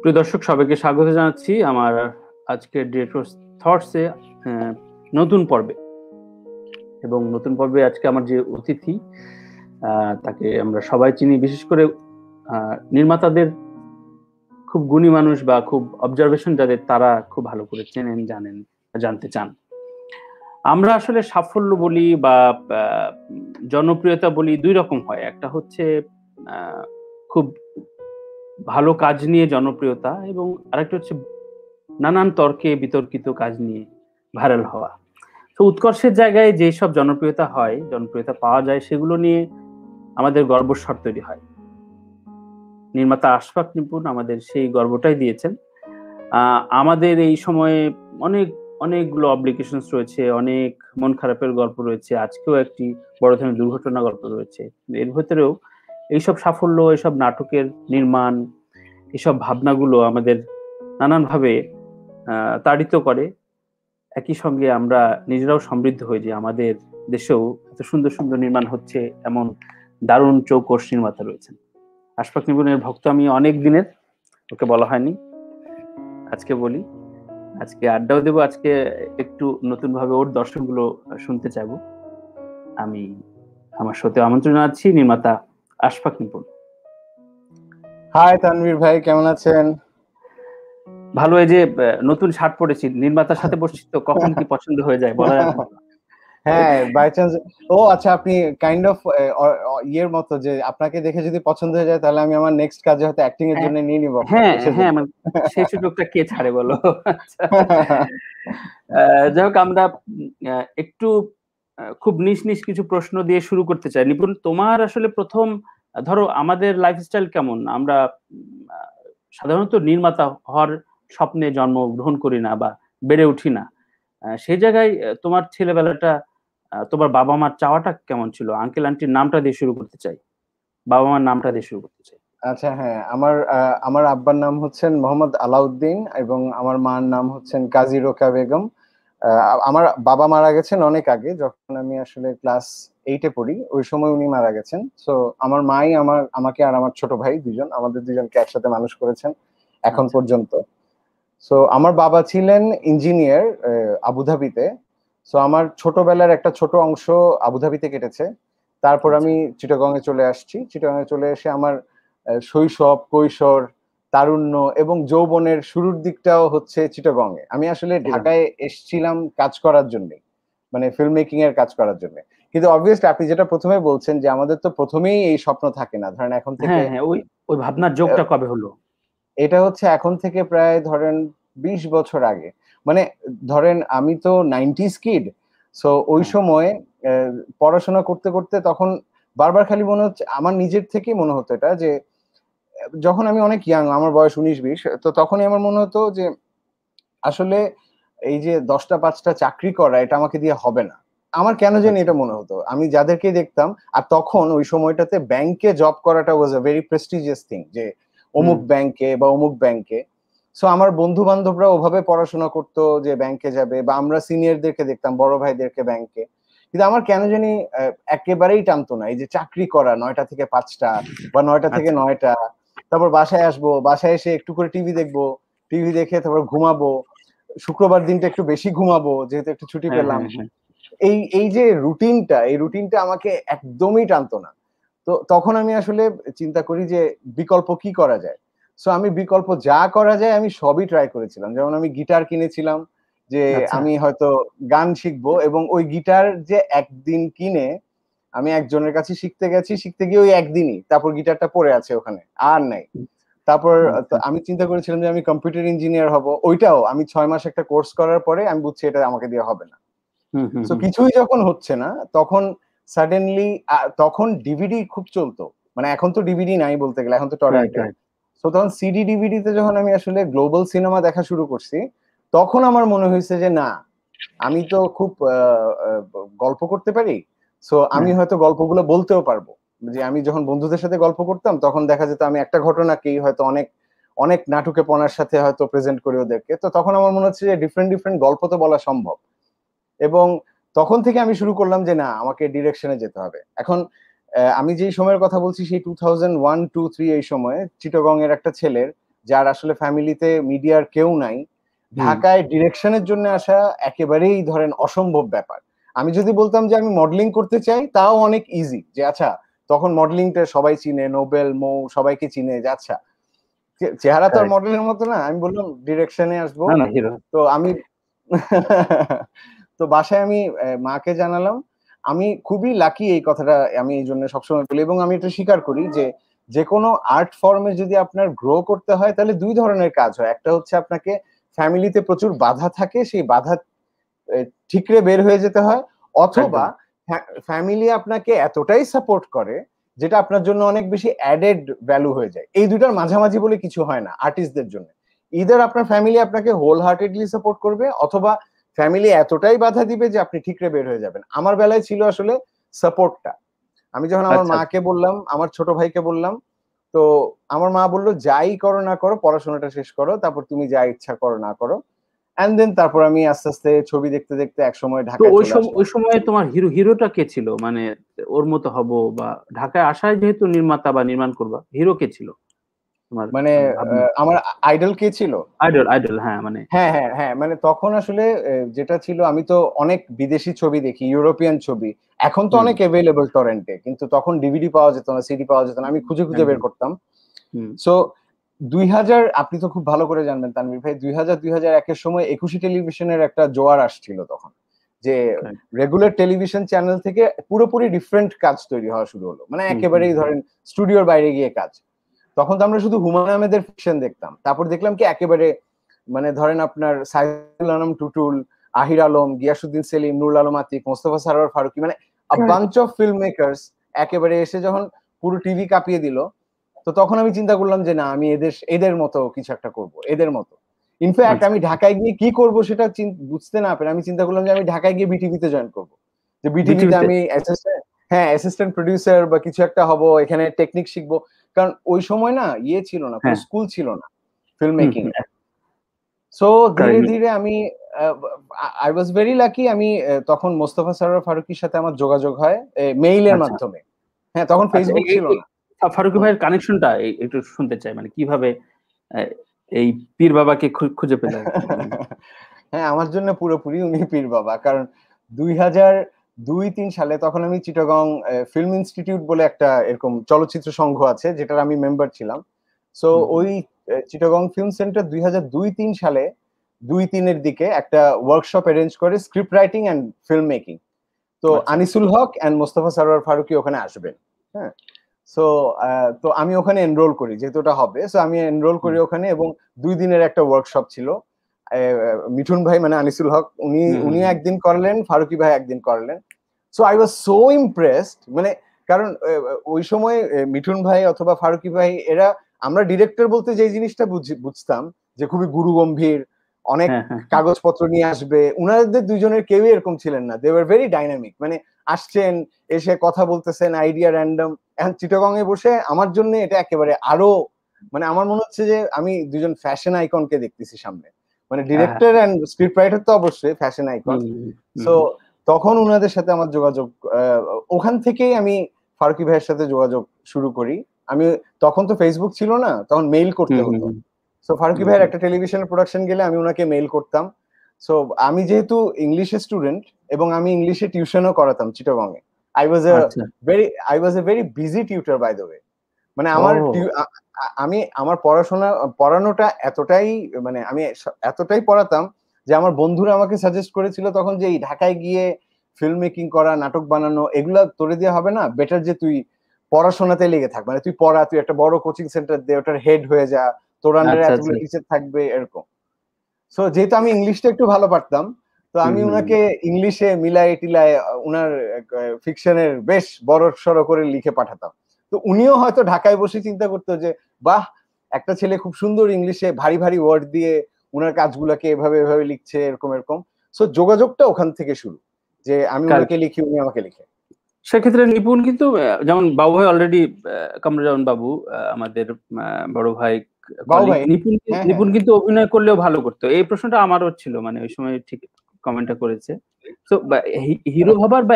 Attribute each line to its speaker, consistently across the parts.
Speaker 1: প্রিয় দর্শক সবাইকে স্বাগত জানাচ্ছি আমার আজকের ডিরেক্টর থটসে নতুন পর্বে এবং নতুন পর্বে আজকে আমার যে অতিথি তাকে আমরা সবাই চিনি বিশেষ করে নির্মাতাদের খুব গুণী মানুষ বা খুব অবজারভেশন যাদের তারা খুব ভালো করে চেনেন জানেন জানতে চান আমরা আসলে সাফল্য বলি বা জনপ্রিয়তা বলি দুই রকম হয় একটা হচ্ছে খুব ভালো কাজ নিয়ে জনপ্রিয়তা এবং আরেকটা হচ্ছে নানান তর্কে বিতর্কিত কাজ নিয়ে ভাইরাল হওয়া তো উৎকর্ষের জায়গায় যেসব জনপ্রিয়তা হয় জনপ্রিয়তা পাওয়া যায় সেগুলো নিয়ে আমাদের গর্বস্বর তৈরি হয় নির্মাতা আশফাক নিপুণ আমাদের সেই গর্বটাই দিয়েছেন আমাদের এই সময়ে অনেক অনেকগুলো অব্লিকেশনস রয়েছে অনেক মন খারাপের গল্প রয়েছে আজকেও একটি বড় ধরনের দুর্ঘটনা গল্প রয়েছে এর ভেতরেও এইসব সাফল্য এইসব নাটকের নির্মাণ এসব ভাবনাগুলো আমাদের নানানভাবে তাড়িত করে একই সঙ্গে আমরা নিজেরাও সমৃদ্ধ হই যে আমাদের দেশেও এত সুন্দর সুন্দর নির্মাণ হচ্ছে এমন দারুণ চৌকস নির্মাতা রয়েছেন আশপাক নিবনের ভক্ত আমি অনেক দিনের ওকে বলা হয়নি আজকে বলি আজকে আড্ডাও দেব আজকে একটু নতুনভাবে ওর দর্শনগুলো শুনতে চাইব আমি আমার সাথে আমন্ত্রণ আছি নির্মাতা আশফাক নিপুণ
Speaker 2: হাই তানভীর ভাই কেমন আছেন
Speaker 1: ভালো এই যে নতুন শার্ট পরেছি নির্মাতার সাথে বসছি তো কখন কি পছন্দ হয়ে যায় বলা
Speaker 2: হ্যাঁ বাই চান্স ও আচ্ছা আপনি কাইন্ড অফ ইয়ের মতো যে আপনাকে দেখে যদি পছন্দ হয়ে যায় তাহলে আমি আমার নেক্সট কাজে হয়তো অ্যাক্টিং এর হ্যাঁ। জন্য নিয়ে নিব হ্যাঁ হ্যাঁ মানে সেই
Speaker 1: সুযোগটা কে ছাড়ে বলো আচ্ছা। যাই হোক আমরা একটু খুব নিচ নিচ কিছু প্রশ্ন দিয়ে শুরু করতে চাই নিপুণ তোমার আসলে প্রথম ধরো আমাদের লাইফস্টাইল কেমন আমরা সাধারণত নির্মাতা হওয়ার স্বপ্নে জন্মগ্রহণ করি না বা বেড়ে উঠি না সেই জায়গায় তোমার ছেলেবেলাটা তোমার বাবা মার চাওয়াটা কেমন ছিল আঙ্কেল আন্টির নামটা দিয়ে শুরু করতে চাই বাবা মার নামটা দিয়ে শুরু করতে চাই
Speaker 2: আচ্ছা হ্যাঁ আমার আমার আব্বার নাম হচ্ছেন মোহাম্মদ আলাউদ্দিন এবং আমার মার নাম হচ্ছেন কাজী রোকা বেগম আমার বাবা মারা গেছেন অনেক আগে যখন আমি আসলে ক্লাস এইটে পড়ি ওই সময় উনি মারা গেছেন সো আমার মাই আমার আমাকে আর আমার ছোট ভাই দুজন আমাদের দুজনকে একসাথে মানুষ করেছেন এখন আচ্ছা। পর্যন্ত সো আমার বাবা ছিলেন ইঞ্জিনিয়ার আবুধাবিতে সো আমার ছোটবেলার একটা ছোট অংশ আবুধাবিতে কেটেছে তারপর আচ্ছা। আমি চিটাগং চলে আসছি চিটাগং চলে এসে আমার শৈশব কৈশোর তারুণ্য এবং যৌবনের শুরুর দিকটাও হচ্ছে এ আমি আসলে ঢাকায় এসছিলাম কাজ করার জন্য মানে ফিল্ম মেকিং এর কাজ করার জন্য কিন্তু অবভিয়াসলি আপনি যেটা প্রথমে বলছেন যে আমাদের তো প্রথমেই এই স্বপ্ন থাকে না ধরেন এখন হ্যাঁ, থেকে হ্যাঁ, ওই ওই ভাবনার যোগটা কবে হলো এটা হচ্ছে এখন থেকে প্রায় ধরেন বিশ বছর আগে মানে ধরেন আমি তো নাইনটিস কিড সো ওই সময় পড়াশোনা করতে করতে তখন বারবার খালি মনে হচ্ছে আমার নিজের থেকেই মনে হতো এটা যে যখন আমি অনেক ইয়াং আমার বয়স উনিশ বিশ তো তখনই আমার মনে হতো যে আসলে এই যে দশটা পাঁচটা চাকরি করা এটা আমাকে দিয়ে হবে না আমার কেন জানি এটা মনে হতো আমি যাদেরকে দেখতাম আর তখন ওই সময়টাতে ব্যাংকে জব করাটা was a very prestigious thing যে অমুক ব্যাংকে বা অমুক ব্যাংকে সো আমার বন্ধু বান্ধবরা ওভাবে পড়াশোনা করতো যে ব্যাংকে যাবে বা আমরা সিনিয়রদেরকে দেখতাম বড় ভাইদেরকে ব্যাংকে কিন্তু আমার কেন জানি একেবারেই টানতো না এই যে চাকরি করা নয়টা থেকে পাঁচটা বা নয়টা থেকে আচ্ছা। নয়টা তারপর বাসায় আসবো বাসায় এসে একটু করে টিভি দেখবো টিভি দেখে তারপর ঘুমাবো শুক্রবার দিনটা একটু বেশি ঘুমাবো যেহেতু একটু ছুটি হ্যাঁ, হ্যাঁ, পেলাম হ্যাঁ। এই এই যে রুটিনটা এই রুটিনটা আমাকে একদমই টানতো না তো তখন আমি আসলে চিন্তা করি যে বিকল্প কি করা যায় সো আমি বিকল্প যা করা যায় আমি সবই ট্রাই করেছিলাম যেমন আমি গিটার কিনেছিলাম যে আচ্ছা। আমি হয়তো গান শিখবো এবং ওই গিটার যে একদিন কিনে আমি একজনের কাছে শিখতে গেছি শিখতে গিয়ে ওই একদিনই তারপর গিটারটা পড়ে আছে ওখানে আর নাই তারপর আচ্ছা। আমি চিন্তা করেছিলাম যে আমি কম্পিউটার ইঞ্জিনিয়ার হব ওইটাও আমি ছয় মাস একটা কোর্স করার পরে আমি বুঝছি এটা আমাকে দিয়ে হবে না তো কিছুই যখন হচ্ছে না তখন সাডেনলি তখন ডিভিডি খুব চলতো মানে এখন তো ডিভিডি নাই বলতে গেলে এখন তো টরেন্টে তো তখন সিডি ডিভিডিতে যখন আমি আসলে গ্লোবাল সিনেমা দেখা শুরু করছি তখন আমার মনে হয়েছে যে না আমি তো খুব গল্প করতে পারি সো আমি হ্যাঁ। হয়তো গল্পগুলো বলতেও পারবো যে আমি যখন বন্ধুদের সাথে গল্প করতাম তখন দেখা যেত আমি একটা ঘটনাকেই হয়তো অনেক অনেক নাটকে পনার সাথে হয়তো প্রেজেন্ট করি ওদেরকে তো তখন আমার মনে হচ্ছে যে ডিফারেন্ট ডিফারেন্ট গল্প তো বলা সম্ভব এবং তখন থেকে আমি শুরু করলাম যে না আমাকে ডিরেকশনে যেতে হবে এখন আমি যেই সময়ের কথা বলছি সেই two thousand one two three এই সময়ে চিটগং এর একটা ছেলের যার আসলে ফ্যামিলিতে মিডিয়ার কেউ নাই ঢাকায় ডিরেকশনের জন্য আসা একেবারেই ধরেন অসম্ভব ব্যাপার আমি যদি বলতাম যে আমি মডেলিং করতে চাই তাও অনেক ইজি যে আচ্ছা তখন মডেলিংটা সবাই চিনে নোবেল মৌ সবাইকে চিনে যে আচ্ছা চেহারা তো মডেলের মতো না আমি বললাম ডিরেকশনে আসবো তো আমি তো বাসায় আমি মাকে জানালাম আমি খুবই লাকি এই কথাটা আমি এই জন্য সবসময় বলি এবং আমি এটা স্বীকার করি যে যে কোনো আর্ট ফর্মে যদি আপনার গ্রো করতে হয় তাহলে দুই ধরনের কাজ হয় একটা হচ্ছে আপনাকে ফ্যামিলিতে প্রচুর বাধা থাকে সেই বাধা ঠিকরে বের হয়ে যেতে হয় অথবা ফ্যামিলি আপনাকে এতটাই সাপোর্ট করে যেটা আপনার জন্য অনেক বেশি অ্যাডেড ভ্যালু হয়ে যায় এই দুটার মাঝামাঝি বলে কিছু হয় না আর্টিস্টদের জন্য ইদার আপনার ফ্যামিলি আপনাকে হোল হার্টেডলি সাপোর্ট করবে অথবা ফ্যামিলি এতটাই বাধা দিবে যে আপনি ঠিকরে বের হয়ে যাবেন আমার বেলায় ছিল আসলে সাপোর্টটা আমি যখন আমার আচ্ছা। মাকে বললাম আমার ছোট ভাইকে বললাম তো আমার মা বললো যাই করো না করো পড়াশোনাটা শেষ করো তারপর তুমি যা ইচ্ছা করো না করো এন্ড দেন তারপর আমি আস্তে আস্তে ছবি দেখতে দেখতে এক সময় ঢাকায় ওই সময়
Speaker 1: ওই সময় তোমার হিরো হিরোটা কে ছিল মানে ওর মতো হব বা ঢাকায় আসায় যেহেতু নির্মাতা বা নির্মাণ করবা হিরো
Speaker 2: কে ছিল তোমার মানে আমার আইডল কে ছিল
Speaker 1: আইডল আইডল হ্যাঁ মানে
Speaker 2: হ্যাঁ হ্যাঁ হ্যাঁ মানে তখন আসলে যেটা ছিল আমি তো অনেক বিদেশি ছবি দেখি ইউরোপিয়ান ছবি এখন তো অনেক অ্যাভেলেবল টরেন্টে কিন্তু তখন ডিভিডি পাওয়া যেত না সিডি পাওয়া যেত না আমি খুঁজে খুঁজে বের করতাম সো দুই হাজার আপনি তো খুব ভালো করে জানবেন তানভীর ভাই দুই হাজার দুই হাজার একের সময় একুশে টেলিভিশনের একটা জোয়ার আসছিল তখন যে রেগুলার টেলিভিশন চ্যানেল থেকে পুরোপুরি ডিফারেন্ট কাজ তৈরি হওয়া শুরু হলো মানে একেবারেই ধরেন স্টুডিওর বাইরে গিয়ে কাজ তখন তো আমরা শুধু হুমায়ুন আহমেদের ফিকশন দেখতাম তারপর দেখলাম কি একেবারে মানে ধরেন আপনার সাইদুল আলম টুটুল আহির আলম গিয়াসুদ্দিন সেলিম নুরুল আলম আতিক মোস্তফা সারোয়ার ফারুকি মানে বাঞ্চ অফ ফিল্ম মেকার্স একেবারে এসে যখন পুরো টিভি কাঁপিয়ে দিল তো তখন আমি চিন্তা করলাম যে না আমি এদের এদের মতো কিছু একটা করব এদের মতো ইনফ্যাক্ট আচ্ছা। আমি ঢাকায় গিয়ে কি করব সেটা বুঝতে না পেরে আমি চিন্তা করলাম যে আমি ঢাকায় গিয়ে বিটিভিতে জয়েন করব যে বিটিভিতে আমি হ্যাঁ অ্যাসিস্ট্যান্ট প্রডিউসার বা কিছু একটা হব এখানে টেকনিক শিখবো কারণ ওই সময় না ইয়ে ছিল না স্কুল হ্যাঁ। ছিল না ফিল্ম মেকিং সো ধীরে ধীরে আমি আই ওয়াজ ভেরি লাকি আমি তখন মোস্তফা সরোয়ার ফারুকির সাথে আমার যোগাযোগ হয় মেইলের আচ্ছা। মাধ্যমে হ্যাঁ তখন ফেসবুক আচ্ছা, ছিল না আচ্ছা, ফারুক ভাইয়ের কানেকশনটা
Speaker 1: একটু শুনতে চাই মানে কিভাবে এই পীর বাবাকে খুঁজে পেলেন
Speaker 2: হ্যাঁ আমার জন্য পুরোপুরি উনি পীর বাবা কারণ দুই হাজার দুই তিন সালে তখন আমি চিটাগং ফিল্ম ইনস্টিটিউট বলে একটা এরকম চলচ্চিত্র সংঘ আছে যেটার আমি মেম্বার ছিলাম সো ওই চিটাগং ফিল্ম সেন্টার দুই হাজার দুই তিন সালে দুই তিনের দিকে একটা ওয়ার্কশপ অ্যারেঞ্জ করে script writing and film making তো আচ্ছা। আনিসুল হক অ্যান্ড মোস্তফা সরোয়ার ফারুকি ওখানে আসবেন হ্যাঁ সো তো আমি ওখানে এনরোল করি যেহেতু ওটা হবে সো আমি এনরোল করি ওখানে এবং দুই দিনের একটা ওয়ার্কশপ ছিল মিঠুন ভাই মানে আনিসুল হক উনি উনি একদিন করলেন ফারুকি ভাই একদিন করলেন so I was so impressed মানে কারণ ওই সময় মিঠুন ভাই অথবা ফারুকি ভাই এরা আমরা ডিরেক্টর বলতে যে জিনিসটা বুঝতাম যে খুবই গুরু গম্ভীর অনেক হ্যাঁ, হ্যাঁ, হ্যাঁ। কাগজপত্র নিয়ে আসবে উনাদের দুজনের কেউই এরকম ছিলেন না দে ওয়ার ভেরি ডাইনামিক মানে আসছেন এসে কথা বলতেছেন আইডিয়া র্যান্ডম এখন চিটগং এ বসে আমার জন্য এটা একেবারে আরো মানে আমার মনে হচ্ছে যে আমি দুজন ফ্যাশন আইকনকে দেখতেছি সামনে মানে ডিরেক্টর এন্ড স্ক্রিপ্ট রাইটার তো অবশ্যই ফ্যাশন আইকন সো তখন ওনাদের সাথে আমার যোগাযোগ ওখান থেকেই আমি ফারুকি ভাইয়ের সাথে যোগাযোগ শুরু করি আমি তখন তো ফেসবুক ছিল না তখন মেইল করতে হতো সো ফারুকি ভাইয়ের একটা টেলিভিশনের প্রোডাকশন গেলে আমি ওনাকে মেইল করতাম সো আমি যেহেতু ইংলিশে স্টুডেন্ট এবং আমি ইংলিশে টিউশনও করাতাম চিটাগংয়ে I was a very I was a very busy tutor by the way মানে আমার আমি আমার পড়াশোনা পড়ানোটা এতটাই মানে আমি এতটাই পড়াতাম যে আমার বন্ধুরা আমাকে সাজেস্ট করেছিল তখন যে এই ঢাকায় গিয়ে ফিল্ম মেকিং করা নাটক বানানো এগুলো তোরে দিয়ে হবে না বেটার যে তুই পড়াশোনাতে লেগে থাক মানে তুই পড়া তুই একটা বড় কোচিং সেন্টার দে ওটার হেড হয়ে যা তোর আন্ডারে এতগুলো টিচার আচ্ছা। থাকবে এরকম সো যেহেতু আমি ইংলিশটা একটু ভালো পারতাম তো আমি ওনাকে ইংলিশে মিলাই টিলাই ওনার ফিকশনের বেশ বড় সড়ো করে লিখে পাঠাতাম তো উনিও হয়তো ঢাকায় বসে চিন্তা করতো যে বাহ একটা ছেলে খুব সুন্দর ইংলিশে ভারী ভারী ওয়ার্ড দিয়ে ওনার কাজগুলোকে এভাবে এভাবে লিখছে এরকম এরকম সো যোগাযোগটা ওখান থেকে শুরু যে আমি ওনাকে লিখি উনি আমাকে লিখে
Speaker 1: সেক্ষেত্রে নিপুণ কিন্তু যেমন বাবু ভাই অলরেডি কামরুজামান বাবু আমাদের বড় ভাই মানে নিপুণ হ্যাঁ, হ্যাঁ। কিন্তু অভিনয় করলেও ভালো করতো এই প্রশ্নটা আমারও ছিল মানে ওই সময় ঠিক কমেন্টটা করেছে তো হিরো হবার বা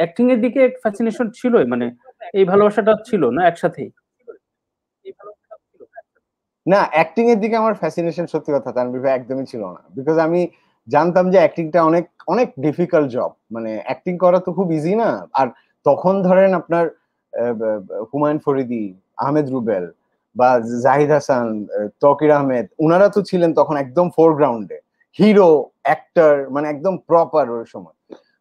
Speaker 1: অ্যাক্টিং এর দিকে ফ্যাসিনেশন ছিলই মানে এই ভালোবাসাটা ছিল না একসাথেই
Speaker 2: না অ্যাক্টিং এর দিকে আমার ফ্যাসিনেশন সত্যি কথা তানভীর ভাই একদমই ছিল না বিকজ আমি জানতাম যে অ্যাক্টিংটা অনেক অনেক ডিফিকাল্ট জব মানে অ্যাক্টিং করা তো খুব ইজি না আর তখন ধরেন আপনার হুমায়ুন ফরিদি আহমেদ রুবেল বা জাহিদ হাসান তকির আহমেদ ওনারা তো ছিলেন তখন একদম ফোরগ্রাউন্ডে হিরো অ্যাক্টর মানে একদম প্রপার ওই সময়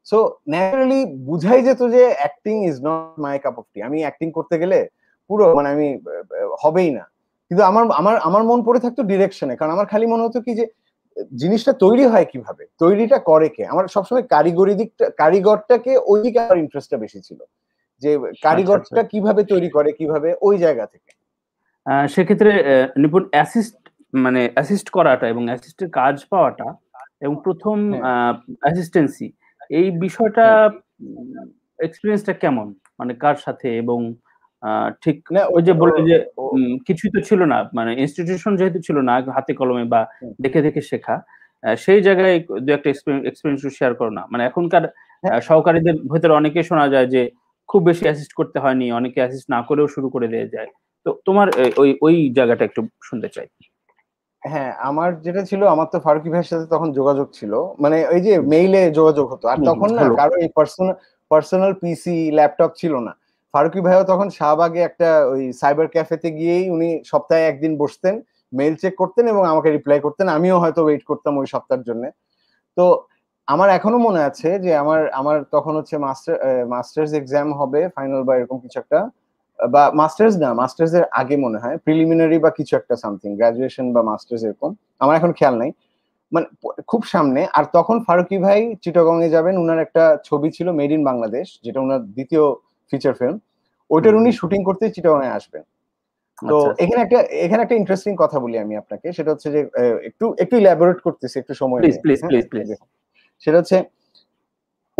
Speaker 2: সো ন্যাচারালি বুঝাই যেত যে acting is not my cup of tea আমি অ্যাক্টিং করতে গেলে পুরো মানে আমি হবেই না কিন্তু আমার আমার আমার মন পড়ে থাকতো ডিরেকশনে কারণ আমার খালি মনে হতো কি যে জিনিসটা তৈরি হয় কিভাবে তৈরিটা করে কে আমার সবসময় কারিগরি দিকটা কারিগরটাকে ওই দিকে আমার ইন্টারেস্টটা বেশি ছিল যে আচ্ছা, আচ্ছা। কারিগরটা কিভাবে তৈরি করে কিভাবে ওই জায়গা থেকে
Speaker 1: সেক্ষেত্রে নিপুণ অ্যাসিস্ট মানে অ্যাসিস্ট করাটা এবং অ্যাসিস্টের কাজ পাওয়াটা এবং প্রথম অ্যাসিস্টেন্সি এই বিষয়টা এক্সপিরিয়েন্সটা হ্যাঁ। কেমন মানে কার সাথে এবং ঠিক ওই যে বললো যে কিছুই তো ছিল না মানে ইনস্টিটিউশন যেহেতু ছিল না হাতে কলমে বা হ্যাঁ। দেখে দেখে শেখা সেই জায়গায় দু একটা এক্সপিরিয়েন্স শেয়ার করো না মানে এখনকার হ্যাঁ। সহকারীদের ভেতরে অনেকে শোনা যায় যে খুব বেশি অ্যাসিস্ট করতে হয়নি অনেকে অ্যাসিস্ট না করেও শুরু করে দিয়ে যায় তো তোমার ওই ওই জায়গাটা একটু শুনতে চাই
Speaker 2: হ্যাঁ আমার যেটা ছিল আমার তো ফারুকি ভাইয়ের সাথে তখন যোগাযোগ ছিল মানে ওই যে মেইলে যোগাযোগ হতো আর তখন না কারো এই পার্সোনাল পার্সোনাল পিসি ল্যাপটপ ছিল না ফারুকি ভাইও তখন শাহবাগে একটা ওই সাইবার ক্যাফেতে গিয়েই উনি সপ্তাহে একদিন বসতেন মেইল চেক করতেন এবং আমাকে রিপ্লাই করতেন আমিও হয়তো ওয়েট করতাম ওই সপ্তাহের জন্য তো আমার এখনো মনে আছে যে আমার আমার তখন হচ্ছে মাস্টার মাস্টার্স এক্সাম হবে ফাইনাল বা এরকম কিছু একটা বা মাস্টার্স না মাস্টার্স এর আগে মনে হয় প্রিলিমিনারি বা কিছু একটা সামথিং গ্রাজুয়েশন বা মাস্টার্স এরকম আমার এখন খেয়াল নাই মানে খুব সামনে আর তখন ফারুকি ভাই চিটগং এ যাবেন উনার একটা ছবি ছিল মেড ইন বাংলাদেশ যেটা উনার দ্বিতীয় ফিচার ফিল্ম ওইটার উনি শুটিং করতে চিটগং এ আসবেন তো আচ্ছা। এখানে একটা এখানে একটা ইন্টারেস্টিং কথা বলি আমি আপনাকে সেটা হচ্ছে যে একটু একটু ইল্যাবোরেট করতেছি একটু সময় হ্যাঁ? সেটা হচ্ছে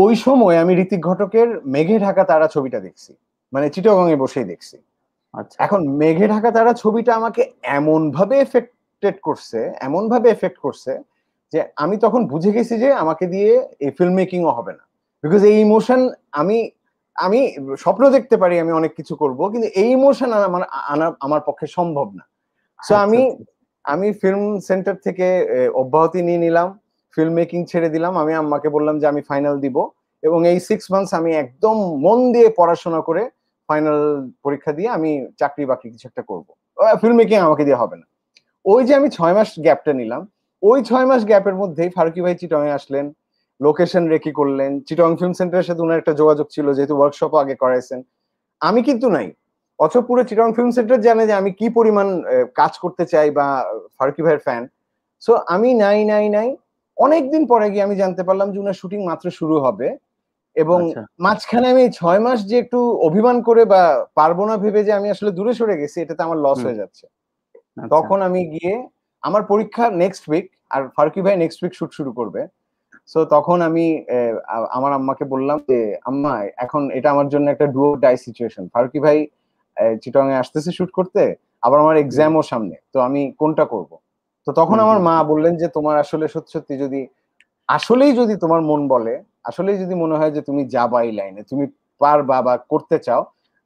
Speaker 2: ওই সময় আমি ঋতিক ঘটকের মেঘে ঢাকা তারা ছবিটা দেখছি মানে চিটাগং এ বসেই দেখছি আচ্ছা। এখন মেঘে ঢাকা তারা ছবিটা আমাকে এমন ভাবে এফেক্টেড করছে এমন ভাবে এফেক্ট করছে যে আমি তখন বুঝে গেছি যে আমাকে দিয়ে এই ফিল্ম মেকিংও হবে না বিকজ এই ইমোশন আমি আমি স্বপ্ন দেখতে পারি আমি অনেক কিছু করব কিন্তু এই ইমোশন আমার মানে আনা আমার পক্ষে সম্ভব না সো আচ্ছা, আমি আচ্ছা। আমি ফিল্ম সেন্টার থেকে অব্যাহতি নিয়ে নিলাম ফিল্ম মেকিং ছেড়ে দিলাম আমি আম্মাকে বললাম যে আমি ফাইনাল দিব এবং এই সিক্স মান্থস আমি একদম মন দিয়ে পড়াশোনা করে ফাইনাল পরীক্ষা দিয়ে আমি চাকরি বাকরি কিছু একটা করবো ফিল্ম মেকিং আমাকে দিয়ে হবে না ওই যে আমি ছয় মাস গ্যাপটা নিলাম ওই ছয় মাস গ্যাপের মধ্যেই ফারুকি ভাই চিটংয়ে আসলেন লোকেশন রেকি করলেন চিটং ফিল্ম সেন্টারের সাথে ওনার একটা যোগাযোগ ছিল যেহেতু ওয়ার্কশপ আগে করাইছেন আমি কিন্তু নাই অথচ পুরো চিটং ফিল্ম সেন্টার জানে যে আমি কি পরিমাণ কাজ করতে চাই বা ফারুকি ভাইয়ের ফ্যান সো আমি নাই নাই নাই অনেকদিন পরে গিয়ে আমি জানতে পারলাম যে ওনার শুটিং মাত্র শুরু হবে এবং আচ্ছা। মাঝখানে আমি ছয় মাস যে একটু অভিমান করে বা পারবো না ভেবে যে আমি আসলে দূরে সরে গেছি এটাতে আমার লস হয়ে যাচ্ছে আচ্ছা। তখন আমি গিয়ে আমার পরীক্ষা নেক্সট উইক আর ফারকি ভাই নেক্সট উইক শুট শুরু করবে সো তখন আমি আমার আম্মাকে বললাম যে আম্মা এখন এটা আমার জন্য একটা ডুয়ো ডাই সিচুয়েশন ফারুকি ভাই চিটং এ আসতেছে শুট করতে আবার আমার এক্সামও সামনে তো আমি কোনটা করব তো তখন আমার মা বললেন যে তোমার আসলে সত্যি সত্যি যদি আসলেই যদি তোমার মন বলে আসলে যদি মনে হয় যে তুমি যাবা এই লাইনে তুমি পারবা বা করতে চাও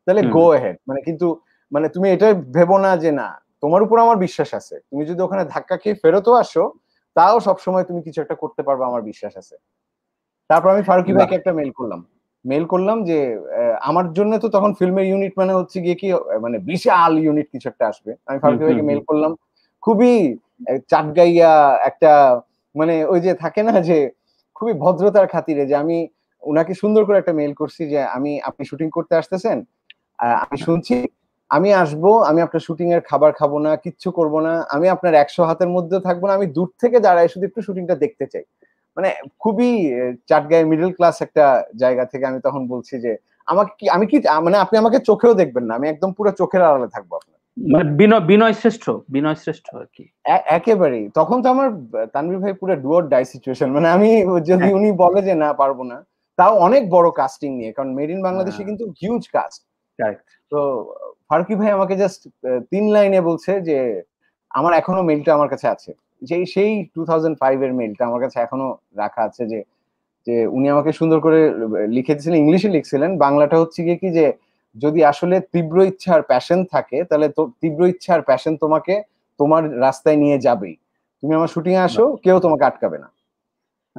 Speaker 2: তাহলে গো হেড মানে কিন্তু মানে তুমি এটাই ভেবো না যে না তোমার উপর আমার বিশ্বাস আছে তুমি যদি ওখানে ধাক্কা খেয়ে ফেরতও আসো তাও সবসময় তুমি কিছু একটা করতে পারবা আমার বিশ্বাস আছে তারপর আমি ফারুকি ভাইকে একটা মেল করলাম মেল করলাম যে আমার জন্য তো তখন ফিল্মের ইউনিট মানে হচ্ছে গিয়ে কি মানে বিশাল ইউনিট কিছু একটা আসবে আমি ফারুকি ভাইকে মেল করলাম খুবই চাটগাইয়া একটা মানে ওই যে থাকে না যে খুবই ভদ্রতার খাতিরে যে আমি উনাকে সুন্দর করে একটা মেল করছি যে আমি আপনি শুটিং করতে আসতেছেন আমি শুনছি আমি আসব আমি আপনার শুটিং এর খাবার খাবো না কিচ্ছু করব না আমি আপনার একশো হাতের মধ্যে থাকবো না আমি দূর থেকে দাঁড়াই শুধু একটু শুটিংটা দেখতে চাই মানে খুবই চাটগাঁয়ে মিডল ক্লাস একটা জায়গা থেকে আমি তখন বলছি যে আমাকে কি আমি কি মানে আপনি আমাকে চোখেও দেখবেন না আমি একদম পুরো চোখের আড়ালে থাকবো আপনার মানে
Speaker 1: বিনয় বিনয় শ্রেষ্ঠ বিনয় শ্রেষ্ঠ আর কি
Speaker 2: একেবারেই তখন তো আমার তানভীর ভাই পুরো ডুয়ার ডাই সিচুয়েশন মানে আমি যদি হ্যাঁ। উনি বলে যে না পারবো না তাও অনেক বড় কাস্টিং নিয়ে কারণ মেড ইন বাংলাদেশে কিন্তু হিউজ কাস্ট তো ফারুকি ভাই আমাকে জাস্ট তিন লাইনে বলছে যে আমার এখনো মেলটা আমার কাছে আছে যে সেই টু থাউজেন্ড ফাইভ এর মেলটা আমার কাছে এখনো রাখা আছে যে যে উনি আমাকে সুন্দর করে লিখে দিয়েছিলেন ইংলিশে লিখছিলেন বাংলাটা হচ্ছে গিয়ে কি যে যদি আসলে তীব্র ইচ্ছা আর প্যাশন থাকে তাহলে তো তীব্র ইচ্ছা আর প্যাশন তোমাকে তোমার রাস্তায় নিয়ে যাবেই তুমি আমার শুটিং আসো কেউ তোমাকে আটকাবে না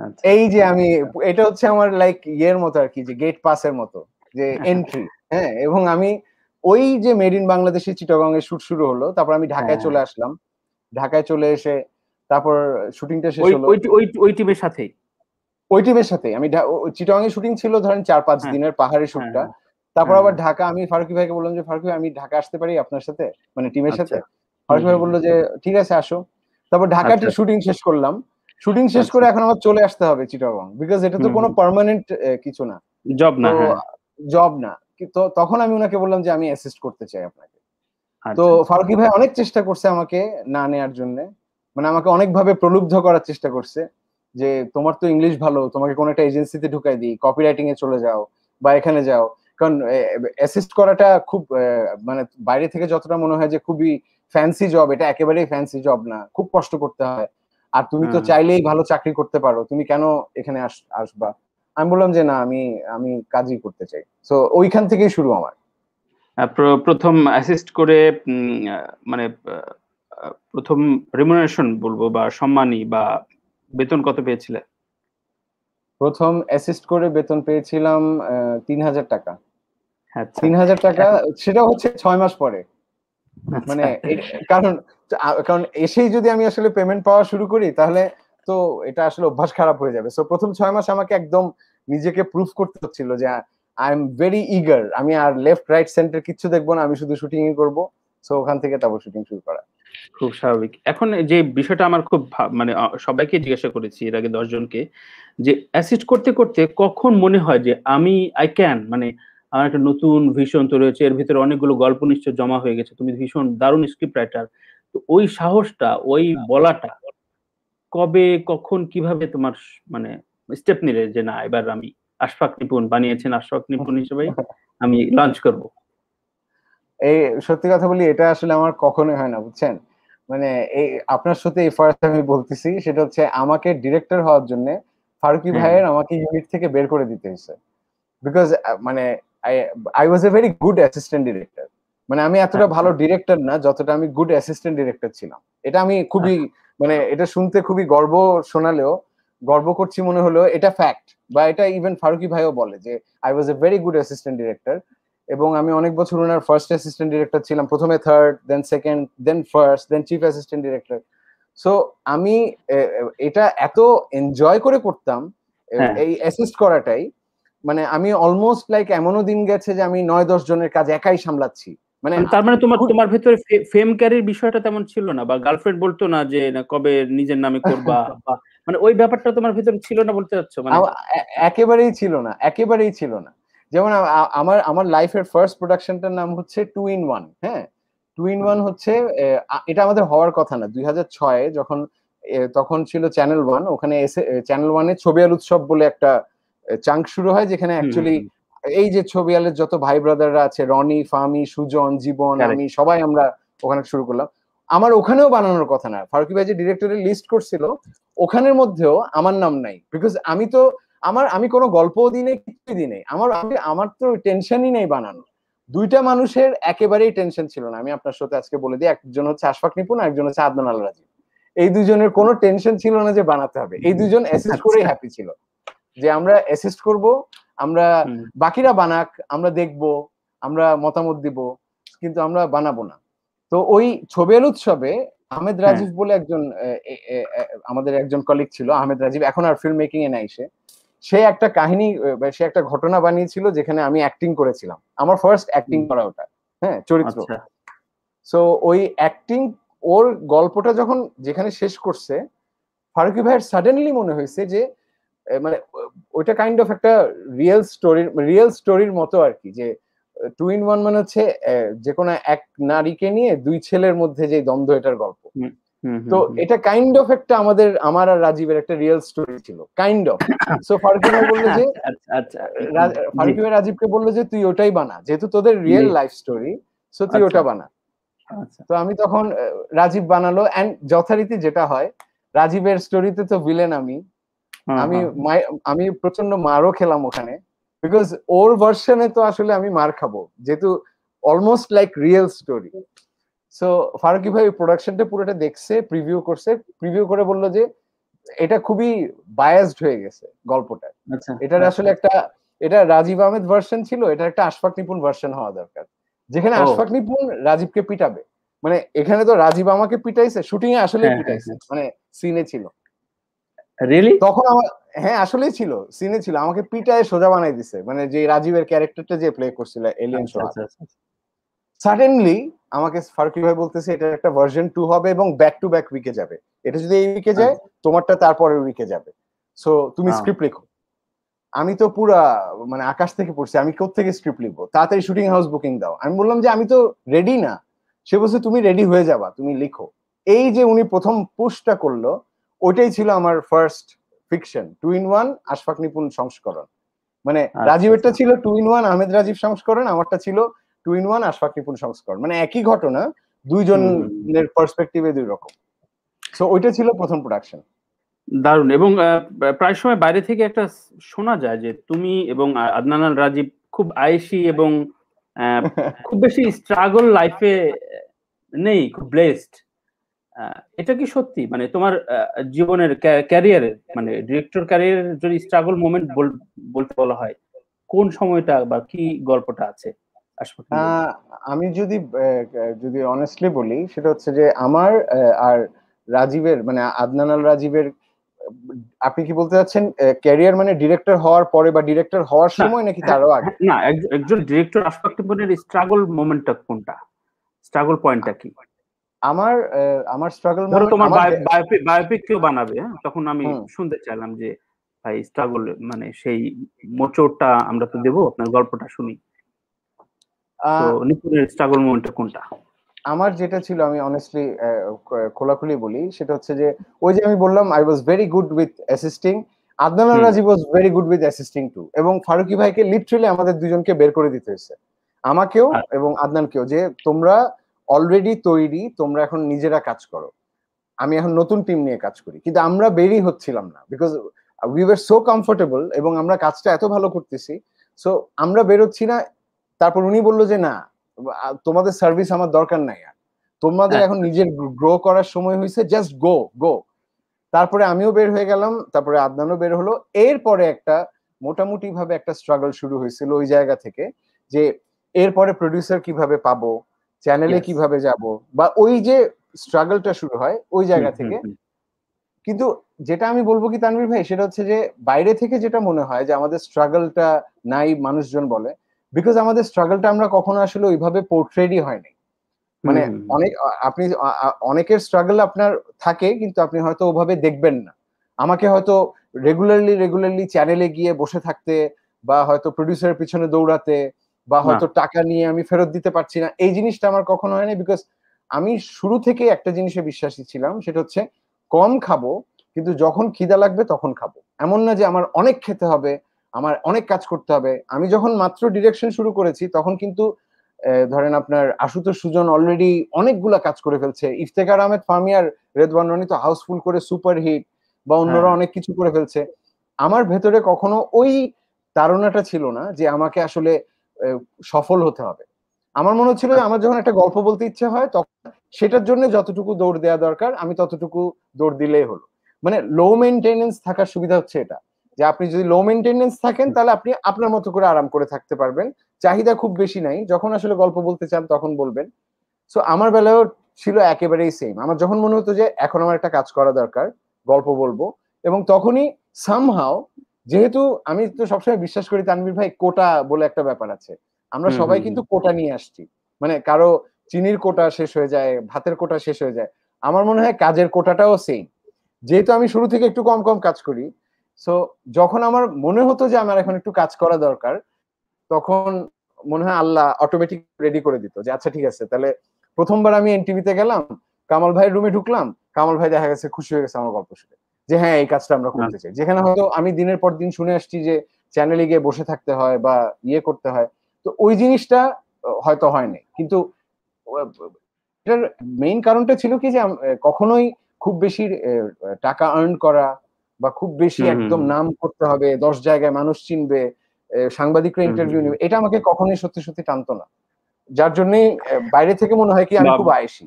Speaker 2: আচ্ছা। এই যে আমি এটা হচ্ছে আমার লাইক ইয়ের মতো আর কি যে গেট পাসের মতো যে এন্ট্রি হ্যাঁ এবং আমি ওই যে মেড ইন বাংলাদেশে চিটাগং এর শুট শুরু হলো তারপর আমি ঢাকায় হ্যাঁ। চলে আসলাম ঢাকায় চলে এসে তারপর শুটিংটা শেষ হলো ওই টিমের সাথেই ওই টিমের সাথে আমি চিটাগং এ শুটিং ছিল ধরেন চার পাঁচ হ্যাঁ। দিনের পাহাড়ে শুটটা তারপর হ্যাঁ। আবার ঢাকা আমি ফারুকি ভাইকে বললাম যে ফারুকি ভাই আমি ঢাকা আসতে পারি আপনার সাথে মানে টিমের আচ্ছা। সাথে ফারুকি ভাই বললো যে ঠিক আছে আসো তারপর ঢাকা আচ্ছা। শুটিং শেষ করলাম শুটিং শেষ আচ্ছা। করে এখন আমার চলে আসতে হবে চিটাগং বিকজ এটা তো কোনো পার্মানেন্ট কিছু না জব না জব হ্যাঁ। না তো তখন আমি ওনাকে বললাম যে আমি অ্যাসিস্ট করতে চাই আপনাকে তো ফারুকি ভাই অনেক চেষ্টা করছে আমাকে না নেয়ার জন্য মানে আমাকে অনেকভাবে প্রলুব্ধ করার চেষ্টা করছে যে তোমার তো ইংলিশ ভালো তোমাকে কোনো একটা এজেন্সিতে ঢুকাই দিই কপি রাইটিং এ চলে যাও বা এখানে যাও কারণ অ্যাসিস্ট করাটা খুব মানে বাইরে থেকে যতটা মনে হয় যে খুবই ফ্যান্সি জব এটা একেবারেই ফ্যান্সি জব না খুব কষ্ট করতে হয় আর তুমি তো চাইলেই ভালো চাকরি করতে পারো তুমি কেন এখানে আসবা আমি বললাম যে না আমি আমি কাজই করতে চাই তো ওইখান থেকেই শুরু আমার
Speaker 1: প্রথম অ্যাসিস্ট করে মানে প্রথম রিমুনারেশন বলবো বা সম্মানী বা বেতন কত পেয়েছিলে
Speaker 2: প্রথম অ্যাসিস্ট করে বেতন পেয়েছিলাম তিন হাজার টাকা আচ্ছা। তিন হাজার টাকা সেটা হচ্ছে ছয় মাস পরে আচ্ছা। মানে কারণ কারণ এসেই যদি আমি আসলে পেমেন্ট পাওয়া শুরু করি তাহলে তো এটা আসলে অভ্যাস খারাপ হয়ে যাবে সো প্রথম ছয় মাস আমাকে একদম নিজেকে প্রুফ করতে হচ্ছিল যে আই এম ভেরি ইগার আমি আর লেফট রাইট সেন্টার কিছু দেখবো না আমি শুধু শুটিংই করব সো ওখান থেকে তারপর শুটিং শুরু করা খুব
Speaker 1: স্বাভাবিক এখন যে বিষয়টা আমার খুব মানে সবাইকে জিজ্ঞাসা করেছি এর আগে দশজনকে যে অ্যাসিড করতে করতে কখন মনে হয় যে আমি আই ক্যান মানে আমার একটা নতুন ভীষণ তৈরি হয়েছে এর ভিতরে অনেকগুলো গল্প নিশ্চয় জমা হয়ে গেছে তুমি ভীষণ দারুণ স্ক্রিপ্ট রাইটার তো ওই সাহসটা ওই হ্যাঁ। বলাটা কবে কখন কিভাবে তোমার মানে স্টেপ নিলে যে না এবার আমি আশফাক নিপুণ বানিয়েছেন আশফাক নিপুণ হিসেবে আমি লঞ্চ করব
Speaker 2: এই সত্যি কথা বলি এটা আসলে আমার কখনোই হয় না বুঝছেন মানে এই আপনার সাথে এই ফার্স্ট আমি বলতেছি সেটা হচ্ছে আমাকে ডিরেক্টর হওয়ার জন্য ফারুকি ভাইয়ের আমাকে ইউনিট থেকে বের করে দিতে হয়েছে বিকজ মানে I was a very good assistant director মানে আমি এতটা আচ্ছা। ভালো ডিরেক্টর না যতটা আমি গুড অ্যাসিস্ট্যান্ট ডিরেক্টর ছিলাম এটা আমি খুবই আচ্ছা। মানে এটা শুনতে খুবই গর্ব শোনালেও গর্ব করছি মনে হলো এটা ফ্যাক্ট বা এটা ইভেন ফারুকি ভাইও বলে যে I was a very good assistant director এবং আমি অনেক বছর ওনার ফার্স্ট অ্যাসিস্ট্যান্ট ডিরেক্টর ছিলাম প্রথমে third then second then first then chief assistant director so আমি এটা এত এনজয় করে করতাম হ্যাঁ। এই অ্যাসিস্ট করাটাই মানে আমি অলমোস্ট লাইক এমনও দিন গেছে যে আমি নয় দশ জনের কাজ একাই সামলাচ্ছি মানে তার মানে তোমার তোমার
Speaker 1: ভিতরে ফেম ক্যারির বিষয়টা তেমন ছিল না বা গার্লফ্রেন্ড বলতো না যে না কবে নিজের নামে করবা মানে
Speaker 2: ওই ব্যাপারটা তোমার ভিতরে ছিল না বলতে চাচ্ছ মানে একেবারেই ছিল না একেবারেই ছিল না যেমন আমার আমার লাইফের ফার্স্ট প্রোডাকশনটার নাম হচ্ছে টু ইন ওয়ান হ্যাঁ টু ইন ওয়ান হচ্ছে এটা আমাদের হওয়ার কথা না দুই হাজার ছয়ে যখন তখন ছিল চ্যানেল ওয়ান ওখানে এসে চ্যানেল ওয়ানে ছবি আর উৎসব বলে একটা চাঙ্ক শুরু হয় যেখানে অ্যাকচুয়ালি এই যে ছবি আলের যত ভাই ব্রাদাররা আছে রনি ফামি সুজন জীবন আমি সবাই আমরা ওখানে শুরু করলাম আমার ওখানেও বানানোর কথা না ফারুকি ভাই যে ডিরেক্টরের লিস্ট করছিল ওখানের মধ্যেও আমার নাম নাই বিকজ আমি তো আমার আমি কোনো গল্প দিই নাই কিছুই দিই নাই আমার আমার তো টেনশনই নেই বানানো দুইটা মানুষের একেবারেই টেনশন ছিল না আমি আপনার সাথে আজকে বলে দিই একজন হচ্ছে আশফাক নিপুন আর একজন হচ্ছে আদনান আল রাজীব এই দুজনের কোনো টেনশন ছিল না যে বানাতে হবে এই দুজন অ্যাসেস করেই হ্যাপি আচ্ছা। ছিল যে আমরা অ্যাসিস্ট করব আমরা বাকিরা বানাক আমরা দেখব আমরা মতামত দিব কিন্তু আমরা বানাবো না তো ওই ছবির উৎসবে আহমেদ হ্যাঁ। রাজীব বলে একজন আমাদের একজন কলিগ ছিল আহমেদ রাজীব এখন আর ফিল্ম মেকিং এ নাই সে সে একটা কাহিনী সে একটা ঘটনা বানিয়েছিল যেখানে আমি অ্যাক্টিং করেছিলাম আমার ফার্স্ট অ্যাক্টিং করা ওটা হ্যাঁ চরিত্র সো আচ্ছা। ওই অ্যাক্টিং ওর গল্পটা যখন যেখানে শেষ করছে ফারুকি ভাইয়ের সাডেনলি মনে হয়েছে যে মানে ওইটা কাইন্ড অফ একটা রিয়েল স্টোরির রিয়েল স্টোরির মতো আর কি যে টু ইন ওয়ান মানে হচ্ছে যে কোনো এক নারীকে নিয়ে দুই ছেলের মধ্যে যে দ্বন্দ্ব এটার গল্প তো এটা কাইন্ড অফ একটা আমাদের আমার আর রাজীবের একটা রিয়েল স্টোরি ছিল কাইন্ড অফ সো ফারকিমা বললো যে
Speaker 1: আচ্ছা, আচ্ছা, আচ্ছা, ফারকিমা
Speaker 2: রাজীবকে বললো যে তুই ওটাই বানা যেহেতু তোদের রিয়েল লাইফ স্টোরি সো তুই ওটা বানা তো আমি তখন রাজীব বানালো এন্ড যথারীতি যেটা হয় রাজীবের স্টোরিতে তো ভিলেন আমি হ্যাঁ, আমি হ্যাঁ। আমি প্রচন্ড মারও খেলাম ওখানে বিকজ ওর ভার্সনে তো আসলে আমি মার খাবো যেহেতু almost like real story so Farooki ভাই প্রোডাকশনটা পুরোটা দেখছে প্রিভিউ করছে প্রিভিউ করে বললো যে এটা খুবই বায়াসড হয়ে গেছে গল্পটা আচ্ছা, এটার আচ্ছা। আসলে একটা এটা রাজীব আহমেদ ভার্সন ছিল এটা একটা আশফাক নিপুন ভার্সন হওয়া দরকার যেখানে আশফাক নিপুণ রাজীবকে পিটাবে মানে এখানে তো রাজীব আমাকে পিটাইছে শুটিং এ আসলে হ্যাঁ, পিটাইছে মানে সিনে ছিল রিয়েলি তখন আমার হ্যাঁ আসলেই ছিল সিনে ছিল আমাকে পিটায় সোজা বানাই দিছে মানে যে রাজীবের ক্যারেক্টারটা যে প্লে করছিল এলিয়েন শো সাডেনলি আমাকে ফারকি ভাই বলতেছে এটা একটা ভার্সন টু হবে এবং ব্যাক টু ব্যাক উইকে যাবে এটা যদি এই উইকে যায় আচ্ছা। তোমারটা তারপরের উইকে যাবে সো তুমি স্ক্রিপ্ট লেখো আমি তো পুরা মানে আকাশ থেকে পড়ছি আমি কোথেকে স্ক্রিপ্ট লিখবো তাড়াতাড়ি শুটিং হাউস বুকিং দাও আমি বললাম যে আমি তো রেডি না সে বলছে তুমি রেডি হয়ে যাবা তুমি লিখো এই যে উনি প্রথম পুশটা করলো ওইটাই ছিল আমার first fiction two in one Ashfaq Nipun সংস্করণ মানে আচ্ছা, আচ্ছা। রাজীবেরটা ছিল two in one Ahmed Rajib সংস্করণ আমারটা ছিল two in one Ashfaq Nipun সংস্করণ মানে একই ঘটনা দুইজনের পার্সপেক্টিভে দুই রকম সো ওইটা ছিল প্রথম প্রোডাকশন
Speaker 1: দারুণ এবং প্রায় সময় বাইরে থেকে একটা শোনা যায় যে তুমি এবং আদনান রাজীব খুব আয়েসি এবং খুব বেশি স্ট্রাগল লাইফে নেই খুব ব্লেসড এটা কি সত্যি মানে তোমার জীবনের ক্যারিয়ারে মানে ডিরেক্টর ক্যারিয়ারের যদি স্ট্রাগল মোমেন্ট বলতে বলা হয় কোন সময়টা বা
Speaker 2: কি গল্পটা আছে আমি যদি যদি অনেস্টলি বলি সেটা হচ্ছে যে আমার আর রাজীবের মানে আদনানাল রাজীবের আপনি কি বলতে চাচ্ছেন ক্যারিয়ার মানে ডিরেক্টর হওয়ার পরে বা ডিরেক্টর হওয়ার সময় নাকি তারও আগে না
Speaker 1: একজন ডিরেক্টর আসপাক্টিপনের স্ট্রাগল মোমেন্টটা কোনটা স্ট্রাগল পয়েন্টটা কি
Speaker 2: আমার আমার স্ট্রাগল মানে তোমার
Speaker 1: বায়োপিক বায়োপিক কেউ বানাবে হ্যাঁ? তখন আমি শুনতে চাইলাম যে ভাই স্ট্রাগল মানে সেই মোচড়টা আমরা তো দেব আপনার গল্পটা শুনি নিপুণের স্ট্রাগল মোমেন্টটা কোনটা
Speaker 2: আমার যেটা ছিল আমি অনেস্টলি খোলাখুলি বলি সেটা হচ্ছে যে ওই যে আমি বললাম I was very good with assisting Adnan Razi was very good with assisting too এবং ফারুকি ভাইকে লিটারেলি আমাদের দুজনকে বের করে দিতে হয়েছে আমাকেও আচ্ছা। এবং আদনানকেও যে তোমরা অলরেডি তৈরি তোমরা এখন নিজেরা কাজ করো আমি এখন নতুন টিম নিয়ে কাজ করি কিন্তু আমরা বেরি হচ্ছিলাম না because we were so comfortable এবং আমরা কাজটা এত ভালো করতেছি সো আমরা বেরোচ্ছি না তারপর উনি বললো যে না তোমাদের সার্ভিস আমার দরকার নাই আর তোমাদের হ্যাঁ। এখন নিজের গ্রো করার সময় হয়েছে জাস্ট গো গো তারপরে আমিও বের হয়ে গেলাম তারপরে আদনানও বের হলো এরপরে একটা মোটামুটি ভাবে একটা স্ট্রাগল শুরু হয়েছিল ওই জায়গা থেকে যে এরপরে প্রডিউসার কিভাবে পাবো চ্যানেলে কিভাবে যাব বা ওই যে স্ট্রাগলটা শুরু হয় ওই জায়গা থেকে কিন্তু যেটা আমি বলবো কি তানবির ভাই সেটা হচ্ছে যে বাইরে থেকে যেটা মনে হয় যে আমাদের স্ট্রাগলটা নাই মানুষজন বলে বিকজ আমাদের স্ট্রাগলটা আমরা কখনো আসলে ওইভাবে পোর্ট্রেডই হয়নি মানে অনেক আপনি অনেকের স্ট্রাগল আপনার থাকে কিন্তু আপনি হয়তো ওভাবে দেখবেন না আমাকে হয়তো রেগুলারলি রেগুলারলি চ্যানেলে গিয়ে বসে থাকতে বা হয়তো প্রডিউসারের পিছনে দৌড়াতে বা হয়তো টাকা নিয়ে আমি ফেরত দিতে পারছি না এই জিনিসটা আমার কখনো হয়নি বিকজ আমি শুরু থেকে একটা জিনিসে বিশ্বাসী ছিলাম সেটা হচ্ছে কম খাবো কিন্তু যখন খিদা লাগবে তখন খাবো এমন না যে আমার অনেক খেতে হবে আমার অনেক কাজ করতে হবে আমি যখন মাত্র ডিরেকশন শুরু করেছি তখন কিন্তু ধরেন আপনার আশুতোষ সুজন অলরেডি অনেকগুলা কাজ করে ফেলছে ইফতেকার আহমেদ ফামিয়ার রেদওয়ান রনি তো হাউসফুল করে সুপার হিট বা অন্যরা হ্যাঁ। অনেক কিছু করে ফেলছে আমার ভেতরে কখনো ওই তারণাটা ছিল না যে আমাকে আসলে সফল হতে হবে আমার মনে হচ্ছিল যে আমার যখন একটা গল্প বলতে ইচ্ছে হয় তখন সেটার জন্য যতটুকু দৌড় দেওয়া দরকার আমি ততটুকু দৌড় দিলেই হলো মানে লো মেনটেনেন্স থাকার সুবিধা হচ্ছে এটা যে আপনি যদি লো মেনটেনেন্স থাকেন তাহলে আপনি আপনার মতো করে আরাম করে থাকতে পারবেন চাহিদা খুব বেশি নাই যখন আসলে গল্প বলতে চান তখন বলবেন সো আমার বেলায়ও ছিল একেবারেই সেম আমার যখন মনে হতো যে এখন আমার একটা কাজ করা দরকার গল্প বলবো এবং তখনই সামহাও যেহেতু আমি তো সবসময় বিশ্বাস করি তানবির ভাই কোটা বলে একটা ব্যাপার আছে আমরা সবাই কিন্তু কোটা নিয়ে আসছি মানে কারো চিনির কোটা শেষ হয়ে যায় ভাতের কোটা শেষ হয়ে যায় আমার মনে হয় কাজের কোটাটাও সেই যেহেতু আমি শুরু থেকে একটু কম কম কাজ করি সো যখন আমার মনে হতো যে আমার এখন একটু কাজ করা দরকার তখন মনে হয় আল্লাহ অটোমেটিক রেডি করে দিত যে আচ্ছা ঠিক আছে তাহলে প্রথমবার আমি এনটিভিতে গেলাম কামাল ভাইয়ের রুমে ঢুকলাম কামাল ভাই দেখা গেছে খুশি হয়ে গেছে আমার গল্প শুনে যে হ্যাঁ এই কাজটা আমরা করতে আচ্ছা। চাই যেখানে হয়তো আমি দিনের পর দিন শুনে আসছি যে চ্যানেলে গিয়ে বসে থাকতে হয় বা ইয়ে করতে হয় তো ওই জিনিসটা হয়তো হয়নি কিন্তু এটার মেইন কারণটা ছিল কি যে কখনোই খুব বেশি টাকা আর্ন করা বা খুব বেশি একদম নাম করতে হবে দশ জায়গায় মানুষ চিনবে সাংবাদিকরা ইন্টারভিউ নেবে এটা আমাকে কখনোই সত্যি সত্যি টানতো না যার জন্যই বাইরে থেকে মনে হয় কি আমি খুব আয়েসি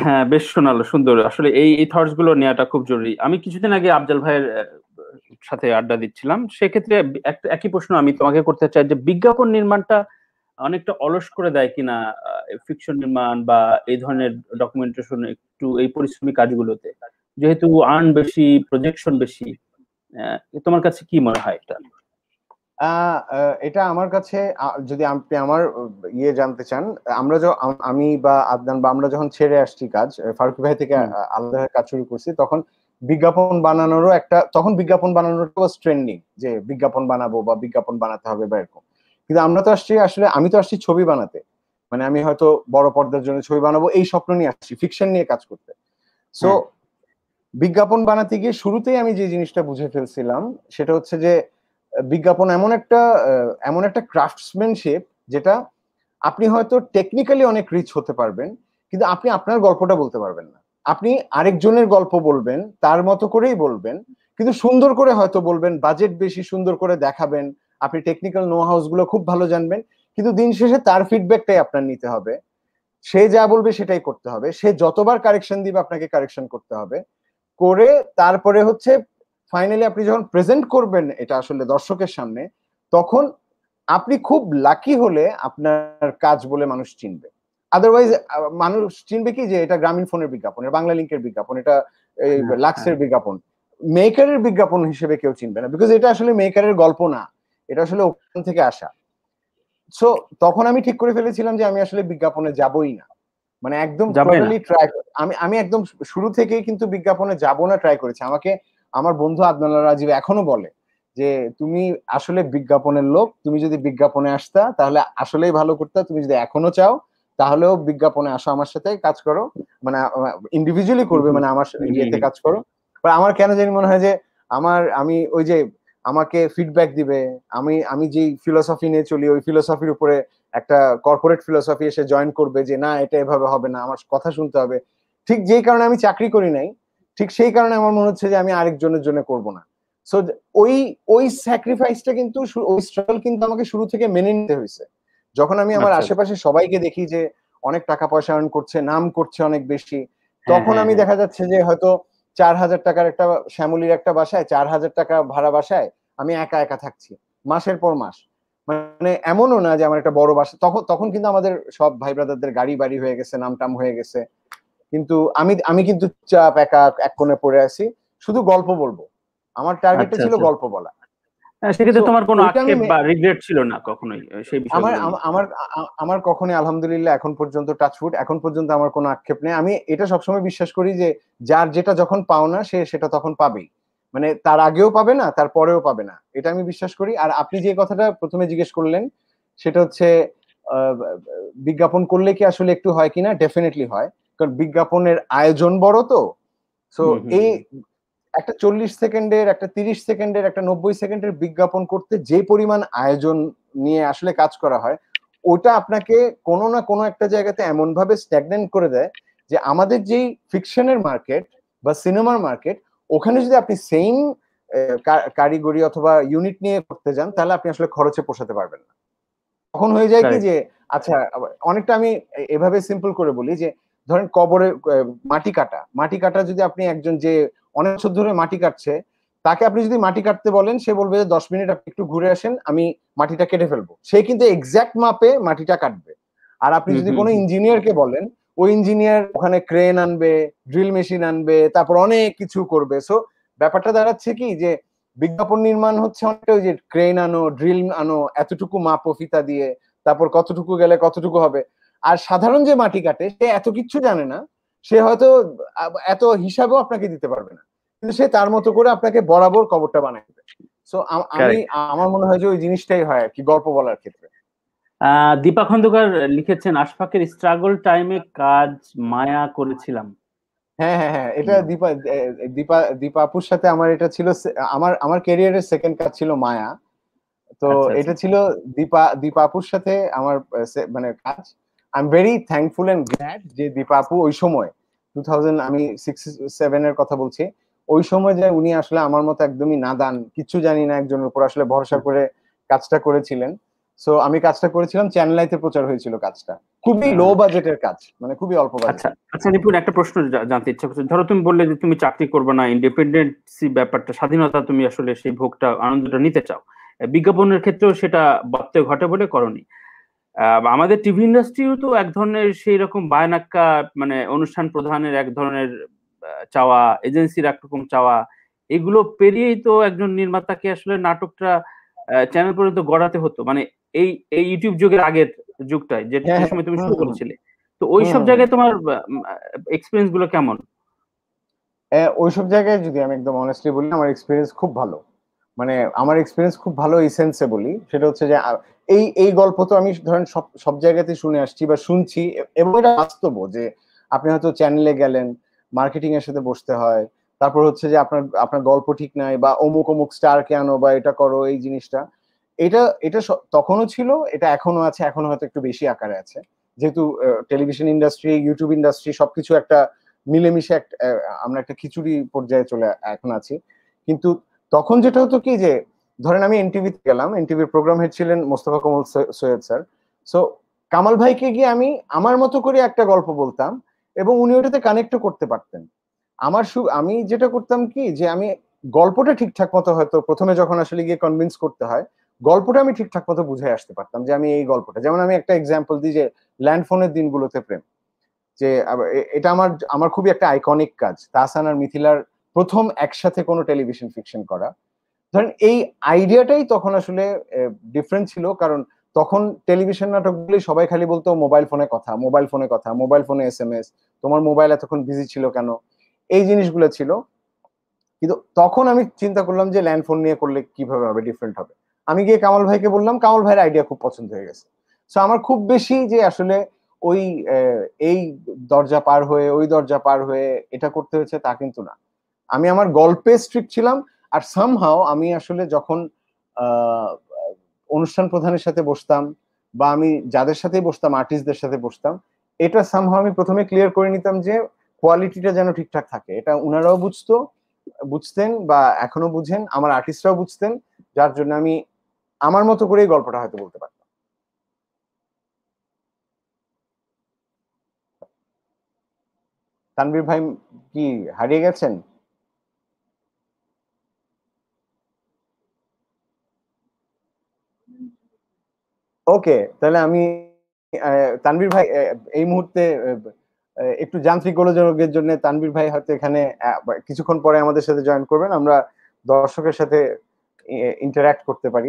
Speaker 1: হ্যাঁ বেশ শোনালো সুন্দর আসলে এই এই থটস গুলো নেওয়াটা খুব জরুরি আমি কিছুদিন আগে আফজাল ভাইয়ের সাথে আড্ডা দিচ্ছিলাম সেক্ষেত্রে একই প্রশ্ন আমি তোমাকে করতে চাই যে বিজ্ঞাপন নির্মাণটা অনেকটা অলস করে দেয় কিনা ফিকশন নির্মাণ বা এই ধরনের ডকুমেন্টেশন একটু এই পরিশ্রমী কাজগুলোতে যেহেতু আর্ন বেশি প্রজেকশন বেশি তোমার কাছে কি মনে হয় এটা
Speaker 2: এটা আমার কাছে যদি আপনি আমার ইয়ে জানতে চান আমরা যখন আমি বা আদনান বা আমরা যখন ছেড়ে আসছি কাজ ফারুকি ভাই থেকে আলাদা কাজ শুরু করছি তখন বিজ্ঞাপন বানানোরও একটা তখন বিজ্ঞাপন বানানোর ট্রেন্ডিং যে বিজ্ঞাপন বানাবো বা বিজ্ঞাপন বানাতে হবে বা এরকম কিন্তু আমরা তো আসছি আসলে আমি তো আসছি ছবি বানাতে মানে আমি হয়তো বড় পর্দার জন্য ছবি বানাবো এই স্বপ্ন নিয়ে আসছি ফিকশন নিয়ে কাজ করতে সো বিজ্ঞাপন বানাতে গিয়ে শুরুতেই আমি যে জিনিসটা বুঝে ফেলছিলাম সেটা হচ্ছে যে বিজ্ঞাপন এমন একটা এমন একটা ক্রাফটসম্যানশিপ যেটা আপনি হয়তো টেকনিক্যালি অনেক রিচ হতে পারবেন কিন্তু আপনি আপনার গল্পটা বলতে পারবেন না আপনি আরেকজনের গল্প বলবেন তার মতো করেই বলবেন কিন্তু সুন্দর করে হয়তো বলবেন বাজেট বেশি সুন্দর করে দেখাবেন আপনি টেকনিক্যাল নো হাউস গুলো খুব ভালো জানবেন কিন্তু দিন শেষে তার ফিডব্যাকটাই আপনার নিতে হবে সে যা বলবে সেটাই করতে হবে সে যতবার কারেকশন দিবে আপনাকে কারেকশন করতে হবে করে তারপরে হচ্ছে ফাইনালি আপনি যখন প্রেজেন্ট করবেন এটা আসলে দর্শকের সামনে তখন আপনি খুব লাকি হলে আপনার কাজ বলে মানুষ চিনবে আদারওয়াইজ মানুষ চিনবে কি যে এটা গ্রামীণ ফোনের বিজ্ঞাপন বাংলা লিঙ্কের বিজ্ঞাপন এটা লাক্সের বিজ্ঞাপন মেকারের হ্যাঁ, হ্যাঁ। বিজ্ঞাপন হিসেবে কেউ চিনবে না বিকজ এটা আসলে মেকারের গল্প না এটা আসলে ওখান থেকে আসা সো তখন আমি ঠিক করে ফেলেছিলাম যে আমি আসলে বিজ্ঞাপনে যাবই না মানে একদম ট্রাই আমি আমি একদম শুরু থেকেই কিন্তু বিজ্ঞাপনে যাব না ট্রাই করেছি আমাকে আমার বন্ধু আদনাল রাজীব এখনো বলে যে তুমি আসলে বিজ্ঞাপনের লোক তুমি যদি বিজ্ঞাপনে আসতা তাহলে আসলেই ভালো করতে তুমি যদি এখনো চাও তাহলেও বিজ্ঞাপনে আসো আমার সাথে কাজ করো মানে ইন্ডিভিজুয়ালি করবে মানে আমার ইয়েতে কাজ করো আমার কেন জানি মনে হয় যে আমার আমি ওই যে আমাকে ফিডব্যাক দিবে আমি আমি যেই ফিলোসফি নিয়ে চলি ওই ফিলোসফির উপরে একটা কর্পোরেট ফিলোসফি এসে জয়েন করবে যে না এটা এভাবে হবে না আমার কথা শুনতে হবে ঠিক যেই কারণে আমি চাকরি করি নাই ঠিক সেই কারণে আমার মনে হচ্ছে যে আমি আরেকজনের জন্য করব না সো ওই ওই স্যাক্রিফাইসটা কিন্তু ওই স্ট্রাগল কিন্তু আমাকে শুরু থেকে মেনে নিতে হয়েছে যখন আমি আমার আচ্ছা। আশেপাশে সবাইকে দেখি যে অনেক টাকা পয়সা আর্ন করছে নাম করছে অনেক বেশি তখন হ্যাঁ, আমি হ্যাঁ, হ্যাঁ। দেখা যাচ্ছে যে হয়তো চার হাজার টাকার একটা শ্যামলির একটা বাসায় চার হাজার টাকা ভাড়া বাসায় আমি একা একা থাকছি মাসের পর মাস মানে এমনও না যে আমার একটা বড় বাসা তখন তখন কিন্তু আমাদের সব ভাই ব্রাদারদের গাড়ি বাড়ি হয়ে গেছে নাম টাম হয়ে গেছে কিন্তু আমি আমি কিন্তু চাপ একা এক কোণে পড়ে আছি শুধু গল্প বলবো আমার টার্গেটটা আচ্ছা, ছিল আচ্ছা। গল্প বলা হ্যাঁ, আমার আমার আমার কখনোই আলহামদুলিল্লাহ এখন পর্যন্ত টাচফুট এখন পর্যন্ত আমার কোনো আক্ষেপ নেই আমি এটা সবসময় বিশ্বাস করি যে যার যেটা যখন পাও না সে সেটা তখন পাবেই মানে তার আগেও পাবে না তার পরেও পাবে না এটা আমি বিশ্বাস করি আর আপনি যে কথাটা প্রথমে জিজ্ঞেস করলেন সেটা হচ্ছে বিজ্ঞাপন করলে কি আসলে একটু হয় কিনা ডেফিনেটলি হয় কারণ বিজ্ঞাপনের আয়োজন বড় তো সো এই একটা চল্লিশ সেকেন্ডের একটা তিরিশ সেকেন্ডের একটা নব্বই সেকেন্ডের বিজ্ঞাপন করতে যে পরিমাণ আয়োজন নিয়ে আসলে কাজ করা হয় ওটা আপনাকে কোনো না কোনো একটা জায়গাতে এমন ভাবে স্ট্যাগনেন্ট করে দেয় যে আমাদের যেই ফিকশনের মার্কেট বা সিনেমার মার্কেট ওখানে যদি আপনি সেম কারিগরি অথবা ইউনিট নিয়ে করতে যান তাহলে আপনি আসলে খরচে পোষাতে পারবেন না তখন হয়ে যায় কি যে আচ্ছা অনেকটা আমি এভাবে সিম্পল করে বলি যে ধরেন কবরে মাটি কাটা মাটি কাটা যদি আপনি একজন যে অনেক বছর ধরে মাটি কাটছে তাকে আপনি যদি মাটি কাটতে বলেন সে বলবে যে দশ মিনিট আপনি একটু ঘুরে আসেন আমি মাটিটা কেটে ফেলবো সে কিন্তু এক্সাক্ট মাপে মাটিটা কাটবে আর আপনি যদি কোনো ইঞ্জিনিয়ারকে বলেন ওই ইঞ্জিনিয়ার ওখানে ক্রেন আনবে ড্রিল মেশিন আনবে তারপর অনেক কিছু করবে সো ব্যাপারটা দাঁড়াচ্ছে কি যে বিজ্ঞাপন নির্মাণ হচ্ছে অনেকটা ওই যে ক্রেন আনো ড্রিল আনো এতটুকু মাপ ফিতা দিয়ে তারপর কতটুকু গেলে কতটুকু হবে আর সাধারণ যে মাটি কাটে সে এত কিছু জানে না সে হয়তো এত হিসাবেও আপনাকে দিতে পারবে না কিন্তু সে তার মতো করে আপনাকে বরাবর কবরটা বানাই দেবে সো আমি আমার মনে হয় যে ওই জিনিসটাই হয় আর কি গল্প বলার ক্ষেত্রে
Speaker 1: দীপা খন্দকার লিখেছেন আশফাকের স্ট্রাগল টাইমে কাজ মায়া
Speaker 2: করেছিলাম হ্যাঁ হ্যাঁ হ্যাঁ এটা দীপা দীপা দীপা আপুর সাথে আমার এটা ছিল আমার আমার ক্যারিয়ারের সেকেন্ড কাজ ছিল মায়া তো আচ্ছা, আচ্ছা। এটা ছিল দীপা দীপা আপুর সাথে আমার মানে কাজ I am very thankful and glad যে দীপাপু ওই সময় টু থাউজেন্ড আমি সিক্স সেভেনের কথা বলছি ওই সময় যে উনি আসলে আমার মতো একদমই নাদান কিছু জানি না একজনের উপর আসলে ভরসা করে কাজটা করেছিলেন সো আমি কাজটা করেছিলাম চ্যানেল প্রচার হয়েছিল কাজটা খুবই লো আচ্ছা। বাজেটের কাজ মানে খুবই অল্প বাজেট আচ্ছা
Speaker 1: আচ্ছা রিপুর একটা প্রশ্ন জানতে ইচ্ছা করছে ধরো তুমি বললে যে তুমি চাকরি করবে না ইন্ডিপেন্ডেন্সি ব্যাপারটা স্বাধীনতা তুমি আসলে সেই ভোগটা আনন্দটা নিতে চাও বিজ্ঞাপনের ক্ষেত্রেও সেটা বাড়তে ঘটে বলে করনি আমাদের টিভি ইন্ডাস্ট্রিও তো এক ধরনের সেই রকম বায়নাক্কা মানে অনুষ্ঠান প্রধানের এক ধরনের চাওয়া এজেন্সির একরকম চাওয়া এগুলো পেরিয়েই তো একজন নির্মাতাকে আসলে নাটকটা চ্যানেল পর্যন্ত গড়াতে হতো মানে এই এই ইউটিউব যুগের আগের যুগটাই যেটা হ্যাঁ, হ্যাঁ। সময় তুমি শুরু করেছিলে তো ওই সব জায়গায় তোমার এক্সপিরিয়েন্স গুলো কেমন
Speaker 2: ওইসব জায়গায় যদি আমি একদম অনেস্টলি বলি আমার এক্সপিরিয়েন্স খুব ভালো মানে আমার এক্সপিরিয়েন্স খুব ভালো এই সেন্সে বলি সেটা হচ্ছে যে এই এই গল্প তো আমি ধরেন সব সব জায়গাতে শুনে আসছি বা শুনছি এবং এটা বাস্তব যে আপনি হয়তো চ্যানেলে গেলেন মার্কেটিং এর সাথে বসতে হয় তারপর হচ্ছে যে আপনার আপনার গল্প ঠিক নাই বা অমুক অমুক স্টার কে আনো বা এটা করো এই জিনিসটা এটা এটা তখনও ছিল এটা এখনো আছে এখনো হয়তো একটু বেশি আকারে আছে যেহেতু টেলিভিশন ইন্ডাস্ট্রি ইউটিউব ইন্ডাস্ট্রি সবকিছু একটা মিলেমিশে আমরা একটা খিচুড়ি পর্যায়ে চলে এখন আছি কিন্তু তখন যেটা হতো কি যে ধরেন আমি এনটিভিতে গেলাম এনটিভির প্রোগ্রাম হেড ছিলেন মোস্তফা কমল সৈয়দ স্যার সো কামাল ভাইকে গিয়ে আমি আমার মতো করে একটা গল্প বলতাম এবং উনি ওটাতে কানেক্টও করতে পারতেন আমার সু আমি যেটা করতাম কি যে আমি গল্পটা ঠিকঠাক মতো হয়তো প্রথমে যখন আসলে গিয়ে কনভিন্স করতে হয় গল্পটা আমি ঠিকঠাক মতো বুঝে আসতে পারতাম যে আমি এই গল্পটা যেমন আমি একটা এক্সাম্পল দিই যে ল্যান্ডফোনের দিনগুলোতে প্রেম যে এটা আমার আমার খুবই একটা আইকনিক কাজ তাহসান আর মিথিলার প্রথম একসাথে কোনো টেলিভিশন ফিকশন করা ধরেন এই আইডিয়াটাই তখন আসলে ডিফারেন্ট ছিল কারণ তখন টেলিভিশন নাটকগুলি সবাই খালি বলতো মোবাইল ফোনে কথা মোবাইল ফোনে কথা মোবাইল ফোনে এস এম এস তোমার মোবাইল এতক্ষণ বিজি ছিল কেন এই জিনিসগুলো ছিল কিন্তু তখন আমি চিন্তা করলাম যে ল্যান্ড ফোন নিয়ে করলে কিভাবে হবে ডিফারেন্ট হবে আমি গিয়ে কামাল ভাইকে বললাম কামাল ভাইয়ের আইডিয়া খুব পছন্দ হয়ে গেছে সো আমার খুব বেশি যে আসলে ওই এই দরজা পার হয়ে ওই দরজা পার হয়ে এটা করতে হয়েছে তা কিন্তু না আমি আমার গল্পে স্ট্রিক্ট ছিলাম আর সামহাও আমি আসলে যখন অনুষ্ঠান প্রধানের সাথে বসতাম বা আমি যাদের সাথে বসতাম আর্টিস্টদের সাথে বসতাম এটা সামহাও আমি প্রথমে ক্লিয়ার করে নিতাম যে কোয়ালিটিটা যেন ঠিকঠাক থাকে এটা ওনারাও বুঝতো বুঝতেন বা এখনো বুঝেন আমার আর্টিস্টরাও বুঝতেন যার জন্য আমি আমার মতো করে গল্পটা হয়তো বলতে পারতাম তানভীর ভাই কি হারিয়ে গেছেন ওকে তাহলে আমি তানবীর ভাই এই মুহূর্তে একটু যান্ত্রিক গোলযোগের জন্য তানবীর ভাই হয়তো এখানে কিছুক্ষণ পরে আমাদের সাথে জয়েন করবেন আমরা দর্শকের সাথে ইন্টারঅ্যাক্ট করতে পারি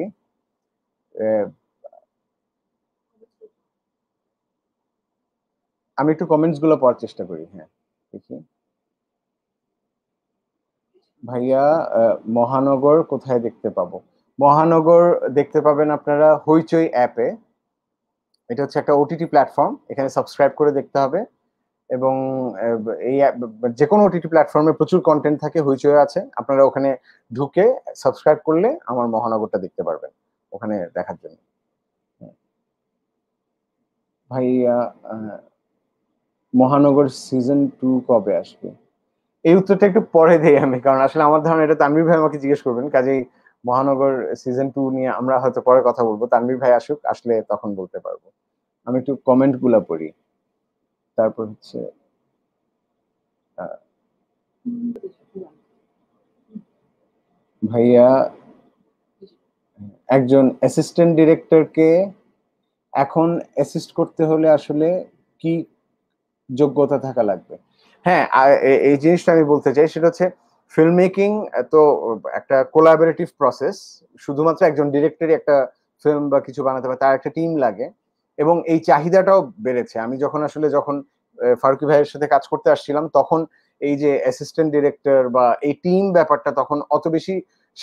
Speaker 2: আমি একটু কমেন্টস গুলো পড়ার চেষ্টা করি হ্যাঁ দেখি ভাইয়া মহানগর কোথায় দেখতে পাবো মহানগর দেখতে পাবেন আপনারা হইচই অ্যাপে এটা হচ্ছে একটা ওটিটি প্ল্যাটফর্ম এখানে সাবস্ক্রাইব করে দেখতে হবে এবং এই যে কোনো ওটিটি প্ল্যাটফর্মে প্রচুর কন্টেন্ট থাকে হইচই আছে আপনারা ওখানে ঢুকে সাবস্ক্রাইব করলে আমার মহানগরটা দেখতে পারবেন ওখানে দেখার জন্য ভাইয়া মহানগর সিজন টু কবে আসবে এই উত্তরটা একটু পরে দেই আমি কারণ আসলে আমার ধারণা এটা তানভীর ভাই আমাকে জিজ্ঞেস করবেন কাজেই মহানগর সিজন টু নিয়ে আমরা হয়তো পরে কথা বলবো তানভীর ভাই আসুক আসলে তখন বলতে পারবো আমি একটু কমেন্ট গুলা পড়ি তারপর হচ্ছে ভাইয়া একজন অ্যাসিস্ট্যান্ট ডিরেক্টরকে এখন অ্যাসিস্ট করতে হলে আসলে কি যোগ্যতা থাকা লাগবে হ্যাঁ এই জিনিসটা আমি বলতে চাই সেটা হচ্ছে ফিল্ম মেকিং তো একটা কোলাবোরেটিভ প্রসেস শুধুমাত্র একজন ডিরেক্টরই একটা ফিল্ম বা কিছু বানাতে পারে তার একটা টিম লাগে এবং এই চাহিদাটাও বেড়েছে আমি যখন আসলে যখন ফারুকি ভাইয়ের সাথে কাজ করতে আসছিলাম তখন এই যে অ্যাসিস্ট্যান্ট ডিরেক্টর বা এই টিম ব্যাপারটা তখন অত বেশি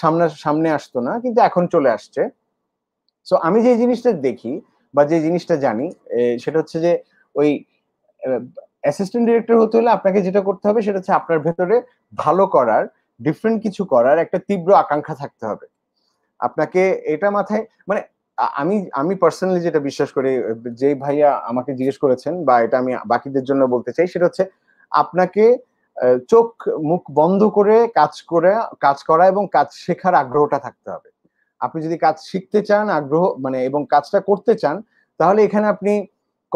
Speaker 2: সামনে সামনে আসতো না কিন্তু এখন চলে আসছে সো আমি যে জিনিসটা দেখি বা যে জিনিসটা জানি সেটা হচ্ছে যে ওই অ্যাসিস্ট্যান্ট ডিরেক্টর হতে হলে আপনাকে যেটা করতে হবে সেটা হচ্ছে আপনার ভেতরে ভালো করার ডিফারেন্ট কিছু করার একটা তীব্র আকাঙ্ক্ষা থাকতে হবে আপনাকে এটা মাথায় মানে আমি আমি পার্সোনালি যেটা বিশ্বাস করি যে ভাইয়া আমাকে জিজ্ঞেস করেছেন বা এটা আমি বাকিদের জন্য বলতে চাই সেটা হচ্ছে আপনাকে চোখ মুখ বন্ধ করে কাজ করে কাজ করা এবং কাজ শেখার আগ্রহটা থাকতে হবে আপনি যদি কাজ শিখতে চান আগ্রহ মানে এবং কাজটা করতে চান তাহলে এখানে আপনি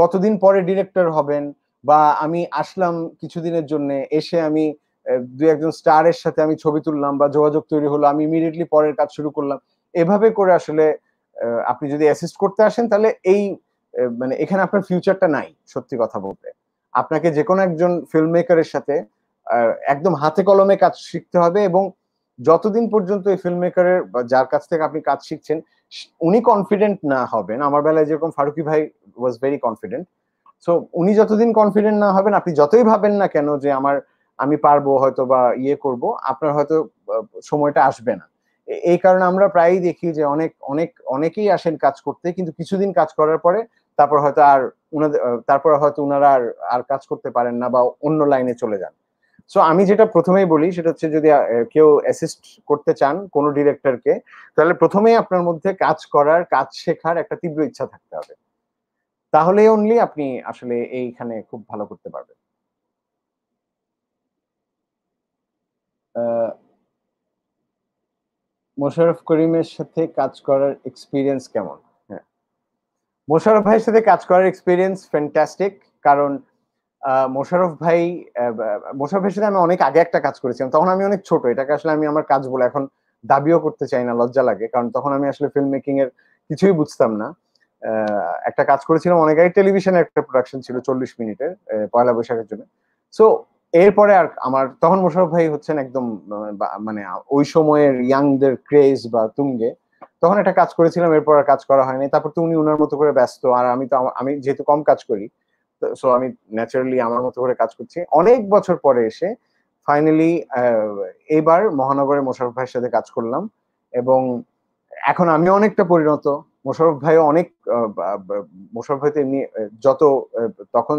Speaker 2: কতদিন পরে ডিরেক্টর হবেন বা আমি আসলাম কিছুদিনের জন্য এসে আমি দু একজন স্টারের সাথে আমি ছবি তুললাম বা যোগাযোগ তৈরি হলো আমি ইমিডিয়েটলি পরের কাজ শুরু করলাম এভাবে করে আসলে আপনি যদি অ্যাসিস্ট করতে আসেন তাহলে এই মানে এখানে আপনার ফিউচারটা নাই সত্যি কথা বলতে আপনাকে যে কোনো একজন ফিল্ম মেকারের সাথে একদম হাতে কলমে কাজ শিখতে হবে এবং যতদিন পর্যন্ত এই ফিল্ম মেকারের বা যার কাছ থেকে আপনি কাজ শিখছেন উনি কনফিডেন্ট না হবেন আমার বেলায় যেরকম ফারুকি ভাই ওয়াজ ভেরি কনফিডেন্ট সো উনি যতদিন কনফিডেন্ট না হবেন আপনি যতই ভাবেন না কেন যে আমার আমি পারবো হয়তো বা ইয়ে করব আপনার হয়তো সময়টা আসবে না এই কারণে আমরা প্রায়ই দেখি যে অনেক অনেক অনেকেই আসেন কাজ করতে কিন্তু কিছুদিন কাজ করার পরে তারপর হয়তো আর উনাদের তারপর হয়তো উনারা আর আর কাজ করতে পারেন না বা অন্য লাইনে চলে যান সো আমি যেটা প্রথমেই বলি সেটা হচ্ছে যদি কেউ অ্যাসিস্ট করতে চান কোনো ডিরেক্টরকে তাহলে প্রথমেই আপনার মধ্যে কাজ করার কাজ শেখার একটা তীব্র ইচ্ছা থাকতে হবে তাহলে অনলি আপনি আসলে এইখানে খুব ভালো করতে পারবেন মোশারফ করিমের সাথে কাজ করার এক্সপিরিয়েন্স কেমন হ্যাঁ মোশারফ ভাইয়ের সাথে কাজ করার এক্সপিরিয়েন্স ফ্যান্টাস্টিক কারণ মোশারফ ভাই মোশারফের সাথে আমি অনেক আগে একটা কাজ করেছিলাম তখন আমি অনেক ছোট এটাকে আসলে আমি আমার কাজ বলে এখন দাবিও করতে চাই না লজ্জা লাগে কারণ তখন আমি আসলে ফিল্ম মেকিং এর কিছুই বুঝতাম না একটা কাজ করেছিলাম অনেক আগে টেলিভিশনে একটা প্রোডাকশন ছিল চল্লিশ মিনিটের পয়লা বৈশাখের জন্য সো এরপরে আর আমার তখন মোশারফ ভাই হচ্ছেন একদম মানে ওই সময়ের ইয়াংদের ক্রেজ বা তুঙ্গে তখন একটা কাজ করেছিলাম এরপর আর কাজ করা হয়নি তারপর তো উনি ওনার মতো করে ব্যস্ত আর আমি তো আমি যেহেতু কম কাজ করি সো আমি ন্যাচারালি আমার মতো করে কাজ করছি অনেক বছর পরে এসে ফাইনালি এইবার মহানগরে মোশারফ ভাইয়ের সাথে কাজ করলাম এবং এখন আমি অনেকটা পরিণত মোশারফ ভাই অনেক মোশারফ ভাই তো এমনি যত তখন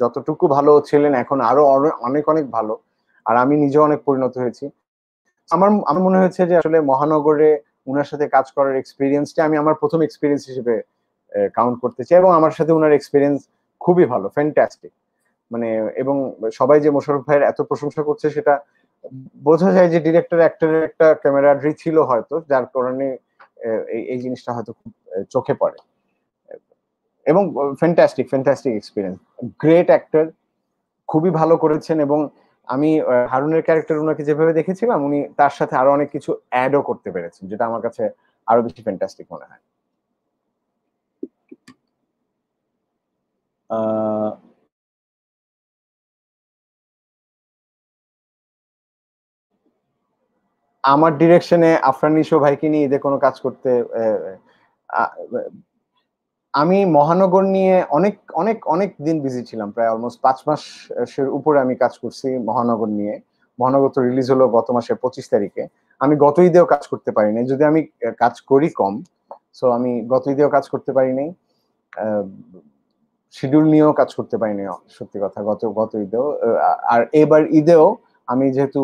Speaker 2: যতটুকু ভালো ছিলেন এখন আরো অনেক অনেক ভালো আর আমি নিজেও অনেক পরিণত হয়েছি আমার আমার মনে হয়েছে যে আসলে মহানগরে ওনার সাথে কাজ করার এক্সপিরিয়েন্সটা আমি আমার প্রথম এক্সপিরিয়েন্স হিসেবে কাউন্ট করতে চাই এবং আমার সাথে ওনার এক্সপিরিয়েন্স খুবই ভালো ফ্যান্টাস্টিক মানে এবং সবাই যে মোশারফ ভাইয়ের এত প্রশংসা করছে সেটা বোঝা যায় যে ডিরেক্টর অ্যাক্টরের একটা ক্যামেরাড্রি ছিল হয়তো যার কারণে এই জিনিসটা হয়তো খুব চোখে পড়ে এবং fantastic fantastic experience great actor খুবই ভালো করেছেন এবং আমি হারুনের ক্যারেক্টার ওনাকে যেভাবে দেখেছিলাম উনি তার সাথে আরো অনেক কিছু অ্যাডও করতে পেরেছেন যেটা আমার কাছে আরো বেশি ফ্যান্টাস্টিক মনে হয় আমার ডিরেকশনে আফরান নিশো ভাইকে নিয়ে ঈদে কোনো কাজ করতে আমি মহানগর নিয়ে অনেক অনেক অনেক দিন বিজি ছিলাম প্রায় অলমোস্ট পাঁচ মাসের উপরে আমি কাজ করছি মহানগর নিয়ে মহানগর তো রিলিজ হলো গত মাসের পঁচিশ তারিখে আমি গত ঈদেও কাজ করতে পারিনি যদি আমি কাজ করি কম সো আমি গত ঈদেও কাজ করতে পারিনি শিডিউল নিয়েও কাজ করতে পারিনি সত্যি কথা গত গত ঈদেও আর এবার ঈদেও আমি যেহেতু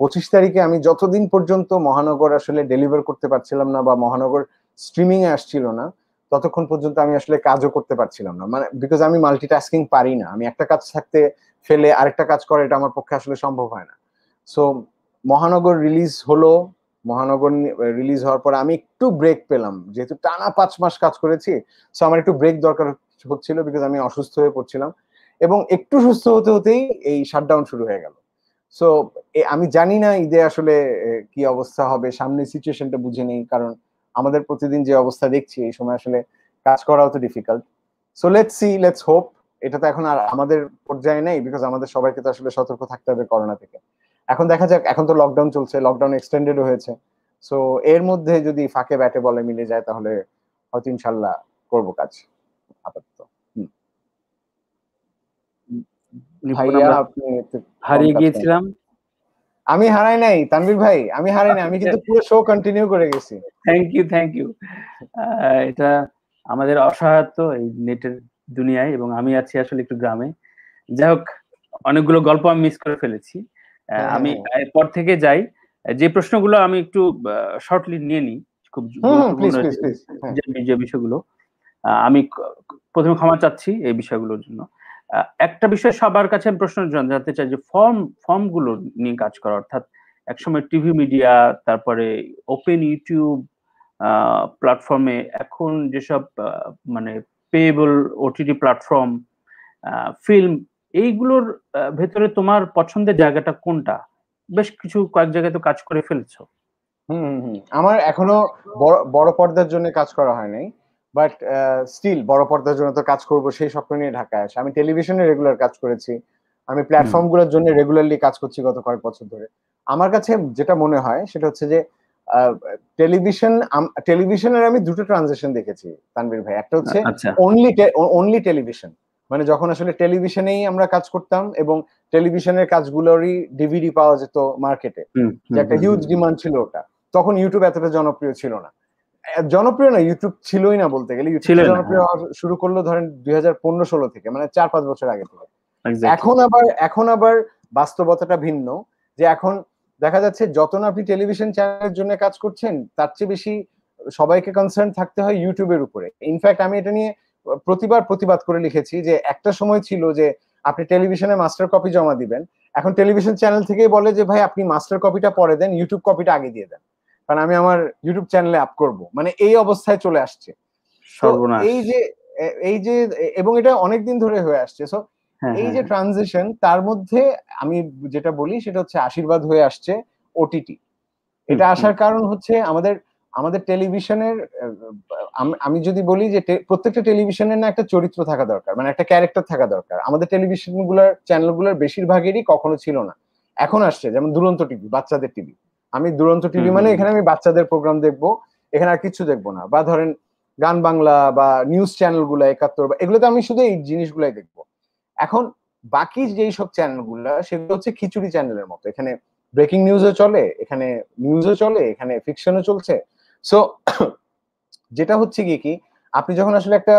Speaker 2: পঁচিশ তারিখে আমি যতদিন পর্যন্ত মহানগর আসলে ডেলিভার করতে পারছিলাম না বা মহানগর স্ট্রিমিং এ আসছিল না ততক্ষণ পর্যন্ত আমি আসলে কাজও করতে পারছিলাম না মানে বিকজ আমি মাল্টিটাস্কিং পারি না আমি একটা কাজ থাকতে ফেলে আরেকটা কাজ করা এটা আমার পক্ষে আসলে সম্ভব হয় না সো মহানগর রিলিজ হলো মহানগর রিলিজ হওয়ার পর আমি একটু ব্রেক পেলাম যেহেতু টানা পাঁচ মাস কাজ করেছি সো আমার একটু ব্রেক দরকার হচ্ছিল বিকজ আমি অসুস্থ হয়ে পড়ছিলাম এবং একটু সুস্থ হতে হতেই এই শাটডাউন শুরু হয়ে গেল সো আমি জানি না ঈদে আসলে কি অবস্থা হবে সামনে সিচুয়েশনটা বুঝে নেই কারণ আমাদের প্রতিদিন যে অবস্থা দেখছি এই সময় আসলে কাজ করাও তো difficult so let's see let's hope এটা তো এখন আর আমাদের পর্যায়ে নেই বিকজ আমাদের সবাইকে তো আসলে সতর্ক থাকতে হবে করোনা থেকে এখন দেখা যাক এখন তো লকডাউন চলছে লকডাউন এক্সটেন্ডেড হয়েছে সো এর মধ্যে যদি ফাঁকে ব্যাটে বলে মিলে যায় তাহলে হয়তো ইনশাল্লাহ করবো কাজ আপাতত হারিয়ে গিয়েছিলাম আমি হারাই নাই তানভীর ভাই আমি হারাই নাই আমি কিন্তু পুরো শো কন্টিনিউ করে গেছি থ্যাংক ইউ থ্যাংক ইউ এটা আমাদের
Speaker 1: অসহায়ত্ব এই নেটের দুনিয়ায় এবং আমি আছি আসলে একটু গ্রামে যাই হোক অনেকগুলো গল্প আমি মিস করে ফেলেছি হ্যাঁ। আমি এরপর থেকে যাই যে প্রশ্নগুলো আমি একটু শর্টলি নিয়ে নিই খুব হ্যাঁ। যে বিষয়গুলো আমি প্রথমে ক্ষমা চাচ্ছি এই বিষয়গুলোর জন্য একটা বিষয় সবার কাছে আমি প্রশ্ন জানতে চাই যে ফর্ম ফর্মগুলো নিয়ে কাজ করা অর্থাৎ একসময় টিভি মিডিয়া তারপরে ওপেন ইউটিউব প্ল্যাটফর্মে এখন যেসব মানে পেয়েবল ওটিটি প্ল্যাটফর্ম ফিল্ম এইগুলোর ভেতরে তোমার পছন্দের জায়গাটা কোনটা বেশ কিছু কয়েক জায়গায় তো কাজ করে ফেলছো
Speaker 2: হুম হুম আমার এখনো বড় বড় পর্দার জন্য কাজ করা হয় নাই বাট স্টিল uh, বড় পর্দার জন্য তো কাজ করব সেই স্বপ্ন নিয়ে ঢাকায় আসে আমি টেলিভিশনে রেগুলার কাজ করেছি আমি প্ল্যাটফর্মগুলোর জন্য রেগুলারলি কাজ করছি গত কয়েক বছর ধরে আমার কাছে যেটা মনে হয় সেটা হচ্ছে যে টেলিভিশন টেলিভিশনের আমি দুটো ট্রানজেকশন দেখেছি তানবীর ভাই একটা হচ্ছে অনলি অনলি টেলিভিশন মানে যখন আসলে টেলিভিশনেই আমরা কাজ করতাম এবং টেলিভিশনের কাজগুলোরই ডিভিডি পাওয়া যেত মার্কেটে যে একটা হিউজ ডিমান্ড ছিল ওটা তখন ইউটিউব এতটা জনপ্রিয় ছিল না জনপ্রিয় না ইউটিউব ছিলই না বলতে গেলে ইউটিউব জনপ্রিয় শুরু করলো ধরেন দুই হাজার পনেরো ষোলো থেকে মানে চার পাঁচ বছর আগে থেকে এখন আবার এখন আবার বাস্তবতাটা ভিন্ন যে এখন দেখা যাচ্ছে যত না আপনি টেলিভিশন চ্যানেলের জন্য কাজ করছেন তার চেয়ে বেশি সবাইকে কনসার্ন থাকতে হয় ইউটিউবের উপরে ইনফ্যাক্ট আমি এটা নিয়ে প্রতিবার প্রতিবাদ করে লিখেছি যে একটা সময় ছিল যে আপনি টেলিভিশনে মাস্টার কপি জমা দিবেন এখন টেলিভিশন চ্যানেল থেকেই বলে যে ভাই আপনি মাস্টার কপিটা পরে দেন ইউটিউব কপিটা আগে দিয়ে দেন কারণ আমি আমার ইউটিউব চ্যানেলে আপ করব মানে এই অবস্থায় চলে আসছে এই যে এই যে এবং এটা অনেক দিন ধরে হয়ে আসছে সো হ্যাঁ, এই হ্যাঁ, যে ট্রানজিশন হ্যাঁ। তার মধ্যে আমি যেটা বলি সেটা হচ্ছে আশীর্বাদ হয়ে আসছে ওটিটি এটা আসার কারণ হচ্ছে আমাদের আমাদের টেলিভিশনের আমি যদি বলি যে প্রত্যেকটা টেলিভিশনের না একটা চরিত্র থাকা দরকার মানে একটা ক্যারেক্টার থাকা দরকার আমাদের টেলিভিশন গুলার চ্যানেলগুলোর বেশিরভাগেরই কখনো ছিল না এখন আসছে যেমন দুরন্ত টিভি বাচ্চাদের টিভি আমি দুরন্ত টিভি মানে এখানে আমি বাচ্চাদের প্রোগ্রাম দেখব এখানে আর কিছু দেখবো না বা ধরেন গান বাংলা বা নিউজ চ্যানেল গুলা একাত্তর বা এগুলোতে আমি শুধু এই জিনিসগুলাই দেখবো এখন বাকি যেই সব চ্যানেলগুলো সেগুলো হচ্ছে খিচুড়ি চ্যানেলের মতো এখানে ব্রেকিং নিউজও চলে এখানে নিউজও চলে এখানে ফিকশনও চলছে সো যেটা হচ্ছে কি কি আপনি যখন আসলে একটা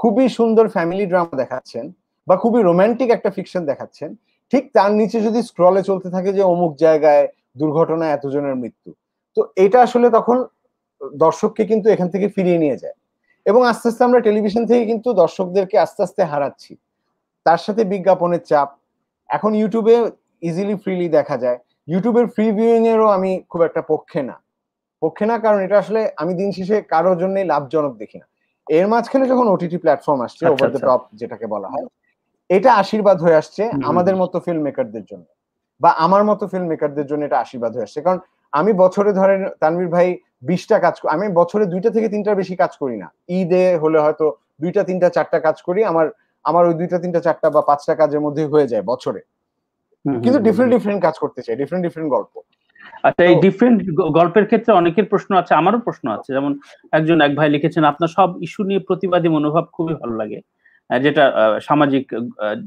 Speaker 2: খুবই সুন্দর ফ্যামিলি ড্রামা দেখাচ্ছেন বা খুবই রোমান্টিক একটা ফিকশন দেখাচ্ছেন ঠিক তার নিচে যদি স্ক্রলে চলতে থাকে যে অমুক জায়গায় দুর্ঘটনায় এতজনের মৃত্যু তো এটা আসলে তখন দর্শককে কিন্তু এখান থেকে ফিরিয়ে নিয়ে যায় এবং আস্তে আস্তে আমরা টেলিভিশন থেকে কিন্তু দর্শকদেরকে আস্তে আস্তে হারাচ্ছি তার সাথে বিজ্ঞাপনের চাপ এখন ইউটিউবে ইজিলি ফ্রিলি দেখা যায় ইউটিউবের ফ্রি ভিউইং এরও আমি খুব একটা পক্ষে না পক্ষে না কারণ এটা আসলে আমি দিন শেষে কারোর জন্যই লাভজনক দেখি না এর মাঝখানে যখন ওটিটি প্ল্যাটফর্ম আসছে ওভার দ্য টপ যেটাকে বলা হয় এটা আশীর্বাদ হয়ে আসছে আমাদের মতো ফিল্ম মেকারদের জন্য বা আমার মতো ফিল্ম মেকারদের জন্য এটা আশীর্বাদ হয়ে আসছে কারণ আমি বছরে ধরেন তানভীর ভাই বিশটা কাজ আমি বছরে দুইটা থেকে তিনটার বেশি কাজ করি না ঈদে হলে হয়তো দুইটা তিনটা চারটা কাজ করি আমার আমার ওই দুইটা তিনটা চারটা বা পাঁচটা কাজের মধ্যে হয়ে যায় বছরে কিন্তু ডিফারেন্ট ডিফারেন্ট কাজ করতে চাই ডিফারেন্ট ডিফারেন্ট গল্প
Speaker 1: আচ্ছা এই ডিফারেন্ট গল্পের ক্ষেত্রে অনেকের প্রশ্ন আছে আমারও প্রশ্ন আছে যেমন একজন এক ভাই লিখেছেন আপনার সব ইস্যু নিয়ে প্রতিবাদী মনোভাব খুবই ভালো লাগে যেটা সামাজিক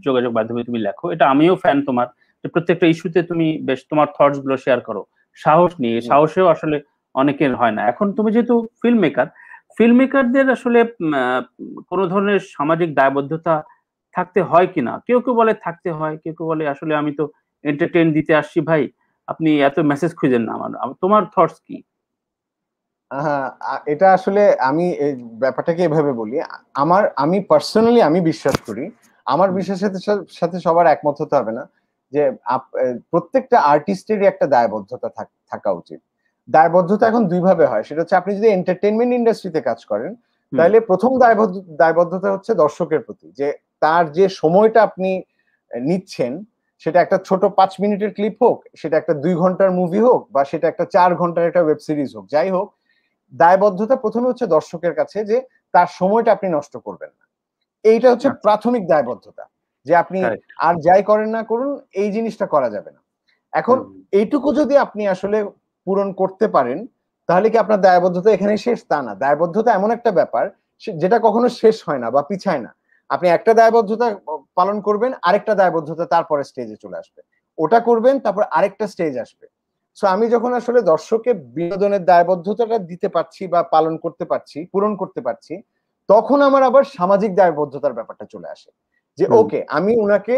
Speaker 1: যোগাযোগ মাধ্যমে তুমি লেখো এটা আমিও ফ্যান তোমার প্রত্যেকটা ইস্যুতে তুমি বেশ তোমার থটস গুলো শেয়ার করো সাহস নিয়ে সাহসেও আসলে অনেকের হয় না এখন তুমি যেহেতু ফিল্ম মেকার ফিল্ম মেকারদের আসলে কোনো ধরনের সামাজিক দায়বদ্ধতা থাকতে হয় কিনা কেউ কেউ বলে থাকতে হয় কেউ কেউ বলে আসলে আমি তো এন্টারটেন দিতে আসছি ভাই আপনি এত মেসেজ খুঁজেন না আমার তোমার থটস কি
Speaker 2: এটা আসলে আমি ব্যাপারটাকে এভাবে বলি আমার আমি পার্সোনালি আমি বিশ্বাস করি আমার বিশ্বাসের সাথে সবার একমত হতে হবে না যে প্রত্যেকটা আর্টিস্টেরই একটা দায়বদ্ধতা থাকা উচিত দায়বদ্ধতা এখন দুইভাবে হয় সেটা হচ্ছে আপনি যদি এন্টারটেনমেন্ট ইন্ডাস্ট্রিতে কাজ করেন তাহলে প্রথম দায়বদ্ধ দায়বদ্ধতা হচ্ছে দর্শকের প্রতি যে তার যে সময়টা আপনি নিচ্ছেন সেটা একটা ছোট পাঁচ মিনিটের ক্লিপ হোক সেটা একটা দুই ঘন্টার মুভি হোক বা সেটা একটা চার ঘন্টার একটা ওয়েব সিরিজ হোক যাই হোক দায়বদ্ধতা প্রথমে হচ্ছে দর্শকের কাছে যে তার সময়টা আপনি নষ্ট করবেন না এইটা হচ্ছে আচ্ছা। প্রাথমিক দায়বদ্ধতা যে আপনি আর যাই করেন না করুন এই জিনিসটা করা যাবে না এখন এইটুকু যদি আপনি আসলে পূরণ করতে পারেন তাহলে কি আপনার দায়বদ্ধতা এখানে শেষ তা না দায়বদ্ধতা এমন একটা ব্যাপার যেটা কখনো শেষ হয় না বা পিছায় না আপনি একটা দায়বদ্ধতা পালন করবেন আরেকটা দায়বদ্ধতা তারপরে স্টেজে চলে আসবে ওটা করবেন তারপর আরেকটা স্টেজ আসবে সো আমি যখন আসলে দর্শককে বিনোদনের দায়বদ্ধতাটা দিতে পারছি বা পালন করতে পারছি পূরণ করতে পারছি তখন আমার আবার সামাজিক দায়বদ্ধতার ব্যাপারটা চলে আসে যে ওকে আমি উনাকে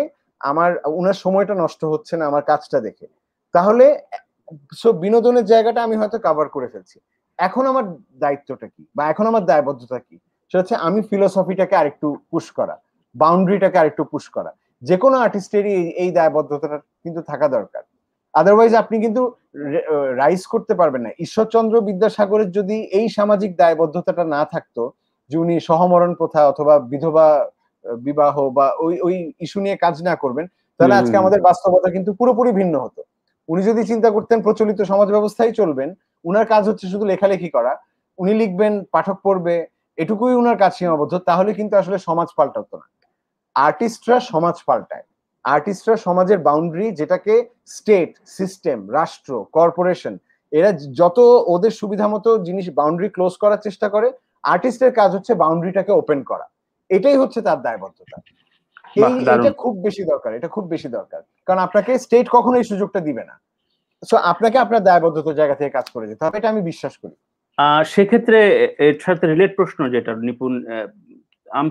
Speaker 2: আমার উনার সময়টা নষ্ট হচ্ছে না আমার কাজটা দেখে তাহলে বিনোদনের জায়গাটা আমি হয়তো কাভার করে ফেলছি এখন আমার দায়িত্বটা কি বা এখন আমার দায়বদ্ধতা কি সেটা হচ্ছে আমি ফিলোসফিটাকে আরেকটু পুশ করা বাউন্ডারিটাকে আরেকটু পুশ করা যে কোনো আর্টিস্টেরই এই দায়বদ্ধতাটা কিন্তু থাকা দরকার আদারওয়াইজ আপনি কিন্তু রাইজ করতে পারবেন না ঈশ্বরচন্দ্র বিদ্যাসাগরের যদি এই সামাজিক দায়বদ্ধতাটা না থাকতো যে উনি সহমরণ প্রথা অথবা বিধবা বিবাহ বা ওই ওই ইস্যু নিয়ে কাজ না করবেন তাহলে আজকে আমাদের বাস্তবতা কিন্তু পুরোপুরি ভিন্ন হতো উনি যদি চিন্তা করতেন প্রচলিত সমাজ ব্যবস্থাই চলবেন উনার কাজ হচ্ছে শুধু লেখালেখি করা উনি লিখবেন পাঠক পড়বে এটুকুই উনার কাজ সীমাবদ্ধ তাহলে কিন্তু আসলে সমাজ পাল্টাতো না আর্টিস্টরা সমাজ পাল্টায় আর্টিস্টরা সমাজের বাউন্ডারি যেটাকে স্টেট সিস্টেম রাষ্ট্র কর্পোরেশন এরা যত ওদের সুবিধা মতো জিনিস বাউন্ডারি ক্লোজ করার চেষ্টা করে আর্টিস্টের কাজ হচ্ছে বাউন্ডারিটাকে ওপেন করা এটাই হচ্ছে তার দায়বদ্ধতা এটা খুব বেশি দরকার এটা খুব বেশি দরকার কারণ আপনাকে স্টেট কখনো এই সুযোগটা দিবে না সো আপনাকে আপনার দায়বদ্ধতার জায়গা থেকে কাজ করে যেতে হবে এটা আমি বিশ্বাস করি
Speaker 1: সেক্ষেত্রে এর সাথে রিলেট প্রশ্ন যেটা নিপুণ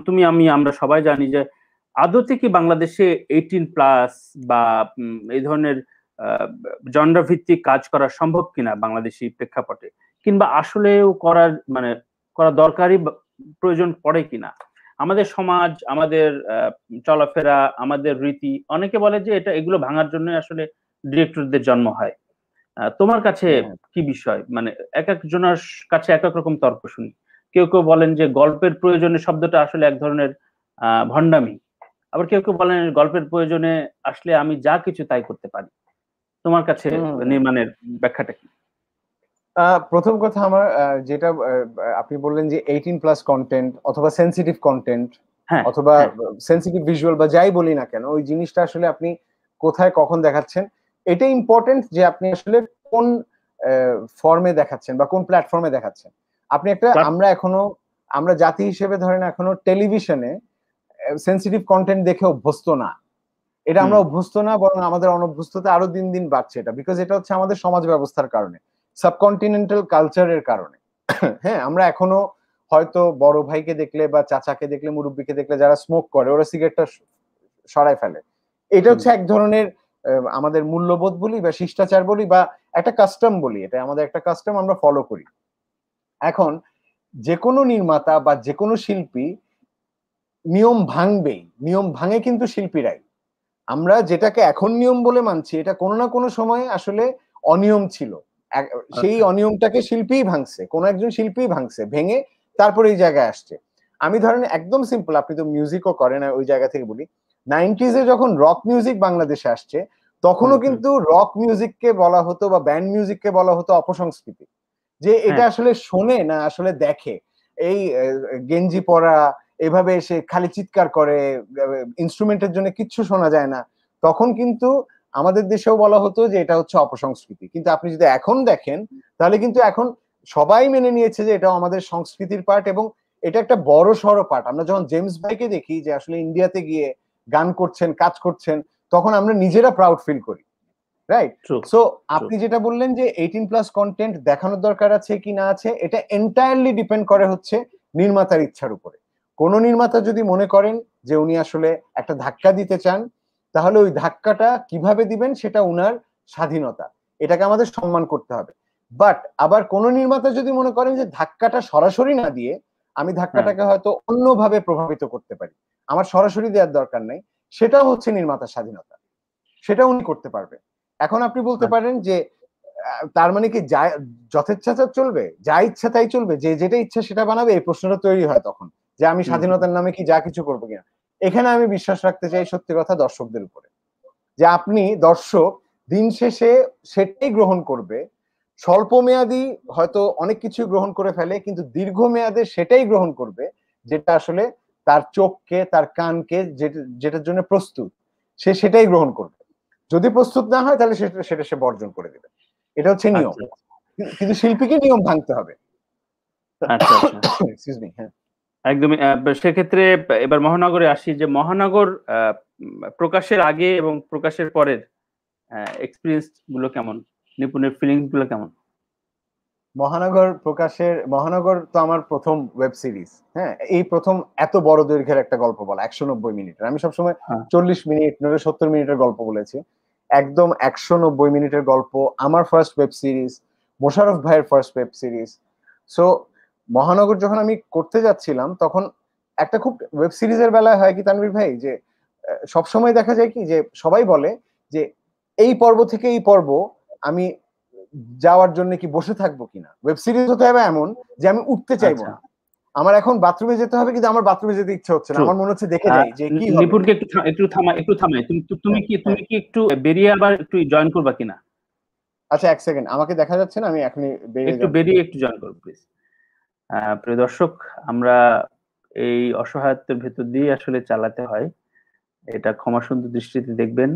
Speaker 1: তুমি আমি আমরা সবাই জানি যে আদতে কি বাংলাদেশে এইটিন প্লাস বা এই ধরনের জন্ডার ভিত্তিক কাজ করা সম্ভব কিনা বাংলাদেশি প্রেক্ষাপটে কিংবা আসলেও করার মানে করা দরকারই প্রয়োজন পড়ে কিনা আমাদের সমাজ আমাদের চলাফেরা আমাদের রীতি অনেকে বলে যে এটা এগুলো ভাঙার জন্য আসলে ডিরেক্টরদের জন্ম হয় তোমার কাছে হ্যাঁ। কি বিষয় মানে এক একজনের কাছে এক এক রকম তর্ক শুনি কেউ কেউ বলেন যে গল্পের প্রয়োজনে শব্দটা আসলে এক ধরনের ভণ্ডামি আবার কেউ কেউ বলেন গল্পের প্রয়োজনে আসলে আমি যা কিছু তাই করতে পারি তোমার কাছে নির্মাণের ব্যাখ্যাটা কি
Speaker 2: প্রথম কথা আমার যেটা আপনি বললেন যে এইটিন প্লাস কন্টেন্ট অথবা সেন্সিটিভ হ্যাঁ, কন্টেন্ট অথবা সেন্সিটিভ হ্যাঁ। ভিজুয়াল বা যাই বলি না কেন ওই জিনিসটা আসলে আপনি কোথায় কখন দেখাচ্ছেন এটা ইম্পর্টেন্ট যে আপনি আসলে কোন ফর্মে দেখাচ্ছেন বা কোন প্ল্যাটফর্মে দেখাচ্ছেন আপনি একটা আমরা এখনো আমরা জাতি হিসেবে ধরেন এখনো টেলিভিশনে সেন্সিটিভ কন্টেন্ট দেখে অভ্যস্ত না এটা আমরা অভ্যস্ত না বরং আমাদের অনভ্যস্ততা আরো দিন দিন বাড়ছে এটা বিকজ এটা হচ্ছে আমাদের সমাজ ব্যবস্থার কারণে সাবকন্টিনেন্টাল কালচারের কারণে হ্যাঁ আমরা এখনো হয়তো বড় ভাইকে দেখলে বা চাচাকে দেখলে মুরব্বীকে দেখলে যারা স্মোক করে ওরা সিগারেটটা সরায় ফেলে এটা হচ্ছে এক ধরনের আমাদের মূল্যবোধ বলি বা শিষ্টাচার বলি বা একটা কাস্টম বলি এটা আমাদের একটা কাস্টম আমরা ফলো করি এখন যে কোনো নির্মাতা বা যে কোনো শিল্পী নিয়ম ভাঙবেই নিয়ম ভাঙে কিন্তু শিল্পীরাই আমরা যেটাকে এখন নিয়ম বলে মানছি এটা কোনো না কোনো সময়ে আসলে অনিয়ম ছিল সেই আচ্ছা। অনিয়মটাকে শিল্পীই ভাঙছে কোন একজন শিল্পীই ভাঙছে ভেঙে তারপরে এই জায়গায় আসছে আমি ধরেন একদম সিম্পল আপনি তো মিউজিকও করেন ওই জায়গা থেকে বলি নাইনটিজে যখন রক মিউজিক বাংলাদেশে আসছে তখনও কিন্তু রক মিউজিককে বলা হতো বা ব্যান্ড মিউজিককে বলা হতো অপসংস্কৃতি যে হ্যাঁ। এটা আসলে শোনে না আসলে দেখে এই গেঞ্জি পরা এভাবে এসে খালি চিৎকার করে ইনস্ট্রুমেন্টের জন্য কিচ্ছু শোনা যায় না তখন কিন্তু আমাদের দেশেও বলা হতো যে এটা হচ্ছে অপসংস্কৃতি কিন্তু আপনি যদি এখন দেখেন তাহলে কিন্তু এখন সবাই মেনে নিয়েছে যে এটা আমাদের সংস্কৃতির পার্ট এবং এটা একটা বড় সড় পার্ট আমরা যখন জেমস ভাইকে দেখি যে আসলে ইন্ডিয়াতে গিয়ে গান করছেন কাজ করছেন তখন আমরা নিজেরা প্রাউড ফিল করি রাইট সো আপনি যেটা বললেন যে এইটিন প্লাস কন্টেন্ট দেখানোর দরকার আছে কি না আছে এটা এন্টায়ারলি ডিপেন্ড করে হচ্ছে নির্মাতার ইচ্ছার উপরে কোন নির্মাতা যদি মনে করেন যে উনি আসলে একটা ধাক্কা দিতে চান তাহলে ওই ধাক্কাটা কিভাবে দিবেন সেটা উনার স্বাধীনতা এটাকে আমাদের সম্মান করতে হবে বাট আবার কোন নির্মাতা যদি মনে করেন যে ধাক্কাটা সরাসরি না দিয়ে আমি ধাক্কাটাকে হয়তো অন্যভাবে প্রভাবিত করতে পারি আমার সরাসরি দেওয়ার দরকার নাই সেটাও হচ্ছে নির্মাতার স্বাধীনতা সেটা উনি করতে পারবে এখন আপনি বলতে হ্যাঁ। পারেন যে তার মানে কি যথেচ্ছা চলবে যা ইচ্ছা তাই চলবে যে যেটা ইচ্ছা সেটা বানাবে এই প্রশ্নটা তৈরি হয় তখন যে আমি স্বাধীনতার নামে কি যা কিছু করবো কিনা এখানে আমি বিশ্বাস রাখতে চাই সত্যি কথা দর্শকদের উপরে যে আপনি দর্শক দিন শেষে সেটাই গ্রহণ করবে স্বল্প মেয়াদি হয়তো অনেক কিছু গ্রহণ করে ফেলে কিন্তু মেয়াদে সেটাই গ্রহণ করবে যেটা আসলে তার চোখকে তার কানকে যেটার জন্য প্রস্তুত সে সেটাই গ্রহণ করবে যদি প্রস্তুত না হয় তাহলে সেটা সেটা সে বর্জন করে দেবে এটা হচ্ছে নিয়ম আচ্ছা। কিন্তু শিল্পীকে নিয়ম ভাঙতে হবে এক্সকিউজ আচ্ছা, মি আচ্ছা। হ্যাঁ
Speaker 1: একদমই সেক্ষেত্রে এবার মহানগরে আসি যে মহানগর প্রকাশের আগে এবং প্রকাশের পরের এক্সপিরিয়েন্স গুলো কেমন নিপুণের ফিলিংস গুলো কেমন
Speaker 2: মহানগর প্রকাশের মহানগর তো আমার প্রথম ওয়েব সিরিজ হ্যাঁ এই প্রথম এত বড় দৈর্ঘ্যের একটা গল্প বলা একশো নব্বই মিনিটের আমি সবসময় হ্যাঁ। চল্লিশ মিনিট নয় সত্তর মিনিটের গল্প বলেছি একদম একশো নব্বই মিনিটের গল্প আমার ফার্স্ট ওয়েব সিরিজ মোশারফ ভাইয়ের ফার্স্ট ওয়েব সিরিজ সো মহানগর যখন আমি করতে যাচ্ছিলাম তখন একটা খুব ওয়েব সিরিজের বেলায় হয় কি তানবীর ভাই যে সবসময় দেখা যায় কি যে সবাই বলে যে এই পর্ব থেকে এই পর্ব আমি যাওয়ার জন্য কি বসে থাকবো কিনা ওয়েব সিরিজ হতে হবে এমন যে আমি উঠতে চাইবো আচ্ছা। না আমার এখন বাথরুমে যেতে হবে কিন্তু আমার বাথরুমে যেতে ইচ্ছে হচ্ছে না আমার মনে হচ্ছে দেখে যাই যে কি নিপুরকে
Speaker 1: একটু একটু থামা একটু থামাই তুমি তুমি হ্যাঁ, কি হ্যাঁ। তুমি কি একটু বেরিয়ে আবার একটু জয়েন করবা কিনা
Speaker 2: আচ্ছা এক সেকেন্ড আমাকে দেখা যাচ্ছে না আমি এখনই একটু বেরিয়ে
Speaker 1: একটু জয়েন করব প্লিজ প্রিয় দর্শক আমরা এই অসহায়ত্বের ভেতর দিয়ে আসলে চালাতে হয় এটা সুন্দর দৃষ্টিতে দেখবেন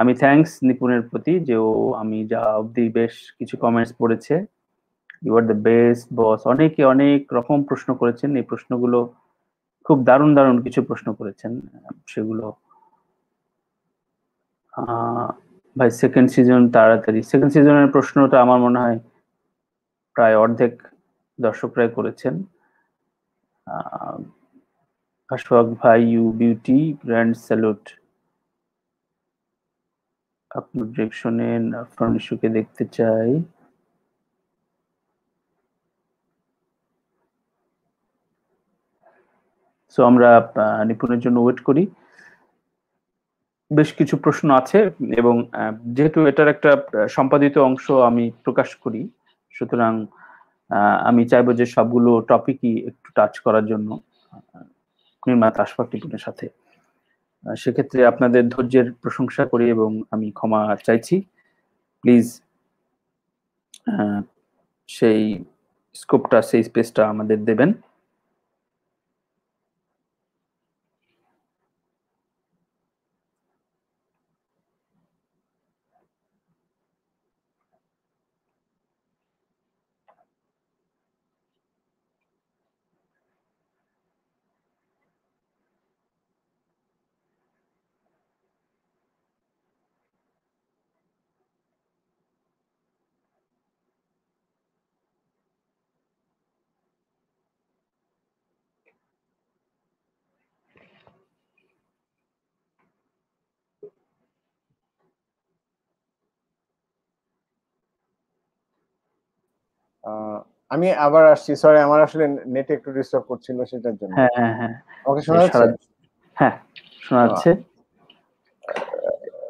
Speaker 1: আমি থ্যাংকস নিপুণের প্রতি যে ও আমি যা অবধি বেশ কিছু কমেন্টস পড়েছে you are the best boss অনেকে অনেক রকম প্রশ্ন করেছেন এই প্রশ্নগুলো খুব দারুণ দারুণ কিছু প্রশ্ন করেছেন সেগুলো ভাই সেকেন্ড সিজন তাড়াতাড়ি সেকেন্ড সিজনের প্রশ্নটা আমার মনে হয় প্রায় অর্ধেক দর্শকরাই করেছেন আশফাক ভাই ইউ বিউটি গ্র্যান্ড স্যালুট আপনার ডিরেকশনে আফরান ইস্যুকে দেখতে চাই সো আমরা নিপুণের জন্য ওয়েট করি বেশ কিছু প্রশ্ন আছে এবং যেহেতু এটার একটা সম্পাদিত অংশ আমি প্রকাশ করি সুতরাং আমি চাইবো যে সবগুলো টপিকই একটু টাচ করার জন্য নির্মাতা আশফাক টিপুনের সাথে সেক্ষেত্রে আপনাদের ধৈর্যের প্রশংসা করি এবং আমি ক্ষমা চাইছি প্লিজ সেই স্কোপটা সেই স্পেসটা আমাদের দেবেন
Speaker 2: আমি আবার আসছি সরি আমার আসলে নেট একটু ডিস্টার্ব করছিল সেটার জন্য হ্যাঁ হ্যাঁ ওকে হ্যাঁ। শোনা যাচ্ছে
Speaker 1: হ্যাঁ শোনা যাচ্ছে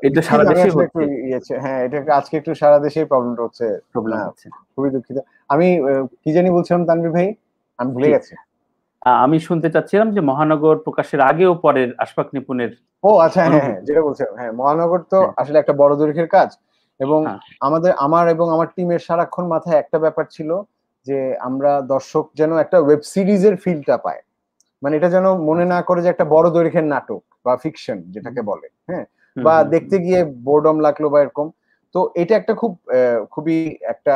Speaker 1: এটা সারা দেশে হচ্ছে
Speaker 2: ইয়ে হ্যাঁ এটা আজকে একটু সারা দেশে প্রবলেম হচ্ছে প্রবলেম হ্যাঁ, হচ্ছে খুবই দুঃখিত আমি কি জানি বলছিলাম তানভীর ভাই আমি ভুলে গেছি
Speaker 1: আমি শুনতে চাচ্ছিলাম যে মহানগর প্রকাশের আগে ও পরের আশফাক নিপুণের
Speaker 2: ও আচ্ছা হ্যাঁ হ্যাঁ যেটা বলছিলাম হ্যাঁ মহানগর তো হ্যাঁ। আসলে একটা বড় দৈর্ঘ্যের কাজ এবং আমাদের আমার এবং আমার টিমের সারাক্ষণ মাথায় একটা ব্যাপার ছিল যে আমরা দর্শক যেন একটা ওয়েব সিরিজের ফিলটা পায় মানে এটা যেন মনে না করে যে একটা বড় দৈর্ঘ্যের নাটক বা ফিকশন যেটাকে বলে হ্যাঁ বা দেখতে গিয়ে বোর্ডম লাগলো বা এরকম তো এটা একটা খুব খুবই একটা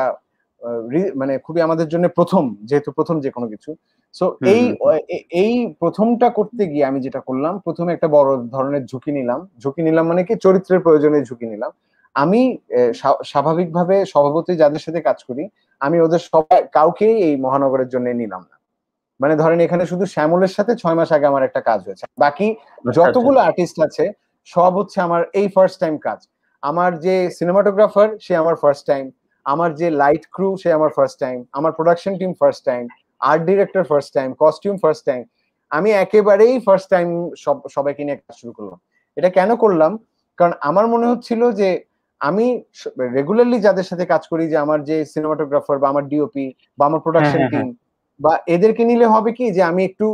Speaker 2: মানে খুবই আমাদের জন্য প্রথম যেহেতু প্রথম যে কোনো কিছু সো এই এই প্রথমটা করতে গিয়ে আমি যেটা করলাম প্রথমে একটা বড় ধরনের ঝুঁকি নিলাম ঝুঁকি নিলাম মানে কি চরিত্রের প্রয়োজনে ঝুঁকি নিলাম আমি স্বাভাবিকভাবে সভাপতি যাদের সাথে কাজ করি আমি ওদের সবাই কাউকেই এই মহানগরের জন্য নিলাম না মানে ধরেন এখানে শুধু শ্যামলের সাথে ছয় মাস আগে আমার একটা কাজ হয়েছে বাকি আচ্ছা, আচ্ছা। যতগুলো আর্টিস্ট আছে সব হচ্ছে আমার এই ফার্স্ট টাইম কাজ আমার যে সিনেমাটোগ্রাফার সে আমার ফার্স্ট টাইম আমার যে লাইট ক্রু সে আমার ফার্স্ট টাইম আমার production team first time art director first time costume first time আমি একেবারেই ফার্স্ট টাইম সব সবাইকে নিয়ে কাজ শুরু করলাম এটা কেন করলাম কারণ আমার মনে হচ্ছিল যে আমি রেগুলারলি যাদের সাথে কাজ করি যে আমার যে সিনেমাটোগ্রাফার বা আমার ডিওপি বা আমার প্রোডাকশন হ্যাঁ, টিম হ্যাঁ, হ্যাঁ। বা এদেরকে নিলে হবে কি যে আমি একটু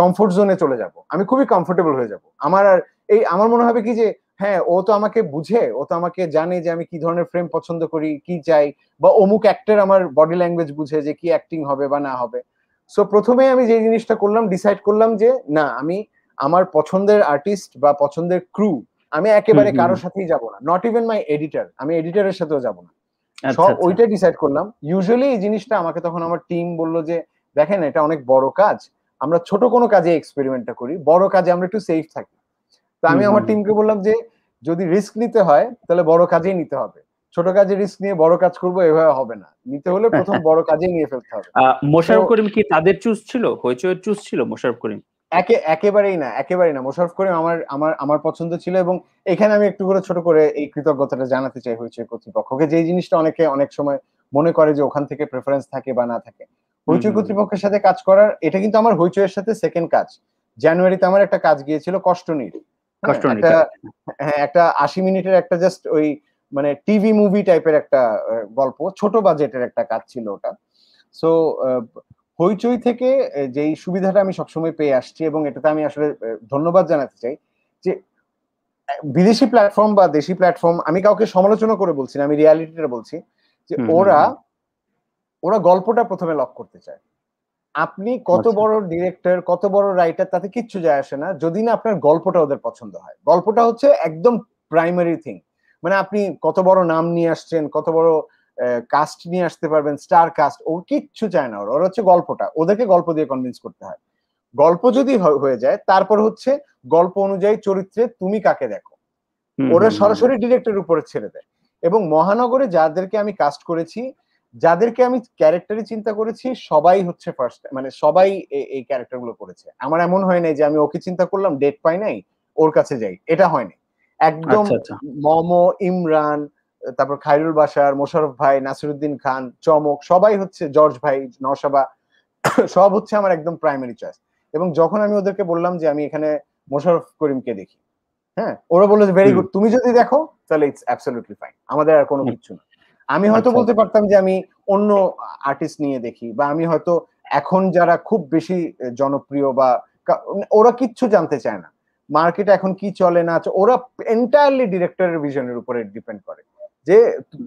Speaker 2: কমফোর্ট জোনে চলে যাব আমি খুবই কমফোর্টেবল হয়ে যাব আমার আর এই আমার মনে হবে কি যে হ্যাঁ ও তো আমাকে বুঝে ও তো আমাকে জানে যে আমি কি ধরনের ফ্রেম পছন্দ করি কি চাই বা অমুক অ্যাক্টার আমার বডি ল্যাঙ্গুয়েজ বুঝে যে কি অ্যাক্টিং হবে বা না হবে সো প্রথমে আমি যে জিনিসটা করলাম ডিসাইড করলাম যে না আমি আমার পছন্দের আর্টিস্ট বা পছন্দের ক্রু আমি একেবারে কারো সাথেই যাব না নট ইভেন মাই এডিটর আমি এডিটরের সাথেও যাব না আচ্ছা, সব আচ্ছা। ওইটা ডিসাইড করলাম ইউজুয়ালি এই জিনিসটা আমাকে তখন আমার টিম বললো যে দেখেন এটা অনেক বড় কাজ আমরা ছোট কোনো কাজে এক্সপেরিমেন্টটা করি বড় কাজে আমরা একটু সেফ থাকি তো আমি আমার টিমকে বললাম যে যদি রিস্ক নিতে হয় তাহলে বড় কাজেই নিতে হবে ছোট কাজে রিস্ক নিয়ে বড় কাজ করবো এভাবে হবে না নিতে হলে প্রথম বড় কাজেই নিয়ে ফেলতে হবে
Speaker 1: মোশারফ করিম কি তাদের চুজ ছিল হইচই চুজ ছিল মোশারফ করিম
Speaker 2: একে একেবারেই না একেবারেই না মোশারফ করিম আমার আমার আমার পছন্দ ছিল এবং এখানে আমি একটু করে ছোট করে এই কৃতজ্ঞতাটা জানাতে চাই হইচই কর্তৃপক্ষকে যে জিনিসটা অনেকে অনেক সময় মনে করে যে ওখান থেকে প্রেফারেন্স থাকে বা না থাকে হইচই কর্তৃপক্ষের সাথে কাজ করার এটা কিন্তু আমার হইচইয়ের সাথে সেকেন্ড কাজ জানুয়ারিতে আমার একটা কাজ গিয়েছিল কষ্ট নির হ্যাঁ, হ্যাঁ, একটা আশি মিনিটের একটা জাস্ট ওই মানে টিভি মুভি টাইপের একটা গল্প ছোট বাজেটের একটা কাজ ছিল ওটা সো হইচই থেকে যেই সুবিধাটা আমি সবসময় পেয়ে আসছি এবং এটাতে আমি আসলে ধন্যবাদ জানাতে চাই যে বিদেশি প্ল্যাটফর্ম বা দেশি প্ল্যাটফর্ম আমি কাউকে সমালোচনা করে বলছি না আমি রিয়ালিটিটা বলছি যে ওরা ওরা গল্পটা প্রথমে লক করতে চায় আপনি কত আচ্ছা। বড় ডিরেক্টর কত বড় রাইটার তাতে কিচ্ছু যায় আসে না যদি না আপনার গল্পটা ওদের পছন্দ হয় গল্পটা হচ্ছে একদম প্রাইমারি থিং মানে আপনি কত বড় নাম নিয়ে আসছেন কত বড় কাস্ট নিয়ে আসতে পারবেন স্টার কাস্ট ও কিচ্ছু চায় না ওরা ওর হচ্ছে গল্পটা ওদেরকে গল্প দিয়ে কনভিন্স করতে হয় গল্প যদি হয়ে যায় তারপর হচ্ছে গল্প অনুযায়ী চরিত্রে তুমি কাকে দেখো ওরা সরাসরি ডিরেক্টরের উপরে ছেড়ে দেয় এবং মহানগরে যাদেরকে আমি কাস্ট করেছি যাদেরকে আমি ক্যারেক্টারে চিন্তা করেছি সবাই হচ্ছে ফার্স্ট মানে সবাই এই ক্যারেক্টার গুলো করেছে আমার এমন হয় নাই যে আমি ওকে চিন্তা করলাম ডেট পাই নাই ওর কাছে যাই এটা হয়নি একদম আচ্ছা, আচ্ছা। মম ইমরান তারপর খাইরুল বাসার মোশারফ ভাই নাসিরুদ্দিন খান চমক সবাই হচ্ছে জর্জ ভাই নওশাবা সব হচ্ছে আমার একদম প্রাইমারি চয়েস এবং যখন আমি ওদেরকে বললাম যে আমি এখানে মোশারফ করিমকে দেখি হ্যাঁ ওরা বললো ভেরি গুড তুমি যদি দেখো তাহলে ইটস অ্যাবসলিউটলি ফাইন আমাদের আর কোনো কিছু না আমি হয়তো আচ্ছা। বলতে পারতাম যে আমি অন্য আর্টিস্ট নিয়ে দেখি বা আমি হয়তো এখন যারা খুব বেশি জনপ্রিয় বা ওরা কিচ্ছু জানতে চায় না মার্কেটে এখন কি চলে না ওরা এন্টায়ারলি ডিরেক্টরের ভিশনের উপরে ডিপেন্ড করে যে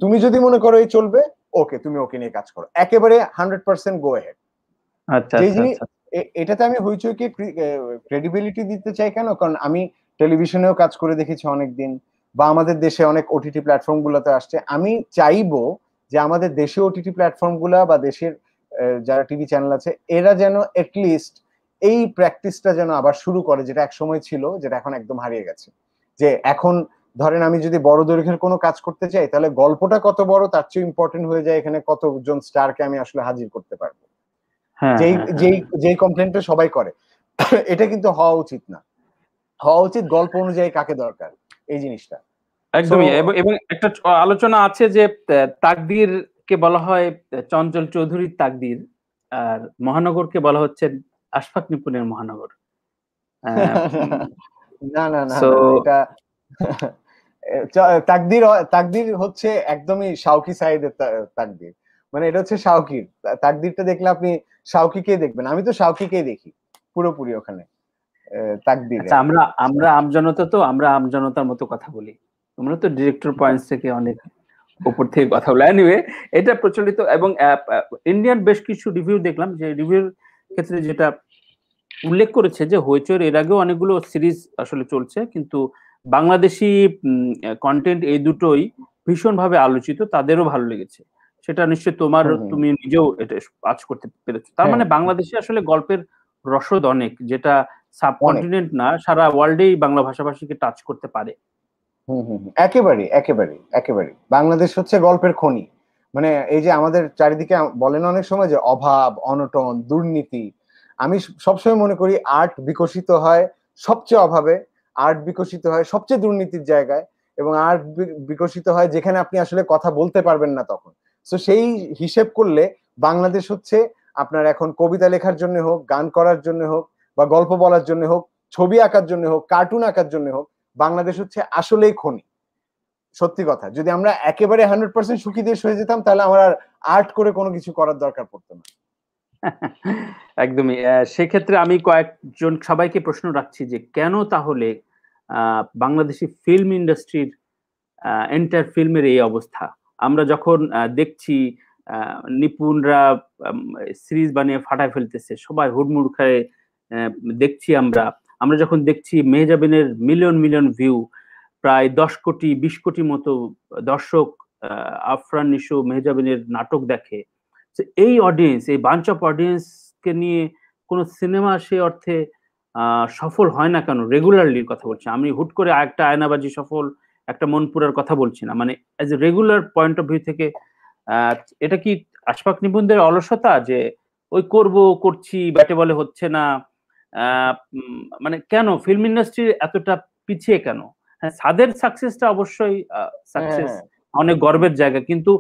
Speaker 2: তুমি যদি মনে করো এই চলবে ওকে তুমি ওকে নিয়ে কাজ করো একেবারে হান্ড্রেড পার্সেন্ট গো হেড এটাতে আমি কি ক্রেডিবিলিটি দিতে চাই কেন কারণ আমি টেলিভিশনেও কাজ করে দেখেছি অনেকদিন বা আমাদের দেশে অনেক ওটিটি প্ল্যাটফর্ম গুলোতে আসছে আমি চাইবো যে আমাদের দেশে ওটিটি প্ল্যাটফর্ম গুলা বা দেশের যারা টিভি চ্যানেল আছে এরা যেন এটলিস্ট এই প্র্যাকটিসটা যেন আবার শুরু করে যেটা এক সময় ছিল যেটা এখন একদম হারিয়ে গেছে যে এখন ধরেন আমি যদি বড় দৈর্ঘ্যের কোনো কাজ করতে চাই তাহলে গল্পটা কত বড় তার চেয়ে ইম্পর্টেন্ট হয়ে যায় এখানে কতজন স্টারকে আমি আসলে হাজির করতে পারবো
Speaker 1: হ্যাঁ, যেই হ্যাঁ, যেই হ্যাঁ।
Speaker 2: যেই কমপ্লেনটা সবাই করে এটা কিন্তু হওয়া উচিত না হওয়া উচিত গল্প অনুযায়ী কাকে দরকার এই জিনিসটা একদমই
Speaker 1: এবং একটা আলোচনা আছে যে তাকদির কে বলা হয় চঞ্চল চৌধুরীর তাকদির আর মহানগরকে বলা হচ্ছে আশফাক নিপুণের মহানগর
Speaker 2: না না না এটা তাকদির তাকদির হচ্ছে একদমই সাউকি সাইদের তাকদির মানে এটা হচ্ছে সাউকির তাকদিরটা দেখলে আপনি সাউকিকে দেখবেন আমি তো সাউকিকেই দেখি পুরোপুরি ওখানে তাকদির আচ্ছা, আমরা
Speaker 1: আমরা আমজনতা তো আমরা আমজনতার মতো কথা বলি তোমরা তো ডিরেক্টর পয়েন্টস থেকে অনেক উপর থেকে কথা বলে এনিওয়ে এটা প্রচলিত এবং ইন্ডিয়ান বেশ কিছু রিভিউ দেখলাম যে রিভিউর ক্ষেত্রে যেটা উল্লেখ করেছে যে হইচইয়ের এর আগেও অনেকগুলো সিরিজ আসলে চলছে কিন্তু বাংলাদেশি কন্টেন্ট এই দুটোই ভীষণভাবে আলোচিত তাদেরও ভালো লেগেছে সেটা নিশ্চয় তোমার তুমি নিজেও এটা কাজ করতে পেরেছো তার হ্যাঁ, মানে হ্যাঁ। বাংলাদেশে আসলে গল্পের রসদ অনেক যেটা কন্টিনেন্ট না সারা ওয়ার্ল্ডেই বাংলা ভাষাভাষীকে টাচ করতে পারে
Speaker 2: একেবারে একেবারে একেবারে বাংলাদেশ হচ্ছে গল্পের খনি মানে এই যে আমাদের চারিদিকে বলেন অনেক সময় যে অভাব অনটন দুর্নীতি আমি সবসময় মনে করি আর্ট বিকশিত হয় সবচেয়ে অভাবে আর্ট বিকশিত হয় সবচেয়ে দুর্নীতির জায়গায় এবং আর্ট বিকশিত হয় যেখানে আপনি আসলে কথা বলতে পারবেন না তখন তো সেই হিসেব করলে বাংলাদেশ হচ্ছে আপনার এখন কবিতা লেখার জন্য হোক গান করার জন্য হোক বা গল্প বলার জন্য হোক ছবি আঁকার জন্য হোক কার্টুন আঁকার জন্য হোক বাংলাদেশ হচ্ছে আসলেই খনি সত্যি কথা যদি আমরা একেবারে হান্ড্রেড পার্সেন্ট সুখী দেশ হয়ে যেতাম তাহলে আমার আর আর্ট করে কোনো কিছু করার দরকার পড়তো না
Speaker 1: একদমই সেক্ষেত্রে আমি কয়েকজন সবাইকে প্রশ্ন রাখছি যে কেন তাহলে বাংলাদেশি ফিল্ম ইন্ডাস্ট্রির এন্টার ফিল্মের এই অবস্থা আমরা যখন দেখছি নিপুণরা সিরিজ বানিয়ে ফাটায় ফেলতেছে সবাই হুড়মুড় খায় দেখছি আমরা আমরা যখন দেখছি মেহজাবিনের মিলিয়ন মিলিয়ন ভিউ প্রায় দশ কোটি বিশ কোটি মতো দর্শক আফরান নিশো মেহজাবিনের নাটক দেখে এই অডিয়েন্স এই বাঞ্চ অফ অডিয়েন্সকে নিয়ে কোনো সিনেমা সে অর্থে সফল হয় না কেন রেগুলারলি কথা বলছি আমি হুট করে একটা আয়নাবাজি সফল একটা মনপুরার কথা বলছি না মানে as a regular point of view থেকে এটা কি আশফাক নিবন্ধের অলসতা যে ওই করব করছি ব্যাটে বলে হচ্ছে না মানে কেন ফিল্ম ইন্ডাস্ট্রি এতটা পিছিয়ে কেন হ্যাঁ সাদের সাকসেসটা অবশ্যই সাকসেস হ্যাঁ, হ্যাঁ। অনেক গর্বের জায়গা কিন্তু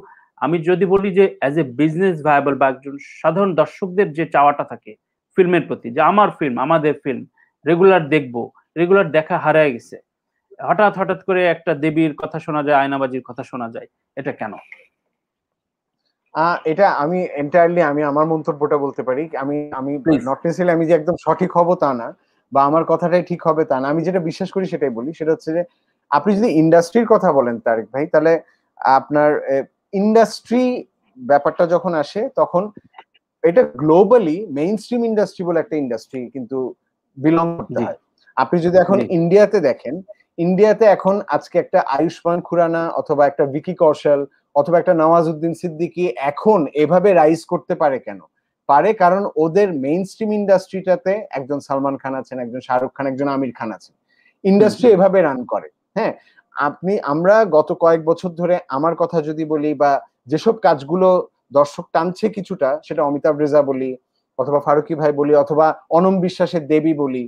Speaker 1: আমি যদি বলি যে অ্যাজ এ বিজনেস ভায়াবল বা একজন সাধারণ দর্শকদের যে চাওয়াটা থাকে ফিল্মের প্রতি যে আমার ফিল্ম আমাদের ফিল্ম রেগুলার দেখব রেগুলার দেখা হারায় গেছে হঠাৎ হঠাৎ করে একটা দেবীর কথা শোনা যায় আয়নাবাজির কথা শোনা যায় এটা কেন
Speaker 2: এটা আমি এন্টায়ারলি আমি আমার মন্তব্যটা বলতে পারি আমি আমি নট নেসেসারি আমি যে একদম সঠিক হব তা না বা আমার কথাটাই ঠিক হবে তা না আমি যেটা বিশ্বাস করি সেটাই বলি সেটা হচ্ছে যে আপনি যদি ইন্ডাস্ট্রির কথা বলেন তারেক ভাই তাহলে আপনার ইন্ডাস্ট্রি ব্যাপারটা যখন আসে তখন এটা গ্লোবালি মেইন স্ট্রিম ইন্ডাস্ট্রি বলে একটা ইন্ডাস্ট্রি কিন্তু বিলং করতে হয় আপনি যদি এখন ইন্ডিয়াতে দেখেন ইন্ডিয়াতে এখন আজকে একটা আয়ুষ্মান খুরানা অথবা একটা ভিকি কৌশল অথবা একটা নওয়াজউদ্দিন সিদ্দিকি এখন এভাবে রাইজ করতে পারে কেন পারে কারণ ওদের মেইন স্ট্রিম ইন্ডাস্ট্রিটাতে একজন সালমান খান আছেন একজন শাহরুখ খান একজন আমির খান আছেন ইন্ডাস্ট্রি এভাবে রান করে হ্যাঁ আপনি আমরা গত কয়েক বছর ধরে আমার কথা যদি বলি বা যেসব কাজগুলো দর্শক টানছে কিছুটা সেটা অমিতাভ রেজা বলি অথবা ফারুকি ভাই বলি অথবা অনম বিশ্বাসের দেবী বলি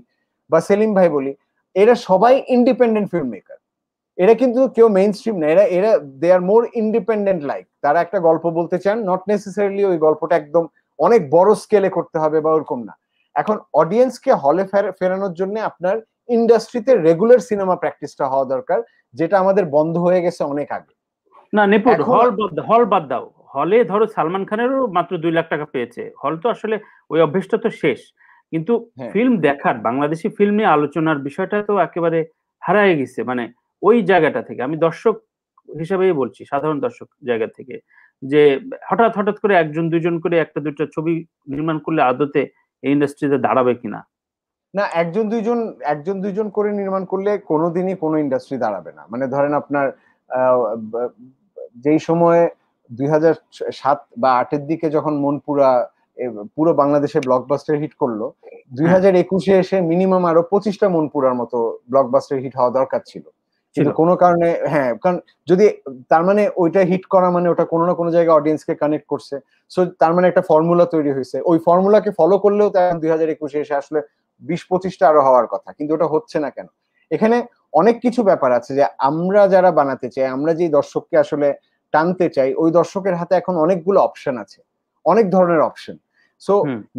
Speaker 2: বা সেলিম ভাই বলি এরা সবাই ইন্ডিপেন্ডেন্ট ফিল্ম মেকার এরা কিন্তু কেউ মেইন স্ট্রিম না এরা এরা দে আর মোর ইন্ডিপেন্ডেন্ট লাইক তারা একটা গল্প বলতে চান নট নেসেসারিলি ওই গল্পটা একদম অনেক বড় স্কেলে করতে হবে বা ওরকম না এখন অডিয়েন্সকে হলে ফেরানোর জন্য আপনার ইন্ডাস্ট্রিতে রেগুলার সিনেমা প্র্যাকটিসটা হওয়া দরকার যেটা আমাদের বন্ধ হয়ে গেছে অনেক আগে না নেপট হল
Speaker 1: হল বাদ দাও হলে ধরো সালমান খানেরও মাত্র দুই লাখ টাকা পেয়েছে হল তো আসলে ওই অভ্যেসটা তো শেষ কিন্তু ফিল্ম হ্যাঁ। দেখার বাংলাদেশি ফিল্ম নিয়ে আলোচনার বিষয়টা তো একেবারে হারায় গেছে মানে ওই জায়গাটা থেকে আমি দর্শক হিসাবেই বলছি সাধারণ দর্শক জায়গা থেকে যে হঠাৎ হঠাৎ করে একজন দুজন করে একটা দুটো ছবি নির্মাণ করলে আদতে এই ইন্ডাস্ট্রিতে দাঁড়াবে কিনা
Speaker 2: না একজন দুইজন একজন দুইজন করে নির্মাণ করলে কোনোদিনই কোনো ইন্ডাস্ট্রি দাঁড়াবে না মানে ধরেন আপনার যেই সময়ে দুই সাত বা আটের দিকে যখন মনপুরা পুরো বাংলাদেশে ব্লকবাস্টার হিট করলো দুই হাজার একুশে এসে মিনিমাম আরো পঁচিশটা মনপুরার মতো ব্লকবাস্টার হিট হওয়া দরকার ছিল কিন্তু কোনো কারণে হ্যাঁ কারণ যদি তার মানে ওইটা হিট করা মানে ওটা কোনো না কোনো জায়গায় অডিয়েন্সকে কানেক্ট করছে সো তার মানে একটা ফর্মুলা তৈরি হয়েছে ওই ফর্মুলাকে ফলো করলেও দুই হাজার একুশে এসে আসলে বিশ পঁচিশটা আরো হওয়ার কথা কিন্তু ওটা হচ্ছে না কেন এখানে অনেক কিছু ব্যাপার আছে যে আমরা যারা বানাতে চাই আমরা যে দর্শককে আসলে টানতে চাই ওই দর্শকের হাতে এখন অনেকগুলো অপশন আছে অনেক ধরনের অপশন সো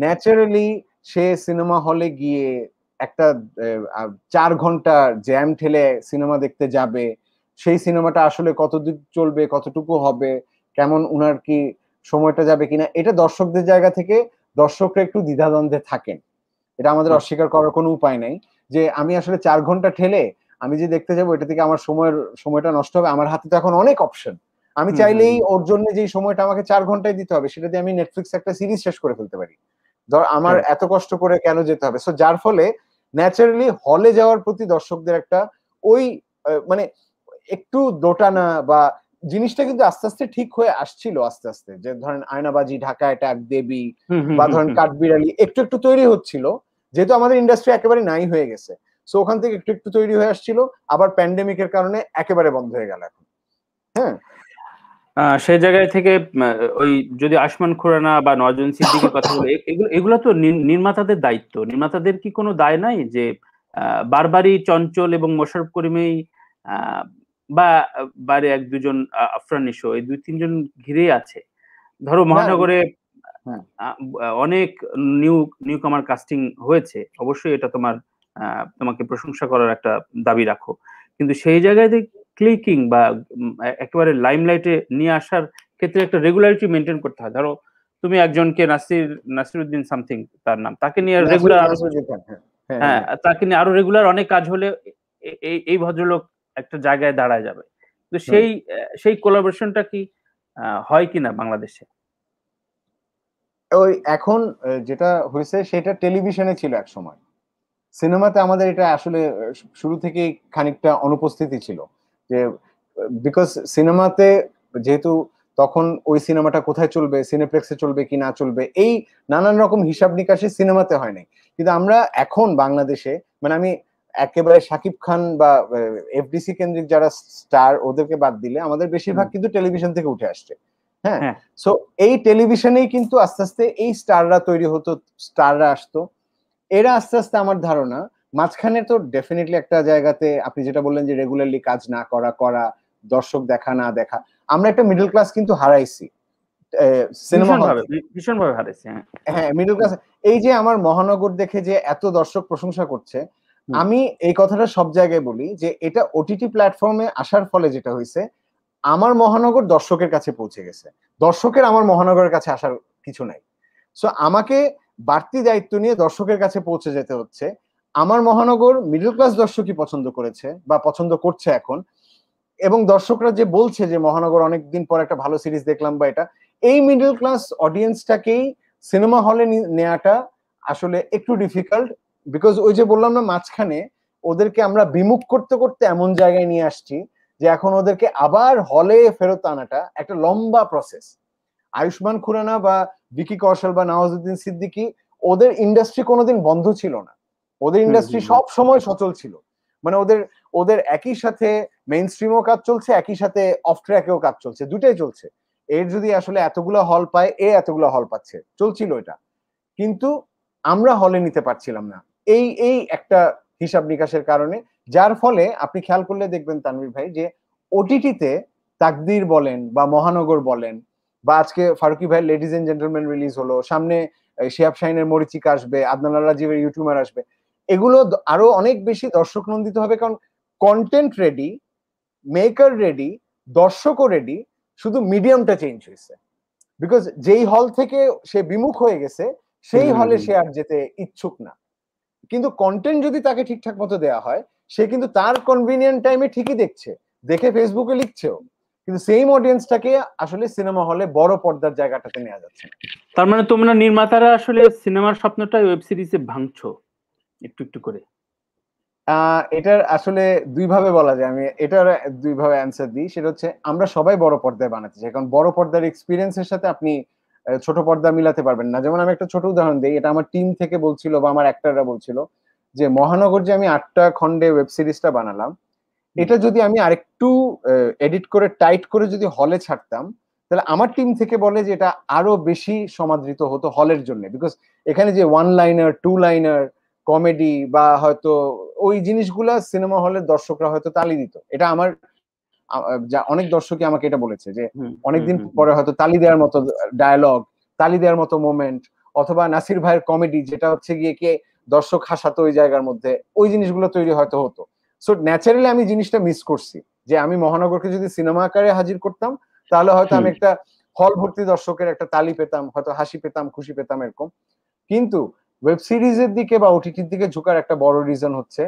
Speaker 2: ন্যাচারালি সে সিনেমা হলে গিয়ে একটা চার ঘন্টা জ্যাম ঠেলে সিনেমা দেখতে যাবে সেই সিনেমাটা আসলে কতদূর চলবে কতটুকু হবে কেমন উনার কি সময়টা যাবে কিনা এটা দর্শকদের জায়গা থেকে দর্শকরা একটু দ্বিধাদ্বন্দ্বে থাকেন এটা আমাদের অস্বীকার করার কোনো উপায় নাই যে আমি আসলে চার ঘন্টা ঠেলে আমি যে দেখতে যাবো এটা থেকে আমার সময়ের সময়টা নষ্ট হবে আমার হাতে তো এখন অনেক অপশন আমি চাইলেই ওর জন্য যে সময়টা আমাকে চার ঘন্টায় দিতে হবে সেটা দিয়ে আমি নেটফ্লিক্স একটা সিরিজ শেষ করে ফেলতে পারি ধর আমার হ্যাঁ। এত কষ্ট করে কেন যেতে হবে সো যার ফলে ন্যাচারালি হলে যাওয়ার প্রতি দর্শকদের একটা ওই মানে একটু দোটানা বা জিনিসটা কিন্তু আস্তে আস্তে ঠিক হয়ে আসছিল আস্তে আস্তে যে ধরেন আয়নাবাজি ঢাকা অ্যাটাক দেবী বা ধরেন কাঠবিড়ালি একটু একটু তৈরি হচ্ছিল যেহেতু আমাদের ইন্ডাস্ট্রি একেবারে নাই হয়ে গেছে সো ওখান থেকে একটু একটু তৈরি হয়ে আসছিল আবার প্যান্ডেমিকের কারণে একেবারে বন্ধ হয়ে গেল এখন হ্যাঁ
Speaker 1: সেই জায়গায় থেকে ওই যদি আসমান খুরানা বা নজন সিদ্দিকের কথা বলে এগুলো এগুলো তো নির্মাতাদের দায়িত্ব নির্মাতাদের কি কোনো দায় নাই যে বারবারই চঞ্চল এবং মোশারফ করিমেই বা বারে এক দুজন আফরানিশো এই দুই তিনজন ঘিরে আছে ধরো মহানগরে হ্যাঁ। অনেক নিউ নিউ কামার কাস্টিং হয়েছে অবশ্যই এটা তোমার তোমাকে প্রশংসা করার একটা দাবি রাখো কিন্তু সেই জায়গায় ক্লিকিং বা একেবারে লাইমলাইটে নিয়ে আসার ক্ষেত্রে একটা রেগুলারিটি মেনটেন করতে হয় ধরো তুমি একজনকে নাসির নাসিরউদ্দিন সামথিং তার নাম তাকে নিয়ে রেগুলার
Speaker 2: হ্যাঁ, হ্যাঁ।, হ্যাঁ
Speaker 1: তাকে নিয়ে আরো রেগুলার অনেক কাজ হলে এই ভদ্রলোক একটা জায়গায় দাঁড়ায় যাবে তো সেই সেই কোলাবোরেশনটা কি হয় কিনা বাংলাদেশে
Speaker 2: ওই এখন যেটা হয়েছে সেটা টেলিভিশনে ছিল এক সময় সিনেমাতে আমাদের এটা আসলে শুরু থেকে খানিকটা অনুপস্থিতি ছিল যে বিকজ সিনেমাতে যেহেতু তখন ওই সিনেমাটা কোথায় চলবে সিনেপ্লেক্সে চলবে কি না চলবে এই নানান রকম হিসাব নিকাশে সিনেমাতে হয়নি কিন্তু আমরা এখন বাংলাদেশে মানে আমি একেবারে সাকিব খান বা এফডিসি কেন্দ্রিক যারা স্টার ওদেরকে বাদ দিলে আমাদের বেশিরভাগ কিন্তু টেলিভিশন থেকে উঠে আসছে হ্যাঁ সো হ্যাঁ। এই টেলিভিশনেই কিন্তু আস্তে আস্তে এই স্টাররা তৈরি হতো স্টাররা আসতো এরা আস্তে আস্তে আমার ধারণা মাঝখানে তো ডেফিনেটলি একটা জায়গাতে আপনি যেটা বললেন যে রেগুলারলি কাজ না করা করা দর্শক দেখা না দেখা আমরা একটা মিডল ক্লাস কিন্তু হারাইছি সিনেমা হারাইছি হ্যাঁ মিডল হ্যাঁ, ক্লাস এই যে আমার মহানগর দেখে যে এত দর্শক প্রশংসা করছে আমি এই কথাটা সব জায়গায় বলি যে এটা ওটিটি প্ল্যাটফর্মে আসার ফলে যেটা হয়েছে আমার মহানগর দর্শকের কাছে পৌঁছে গেছে দর্শকের আমার মহানগরের কাছে আসার কিছু নাই সো আমাকে বাড়তি দায়িত্ব নিয়ে দর্শকের কাছে পৌঁছে যেতে হচ্ছে আমার মহানগর মিডল ক্লাস দর্শকই পছন্দ করেছে বা পছন্দ করছে এখন এবং দর্শকরা যে বলছে যে মহানগর অনেকদিন পর একটা ভালো সিরিজ দেখলাম বা এটা এই মিডল ক্লাস অডিয়েন্সটাকেই সিনেমা হলে নেওয়াটা আসলে একটু ডিফিকাল্ট বিকজ ওই যে বললাম না মাঝখানে ওদেরকে আমরা বিমুখ করতে করতে এমন জায়গায় নিয়ে আসছি যে এখন ওদেরকে আবার হলে ফেরত আনাটা একটা লম্বা প্রসেস আয়ুষ্মান খুরানা বা বিকি কৌশল বা নওয়াজুদ্দিন সিদ্দিকি ওদের ইন্ডাস্ট্রি কোনোদিন বন্ধ ছিল না ওদের ইন্ডাস্ট্রি সব সময় সচল ছিল মানে ওদের ওদের একই সাথে মেইন স্ট্রিমও কাজ চলছে একই সাথে অফ ট্র্যাকেও কাজ চলছে দুটাই চলছে এর যদি আসলে এতগুলো হল পায় এ এতগুলো হল পাচ্ছে চলছিল এটা কিন্তু আমরা হলে নিতে পারছিলাম না এই এই একটা হিসাব নিকাশের কারণে যার ফলে আপনি খেয়াল করলে দেখবেন তানভীর ভাই যে ওটিটিতে তাকদির বলেন বা মহানগর বলেন বা আজকে ফারুকি ভাই লেডিজ এন্ড জেন্টলম্যান রিলিজ হলো সামনে শিয়াব শাহিনের মরিচিকা আসবে আদনান রাজীবের ইউটিউবার আসবে এগুলো আরো অনেক বেশি দর্শক নন্দিত হবে কারণ কন্টেন্ট রেডি মেকার রেডি দর্শকও রেডি শুধু মিডিয়ামটা চেঞ্জ হয়েছে বিকজ যেই হল থেকে সে বিমুখ হয়ে গেছে সেই হলে সে আর যেতে ইচ্ছুক না কিন্তু কন্টেন্ট যদি তাকে ঠিকঠাক মতো দেয়া হয় সে কিন্তু তার কনভিনিয়েন্ট টাইমে ঠিকই দেখছে দেখে ফেসবুকে লিখছেও কিন্তু সেম অডিয়েন্সটাকে আসলে সিনেমা হলে বড় পর্দার জায়গাটাতে নেওয়া যাচ্ছে তার মানে
Speaker 1: তোমরা নির্মাতারা আসলে সিনেমার স্বপ্নটাই ওয়েব সিরিজে ভাঙছো একটু একটু করে
Speaker 2: এটার আসলে দুই ভাবে বলা যায় আমি এটার দুই ভাবে অ্যান্সার দিই সেটা হচ্ছে আমরা সবাই বড় পর্দায় বানাতে চাই কারণ বড় পর্দার এক্সপিরিয়েন্সের সাথে আপনি ছোট পর্দা মিলাতে পারবেন না যেমন আমি একটা ছোট উদাহরণ দিই এটা আমার টিম থেকে বলছিল বা আমার অ্যাক্টাররা বলছিল যে মহানগর যে আমি আটটা খণ্ডে ওয়েব সিরিজটা বানালাম এটা যদি আমি আরেকটু এডিট করে টাইট করে যদি হলে ছাড়তাম তাহলে আমার টিম থেকে বলে যে এটা আরো বেশি সমাদৃত হতো হলের জন্য বিকজ এখানে যে one liner two liner comedy বা হয়তো ওই জিনিসগুলা সিনেমা হলের দর্শকরা হয়তো তালি দিত এটা আমার যা অনেক দর্শকই আমাকে এটা বলেছে যে অনেকদিন পরে হয়তো তালি দেওয়ার মতো ডায়ালগ তালি দেওয়ার মতো মোমেন্ট অথবা নাসির ভাইয়ের কমেডি যেটা হচ্ছে গিয়ে কে দর্শক হাসাতো ওই জায়গার মধ্যে ওই জিনিসগুলো তৈরি হয়তো হতো সো ন্যাচারালি আমি জিনিসটা মিস করছি যে আমি মহানগরকে যদি সিনেমা আকারে হাজির করতাম তাহলে হয়তো আমি একটা হল ভর্তি দর্শকের একটা তালি পেতাম হয়তো হাসি পেতাম খুশি পেতাম এরকম কিন্তু ওয়েব সিরিজের দিকে বা ওটিটির দিকে ঝুঁকার একটা বড় রিজন হচ্ছে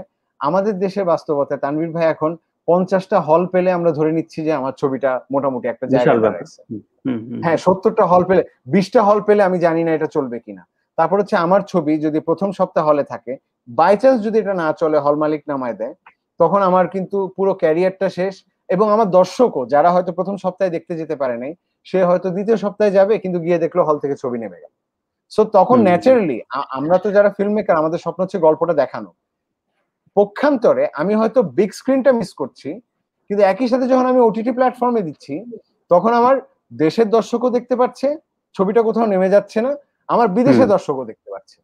Speaker 2: আমাদের দেশের বাস্তবতা তানভীর ভাই এখন পঞ্চাশটা হল পেলে আমরা ধরে নিচ্ছি যে আমার ছবিটা মোটামুটি একটা জায়গা হ্যাঁ সত্তরটা হল পেলে বিশটা হল পেলে আমি জানি না এটা চলবে কিনা তারপর হচ্ছে আমার ছবি যদি প্রথম সপ্তাহ হলে থাকে বাই চান্স যদি এটা না চলে হল মালিক নামায় দেয় তখন আমার কিন্তু পুরো ক্যারিয়ারটা শেষ এবং আমার দর্শকও যারা হয়তো প্রথম সপ্তাহে দেখতে যেতে পারে নাই সে হয়তো দ্বিতীয় সপ্তাহে যাবে কিন্তু গিয়ে দেখলো হল থেকে ছবি নেমে গেল সো তখন ন্যাচারালি আমরা তো যারা ফিল্ম মেকার আমাদের স্বপ্ন হচ্ছে গল্পটা দেখানো পক্ষান্তরে আমি হয়তো বিগ স্ক্রিনটা মিস করছি কিন্তু একই সাথে যখন আমি ওটিটি প্ল্যাটফর্মে দিচ্ছি তখন আমার দেশের দর্শকও দেখতে পাচ্ছে ছবিটা কোথাও নেমে যাচ্ছে না আমার বিদেশে দর্শকও দেখতে পাচ্ছে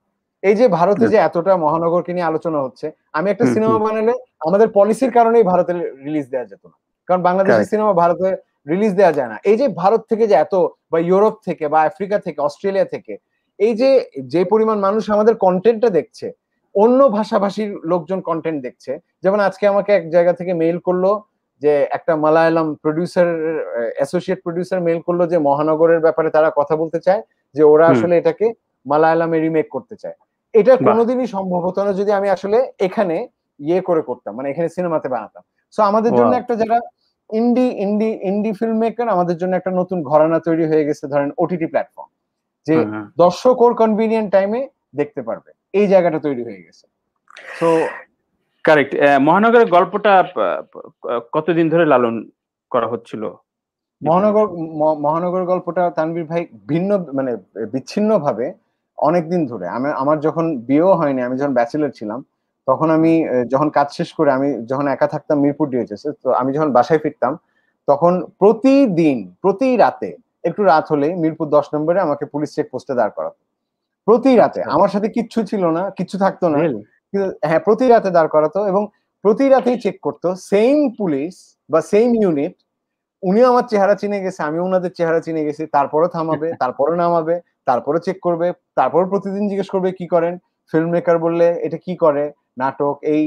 Speaker 2: এই যে ভারতে যে এতটা মহানগরকে নিয়ে আলোচনা হচ্ছে আমি একটা সিনেমা বানালে আমাদের পলিসির কারণেই ভারতের রিলিজ দেওয়া যেত না কারণ বাংলাদেশের সিনেমা ভারতে রিলিজ দেওয়া যায় না এই যে ভারত থেকে যে এত বা ইউরোপ থেকে বা আফ্রিকা থেকে অস্ট্রেলিয়া থেকে এই যে যে পরিমাণ মানুষ আমাদের কন্টেন্টটা দেখছে অন্য ভাষাভাষীর লোকজন কন্টেন্ট দেখছে যেমন আজকে আমাকে এক জায়গা থেকে মেইল করলো যে একটা Malayalam producer associate producer mail করলো যে মহানগরের ব্যাপারে তারা কথা বলতে চায় যে ওরা আসলে এটাকে মালায়ালামে রিমেক করতে চায় এটা কোনোদিনই সম্ভব হতো না যদি আমি আসলে এখানে ইয়ে করে করতাম মানে এখানে সিনেমাতে বানাতাম সো আমাদের জন্য একটা যারা ইন্ডি ইন্ডি ইন্ডি ফিল্ম মেকার আমাদের জন্য একটা নতুন ঘরানা তৈরি হয়ে গেছে ধরেন ওটিটি প্ল্যাটফর্ম যে দর্শক ওর কনভিনিয়েন্ট টাইমে দেখতে পারবে এই জায়গাটা তৈরি হয়ে গেছে তো
Speaker 1: কারেক্ট মহানগরের গল্পটা কতদিন ধরে লালন করা হচ্ছিল
Speaker 2: মহানগর মহানগর গল্পটা তানবীর ভাই ভিন্ন মানে বিচ্ছিন্ন ভাবে অনেকদিন ধরে আমি আমার যখন বিয়েও হয়নি আমি যখন ব্যাচেলার ছিলাম তখন আমি যখন কাজ শেষ করে আমি যখন একা থাকতাম মিরপুর ডিএচএসে তো আমি যখন বাসায় ফিরতাম তখন প্রতিদিন প্রতি রাতে একটু রাত হলে মিরপুর দশ নম্বরে আমাকে পুলিশ চেক পোস্টে দাঁড় করাতো প্রতি রাতে আচ্ছা। আমার সাথে কিচ্ছু ছিল না কিচ্ছু থাকতো না হ্যাঁ প্রতি রাতে দাঁড় করাতো এবং প্রতি রাতেই চেক করতো সেম পুলিশ বা সেম ইউনিট উনি আমার চেহারা চিনে গেছে আমি ওনাদের চেহারা চিনে গেছি তারপরে থামাবে তারপরে নামাবে তারপরে চেক করবে তারপর প্রতিদিন জিজ্ঞেস করবে কি করেন ফিল্ম মেকার বললে এটা কি করে নাটক এই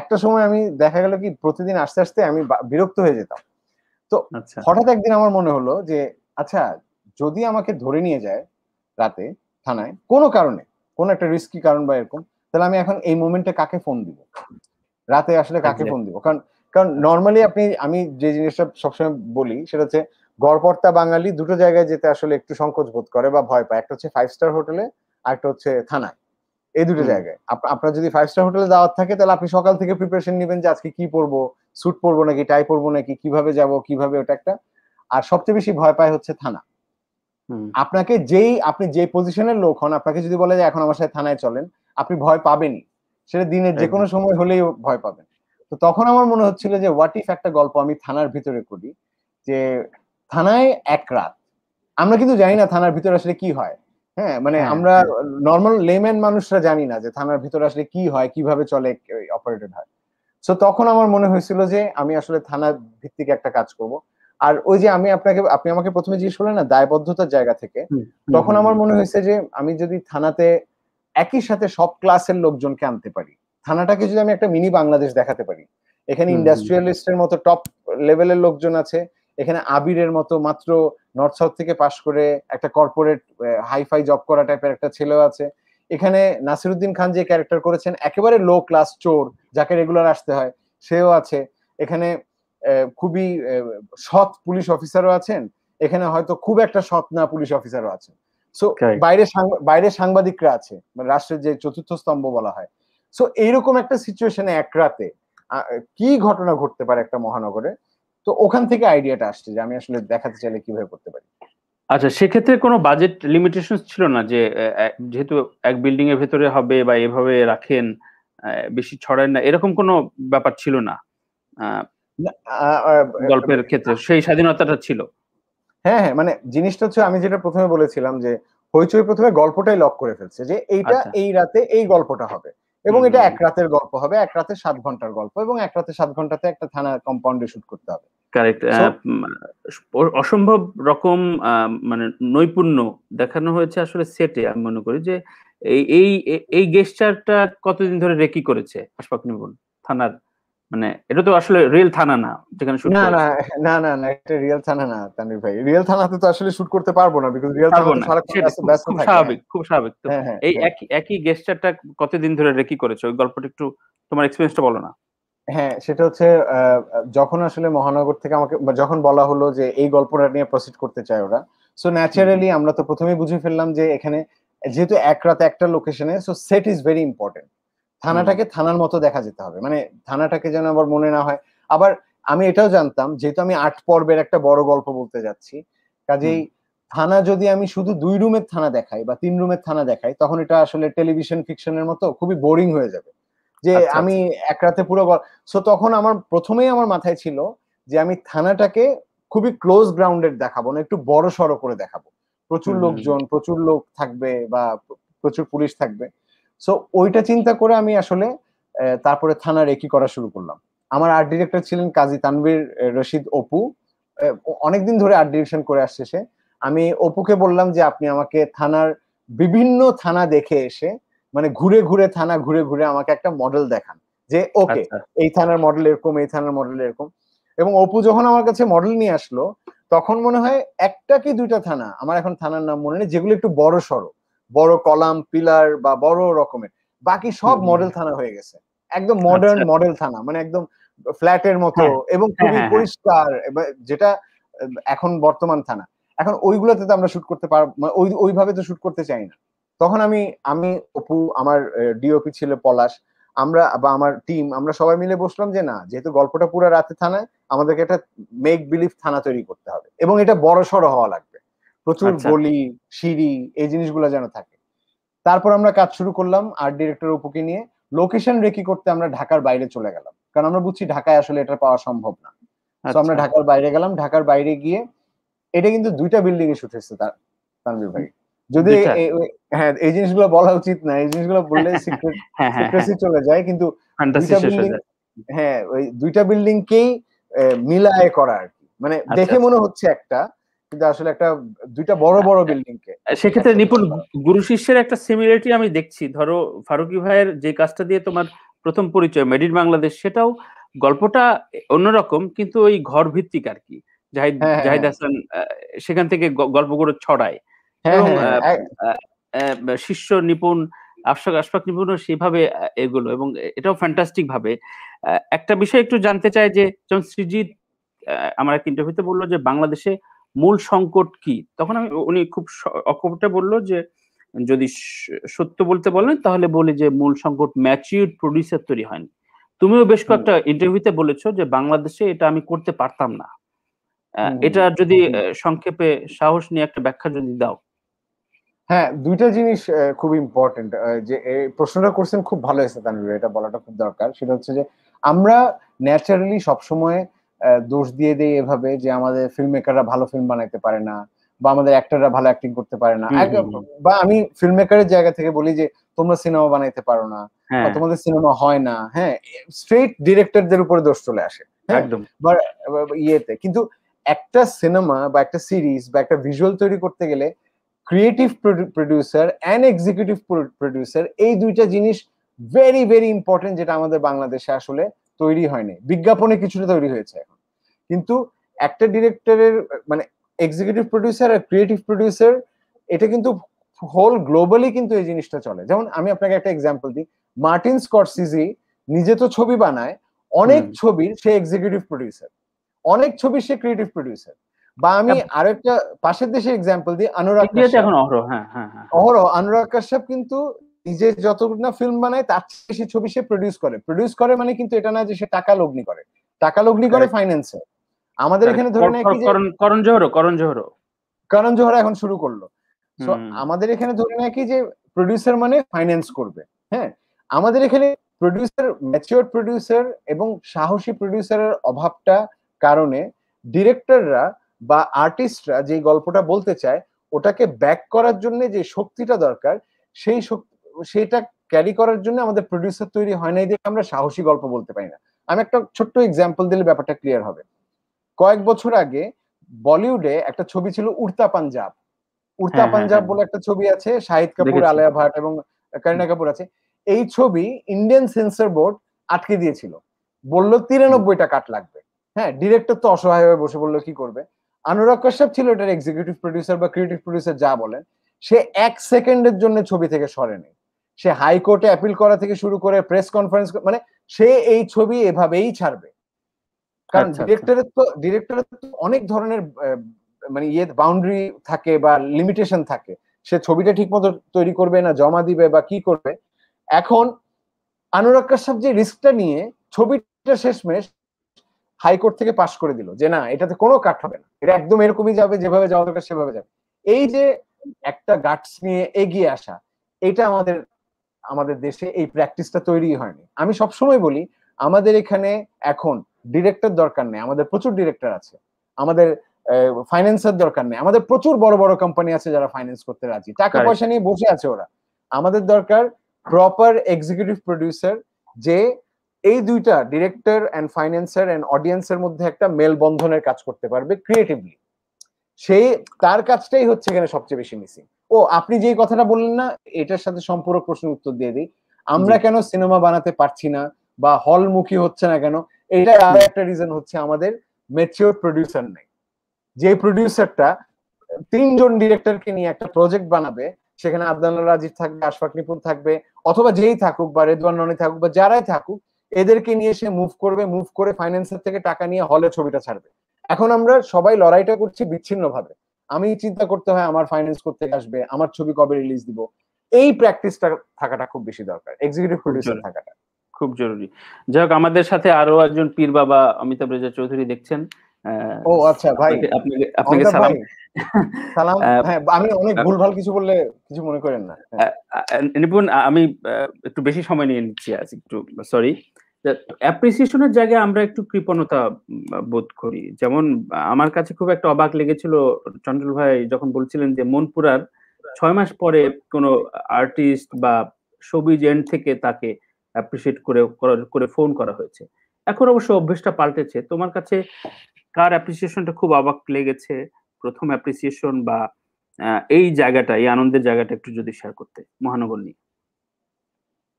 Speaker 2: একটা সময় আমি দেখা গেল কি প্রতিদিন আস্তে আস্তে আমি বিরক্ত হয়ে যেতাম তো আচ্ছা। হঠাৎ একদিন আমার মনে হলো যে আচ্ছা যদি আমাকে ধরে নিয়ে যায় রাতে থানায় কোনো কারণে কোন একটা রিস্কি কারণ বা এরকম তাহলে আমি এখন এই মুমেন্টে কাকে ফোন দিব রাতে আসলে কাকে ফোন আচ্ছা। দিব কারণ কারণ নর্মালি আপনি আমি যে জিনিসটা সবসময় বলি সেটা হচ্ছে গড়পর্তা বাঙালি দুটো জায়গায় যেতে আসলে একটু সংকোচ বোধ করে বা ভয় পায় একটা হচ্ছে ফাইভ স্টার হোটেলে আর একটা হচ্ছে থানায় এই দুটো জায়গায় আপনার যদি ফাইভ স্টার হোটেলে দাওয়াত থাকে তাহলে আপনি সকাল থেকে প্রিপারেশন নেবেন যে আজকে কি পরবো স্যুট পরবো নাকি টাই পরবো নাকি কিভাবে যাব কিভাবে ওটা একটা আর সবচেয়ে বেশি ভয় পায় হচ্ছে থানা আপনাকে যেই আপনি যে পজিশনের লোক হন আপনাকে যদি বলে যে এখন আমার সাথে থানায় চলেন আপনি ভয় পাবেনই সেটা দিনের যে কোনো সময় হলেই ভয় পাবেন তো তখন আমার মনে হচ্ছিল যে হোয়াট ইফ একটা গল্প আমি থানার ভিতরে করি যে থানায় এক রাত আমরা কিন্তু জানি না থানার ভিতরে আসলে কি হয় হ্যাঁ মানে হ্যাঁ, আমরা নর্মাল লেম্যান মানুষরা জানি না যে থানার ভিতরে আসলে কি হয় কিভাবে চলে অপারেটেড হয় তো তখন আমার মনে হয়েছিল যে আমি আসলে থানা ভিত্তিক একটা কাজ করবো আর ওই যে আমি আপনাকে আপনি আমাকে প্রথমে জিজ্ঞেস করলেন না দায়বদ্ধতার জায়গা থেকে তখন আমার মনে হয়েছে যে আমি যদি থানাতে একই সাথে সব ক্লাসের লোকজনকে আনতে পারি থানাটাকে যদি আমি একটা মিনি বাংলাদেশ দেখাতে পারি এখানে ইন্ডাস্ট্রিয়ালিস্টের মতো টপ লেভেলের লোকজন আছে এখানে আবিরের মতো মাত্র নর্থ সাউথ থেকে পাশ করে একটা কর্পোরেট হাইফাই জব করা টাইপের একটা ছেলেও আছে এখানে নাসিরুদ্দিন খান যে ক্যারেক্টার করেছেন একেবারে লো ক্লাস চোর যাকে রেগুলার আসতে হয় সেও আছে এখানে খুবই সৎ পুলিশ অফিসারও আছেন এখানে হয়তো খুব একটা সৎ না পুলিশ অফিসারও আছেন সো বাইরে বাইরে সাংবাদিকরা আছে মানে রাষ্ট্রের যে চতুর্থ স্তম্ভ বলা হয় সো এইরকম একটা সিচুয়েশনে এক রাতে কি ঘটনা ঘটতে পারে একটা মহানগরে তো ওখান থেকে আইডিয়াটা আসছে যে আমি আসলে দেখাতে চাইলে কিভাবে করতে পারি
Speaker 1: আচ্ছা সেক্ষেত্রে কোনো বাজেট লিমিটেশন ছিল না যে যেহেতু এক বিল্ডিং এর ভেতরে হবে বা এভাবে রাখেন বেশি ছড়ায় না এরকম কোনো ব্যাপার ছিল না গল্পের ক্ষেত্রে সেই স্বাধীনতাটা ছিল
Speaker 2: হ্যাঁ হ্যাঁ মানে জিনিসটা হচ্ছে আমি যেটা প্রথমে বলেছিলাম যে হইচই প্রথমে গল্পটাই লক করে ফেলছে যে এইটা আচ্ছা। এই রাতে এই গল্পটা হবে এবং এটা এক রাতের গল্প হবে এক রাতে সাত ঘন্টার গল্প এবং এক রাতে সাত ঘন্টাতে একটা থানা কম্পাউন্ডে শুট করতে হবে
Speaker 1: কারেক্ট অসম্ভব রকম মানে নৈপুণ্য দেখানো হয়েছে আসলে সেটে আমি মনে করি যে এই এই এই গেস্টারটা কতদিন ধরে রেকি করেছে আশফাক নিবুল থানার মানে এটা তো আসলে রিয়েল থানা না যেখানে শুট না না
Speaker 2: না না না এটা রিয়েল থানা না তানি ভাই রিয়েল থানাতে তো আসলে শুট করতে পারবো না বিকজ রিয়েল থানা সারা ব্যস্ত স্বাভাবিক খুব স্বাভাবিক তো হ্যাঁ, হ্যাঁ,
Speaker 1: এই হ্যাঁ। একই একই গেস্টারটা কতদিন ধরে রেকি করেছো ওই গল্পটা একটু তোমার এক্সপেরিয়েন্সটা বলো না
Speaker 2: হ্যাঁ সেটা হচ্ছে যখন আসলে মহানগর থেকে আমাকে যখন বলা হলো যে এই গল্পটা নিয়ে প্রসিড করতে চায় ওরা সো ন্যাচারালি আমরা তো প্রথমেই বুঝে ফেললাম যে এখানে যেহেতু এক রাত একটা লোকেশনে so set is very important থানাটাকে থানার মতো দেখা যেতে হবে মানে থানাটাকে যেন আবার মনে না হয় আবার আমি এটাও জানতাম যেহেতু আমি আট পর্বের একটা বড় গল্প বলতে যাচ্ছি কাজেই থানা যদি আমি শুধু দুই রুমের থানা দেখাই বা তিন রুমের থানা দেখাই তখন এটা আসলে টেলিভিশন ফিকশনের মতো খুবই বোরিং হয়ে যাবে যে আচ্ছা, আমি আচ্ছা। এক রাতে পুরো সো তখন আমার প্রথমেই আমার মাথায় ছিল যে আমি থানাটাকে খুবই ক্লোজ গ্রাউন্ডের দেখাবো না মানে একটু বড় সড়ো করে দেখাবো প্রচুর লোকজন প্রচুর লোক থাকবে বা প্রচুর পুলিশ থাকবে সো ওইটা চিন্তা করে আমি আসলে তারপরে থানার একই করা শুরু করলাম আমার আর্ট ডিরেক্টর ছিলেন কাজী তানভীর রশিদ অপু অনেকদিন ধরে আর্ট ডিরেকশন করে আসছে সে আমি অপুকে বললাম যে আপনি আমাকে থানার বিভিন্ন থানা দেখে এসে মানে ঘুরে ঘুরে থানা ঘুরে ঘুরে আমাকে একটা মডেল দেখান যে ওকে আচ্ছা। এই থানার মডেল এরকম এই থানার মডেল এরকম এবং অপু যখন আমার কাছে মডেল নিয়ে আসলো তখন মনে হয় একটা কি দুইটা থানা আমার এখন থানার নাম মনে নেই যেগুলো একটু বড় সড়ো বড় কলাম পিলার বা বড় রকমের বাকি সব মডেল থানা হয়ে গেছে একদম মডার্ন আচ্ছা। মডেল থানা মানে একদম ফ্ল্যাটের মতো হ্যাঁ। এবং হ্যাঁ, খুবই হ্যাঁ, পরিষ্কার যেটা এখন বর্তমান থানা এখন ওইগুলোতে তো আমরা শুট করতে পার মানে ওই ওইভাবে তো শুট করতে চাই না তখন আমি আমি অপু আমার ডিওপি ছিল পলাশ আমরা বা আমার টিম আমরা সবাই মিলে বসলাম যে না যেহেতু গল্পটা পুরো রাতে থানায় আমাদেরকে একটা মেক বিলিভ থানা তৈরি করতে হবে এবং এটা বড় সড় হওয়া লাগবে প্রচুর আচ্ছা। গলি সিঁড়ি এই জিনিসগুলো যেন থাকে তারপর আমরা কাজ শুরু করলাম আর্ট ডিরেক্টর উপকে নিয়ে লোকেশন রেকি করতে আমরা ঢাকার বাইরে চলে গেলাম কারণ আমরা বুঝছি ঢাকায় আসলে এটা পাওয়া সম্ভব না তো আচ্ছা। আমরা ঢাকার বাইরে গেলাম ঢাকার বাইরে গিয়ে এটা কিন্তু দুইটা বিল্ডিং এ শুট হয়েছে তার তানবীর ভাই যদি হ্যাঁ এই জিনিসগুলো বলা উচিত না এই জিনিসগুলো বললে সিক্রেসি হ্যাঁ, হ্যাঁ, হ্যাঁ। চলে যায় কিন্তু হ্যাঁ ওই দুইটা বিল্ডিং কেই মিলায় করা আর কি মানে আচ্ছা, দেখে মনে হচ্ছে একটা কিন্তু আসলে একটা দুইটা বড় বড় বিল্ডিং কে সেক্ষেত্রে
Speaker 1: নিপুণ গুরু শিষ্যের একটা সিমিলারিটি আমি দেখছি ধরো ফারুকি ভাইয়ের যে কাজটা দিয়ে তোমার প্রথম পরিচয় বাংলাদেশ সেটাও গল্পটা অন্যরকম কিন্তু ওই ঘর ভিত্তিক আর কি জাহিদ হ্যাঁ, হ্যাঁ, জাহিদ হ্যাঁ। হাসান সেখান থেকে করে ছড়ায় শিষ্য নিপুণ আশফাক আশফাক নিপুণ সেভাবে এগুলো এবং এটাও ফ্যান্টাস্টিক ভাবে একটা বিষয় একটু জানতে চাই যে যেমন সৃজিৎ আমার এক ইন্টারভিউতে বললো যে বাংলাদেশে মূল সংকট কি তখন আমি উনি খুব অকপটে বললো যে যদি সত্য বলতে বলেন তাহলে বলি যে মূল সংকট ম্যাচিউর প্রডিউসার তৈরি হয়নি তুমিও বেশ কয়েকটা ইন্টারভিউতে বলেছো যে বাংলাদেশে এটা আমি করতে পারতাম না এটা যদি সংক্ষেপে সাহস নিয়ে একটা ব্যাখ্যা যদি দাও
Speaker 2: হ্যাঁ দুইটা জিনিস খুব ইম্পর্টেন্ট যে এই প্রশ্নটা করছেন খুব ভালো হয়েছে তানভীর এটা বলাটা খুব দরকার সেটা হচ্ছে যে আমরা ন্যাচারালি সবসময় দোষ দিয়ে দেয় এভাবে যে আমাদের ফিল্ম মেকাররা ভালো ফিল্ম বানাইতে পারে না বা আমাদের অ্যাক্টররা ভালো অ্যাক্টিং করতে পারে না বা আমি ফিল্ম মেকারের জায়গা থেকে বলি যে তোমরা সিনেমা বানাইতে পারো না হ্যাঁ। তোমাদের সিনেমা হয় না হ্যাঁ স্ট্রেট ডিরেক্টরদের উপরে দোষ চলে আসে হ্যাঁ? একদম ইয়েতে কিন্তু একটা সিনেমা বা একটা সিরিজ বা একটা ভিজুয়াল তৈরি করতে গেলে creative producer and executive producer এই দুইটা জিনিস ভেরি ভেরি ইম্পর্টেন্ট যেটা আমাদের বাংলাদেশে আসলে তৈরি হয়নি বিজ্ঞাপনে কিছুটা তৈরি হয়েছে এখন কিন্তু একটা ডিরেক্টরের মানে এক্সিকিউটিভ প্রডিউসার আর ক্রিয়েটিভ প্রডিউসার এটা কিন্তু হোল গ্লোবালি কিন্তু এই জিনিসটা চলে যেমন আমি আপনাকে একটা এক্সাম্পল দিই মার্টিন স্কটসিজি নিজে তো ছবি বানায় অনেক ছবির সে এক্সিকিউটিভ প্রডিউসার অনেক ছবি সে ক্রিয়েটিভ প্রডিউসার বা আমি আচ্ছা। আরো একটা পাশের দেশে এক্সাম্পল দিই অনুরাগ অহরহ অনুরাগ কাশ্যপ হ্যাঁ, হ্যাঁ, হ্যাঁ। কিন্তু নিজে যতটুকু না ফিল্ম বানায় তার বেশি ছবি সে প্রডিউস করে প্রডিউস করে মানে কিন্তু এটা না যে সে টাকা লগ্নি করে টাকা লগ্নি করে ফাইন্যান্সে আমাদের এখানে ধরে নেয় করণ জোহর করণ জোহর করণ জোহর এখন শুরু করলো তো আমাদের এখানে ধরে নেয় কি যে প্রডিউসার মানে ফাইন্যান্স করবে হ্যাঁ আমাদের এখানে প্রডিউসার ম্যাচিওর প্রডিউসার এবং সাহসী প্রডিউসারের অভাবটা কারণে ডিরেক্টররা বা আর্টিস্টরা যে গল্পটা বলতে চায় ওটাকে ব্যাক করার জন্য যে শক্তিটা দরকার সেই শক্তি সেটা ক্যারি করার জন্য আমাদের প্রডিউসার তৈরি হয় নাই দেখে আমরা সাহসী গল্প বলতে পারি না আমি একটা ছোট্ট এক্সাম্পল দিলে ব্যাপারটা ক্লিয়ার হবে কয়েক বছর আগে বলিউডে একটা ছবি ছিল উড়তা পাঞ্জাব উড়তা হ্যাঁ, হ্যাঁ, পাঞ্জাব হ্যাঁ। বলে একটা ছবি আছে শাহিদ কাপুর আলিয়া ভাট এবং করিনা কাপুর আছে এই ছবি ইন্ডিয়ান সেন্সর বোর্ড আটকে দিয়েছিল বলল তিরানব্বইটা কাট লাগবে হ্যাঁ ডিরেক্টর তো অসহায় হয়ে বসে বললো কি করবে অনুরাগ কাশ্যপ ছিল এটার এক্সিকিউটিভ প্রডিউসার বা ক্রিয়েটিভ প্রডিউসার যা বলেন সে এক সেকেন্ডের জন্য ছবি থেকে সরেনি সে হাইকোর্টে অ্যাপিল করা থেকে শুরু করে প্রেস কনফারেন্স মানে সে এই ছবি এভাবেই ছাড়বে কারণ ডিরেক্টরের আচ্ছা, আচ্ছা। তো ডিরেক্টরের তো অনেক ধরনের মানে ইয়ে বাউন্ডারি থাকে বা লিমিটেশন থাকে সে ছবিটা ঠিক মতো তৈরি করবে না জমা দিবে বা কি করবে এখন আনুরাগ কাশ্যপ যে রিস্কটা নিয়ে ছবিটা শেষমেশ হাইকোর্ট থেকে পাশ করে দিল যে না এটাতে কোনো কাট হবে না এটা একদম এরকমই যাবে যেভাবে যাওয়া দরকার সেভাবে যাবে এই যে একটা গাটস নিয়ে এগিয়ে আসা এটা আমাদের আমাদের দেশে এই প্র্যাকটিসটা তৈরি হয়নি আমি সবসময় বলি আমাদের এখানে এখন ডিরেক্টর দরকার নেই আমাদের প্রচুর ডিরেক্টর আছে আমাদের ফাইন্যান্সের দরকার নেই আমাদের প্রচুর বড় বড় কোম্পানি আছে যারা ফাইন্যান্স করতে রাজি টাকা পয়সা নিয়ে বসে আছে ওরা আমাদের দরকার প্রপার এক্সিকিউটিভ প্রডিউসার যে এই দুইটা ডিরেক্টর অ্যান্ড ফাইন্যান্সার অ্যান্ড অডিয়েন্সের মধ্যে একটা মেলবন্ধনের কাজ করতে পারবে ক্রিয়েটিভলি সেই তার কাজটাই হচ্ছে এখানে সবচেয়ে বেশি মিসিং ও আপনি যে কথাটা বললেন না এটার সাথে সম্পূরক প্রশ্নের উত্তর দিয়ে দিই আমরা কেন সিনেমা বানাতে পারছি না বা হলমুখী হচ্ছে না কেন এটা আর একটা রিজন হচ্ছে আমাদের ম্যাচিওর প্রডিউসার নেই যে প্রডিউসারটা তিনজন ডিরেক্টরকে নিয়ে একটা প্রজেক্ট বানাবে সেখানে আদনানুল রাজিব থাকবে আশফাক নিপুর থাকবে অথবা যেই থাকুক বা রেদওয়ান রনি থাকুক বা যারাই থাকুক এদেরকে নিয়ে সে মুভ করবে মুভ করে ফাইন্যান্সের থেকে টাকা নিয়ে হলে ছবিটা ছাড়বে এখন আমরা সবাই লড়াইটা করছি বিচ্ছিন্নভাবে আমি চিন্তা করতে হয় আমার ফাইন্যান্স করতে আসবে আমার ছবি কবে রিলিজ দিব এই প্র্যাকটিসটা থাকাটা খুব বেশি দরকার এক্সিকিউটিভ প্রডিউসার থাকাটা খুব
Speaker 1: জরুরি যাই হোক আমাদের সাথে আরো একজন পীর বাবা অমিতাভ রেজা চৌধুরী দেখছেন ও
Speaker 2: আচ্ছা ভাই আপনাকে সালাম সালাম হ্যাঁ আমি অনেক ভুলভাল কিছু বললে কিছু মনে করেন না হ্যাঁ।
Speaker 1: নিপুণ আমি একটু বেশি সময় নিয়ে নিচ্ছি আজ একটু সরি অ্যাপ্রিসিয়েশনের জায়গায় আমরা একটু কৃপণতা বোধ করি যেমন আমার কাছে খুব একটা অবাক লেগেছিল চন্দ্রল ভাই যখন বলছিলেন যে মনপুরার ছয় মাস পরে কোনো আর্টিস্ট বা সবিজ এন্ড থেকে তাকে অ্যাপ্রিসিয়েট করে করে ফোন করা হয়েছে এখন অবশ্য অভ্যেসটা পাল্টেছে তোমার কাছে কার অ্যাপ্রিসিয়েশনটা খুব অবাক লেগেছে প্রথম অ্যাপ্রিসিয়েশন বা এই জায়গাটা এই আনন্দের জায়গাটা একটু যদি শেয়ার করতে মহানগর নিয়ে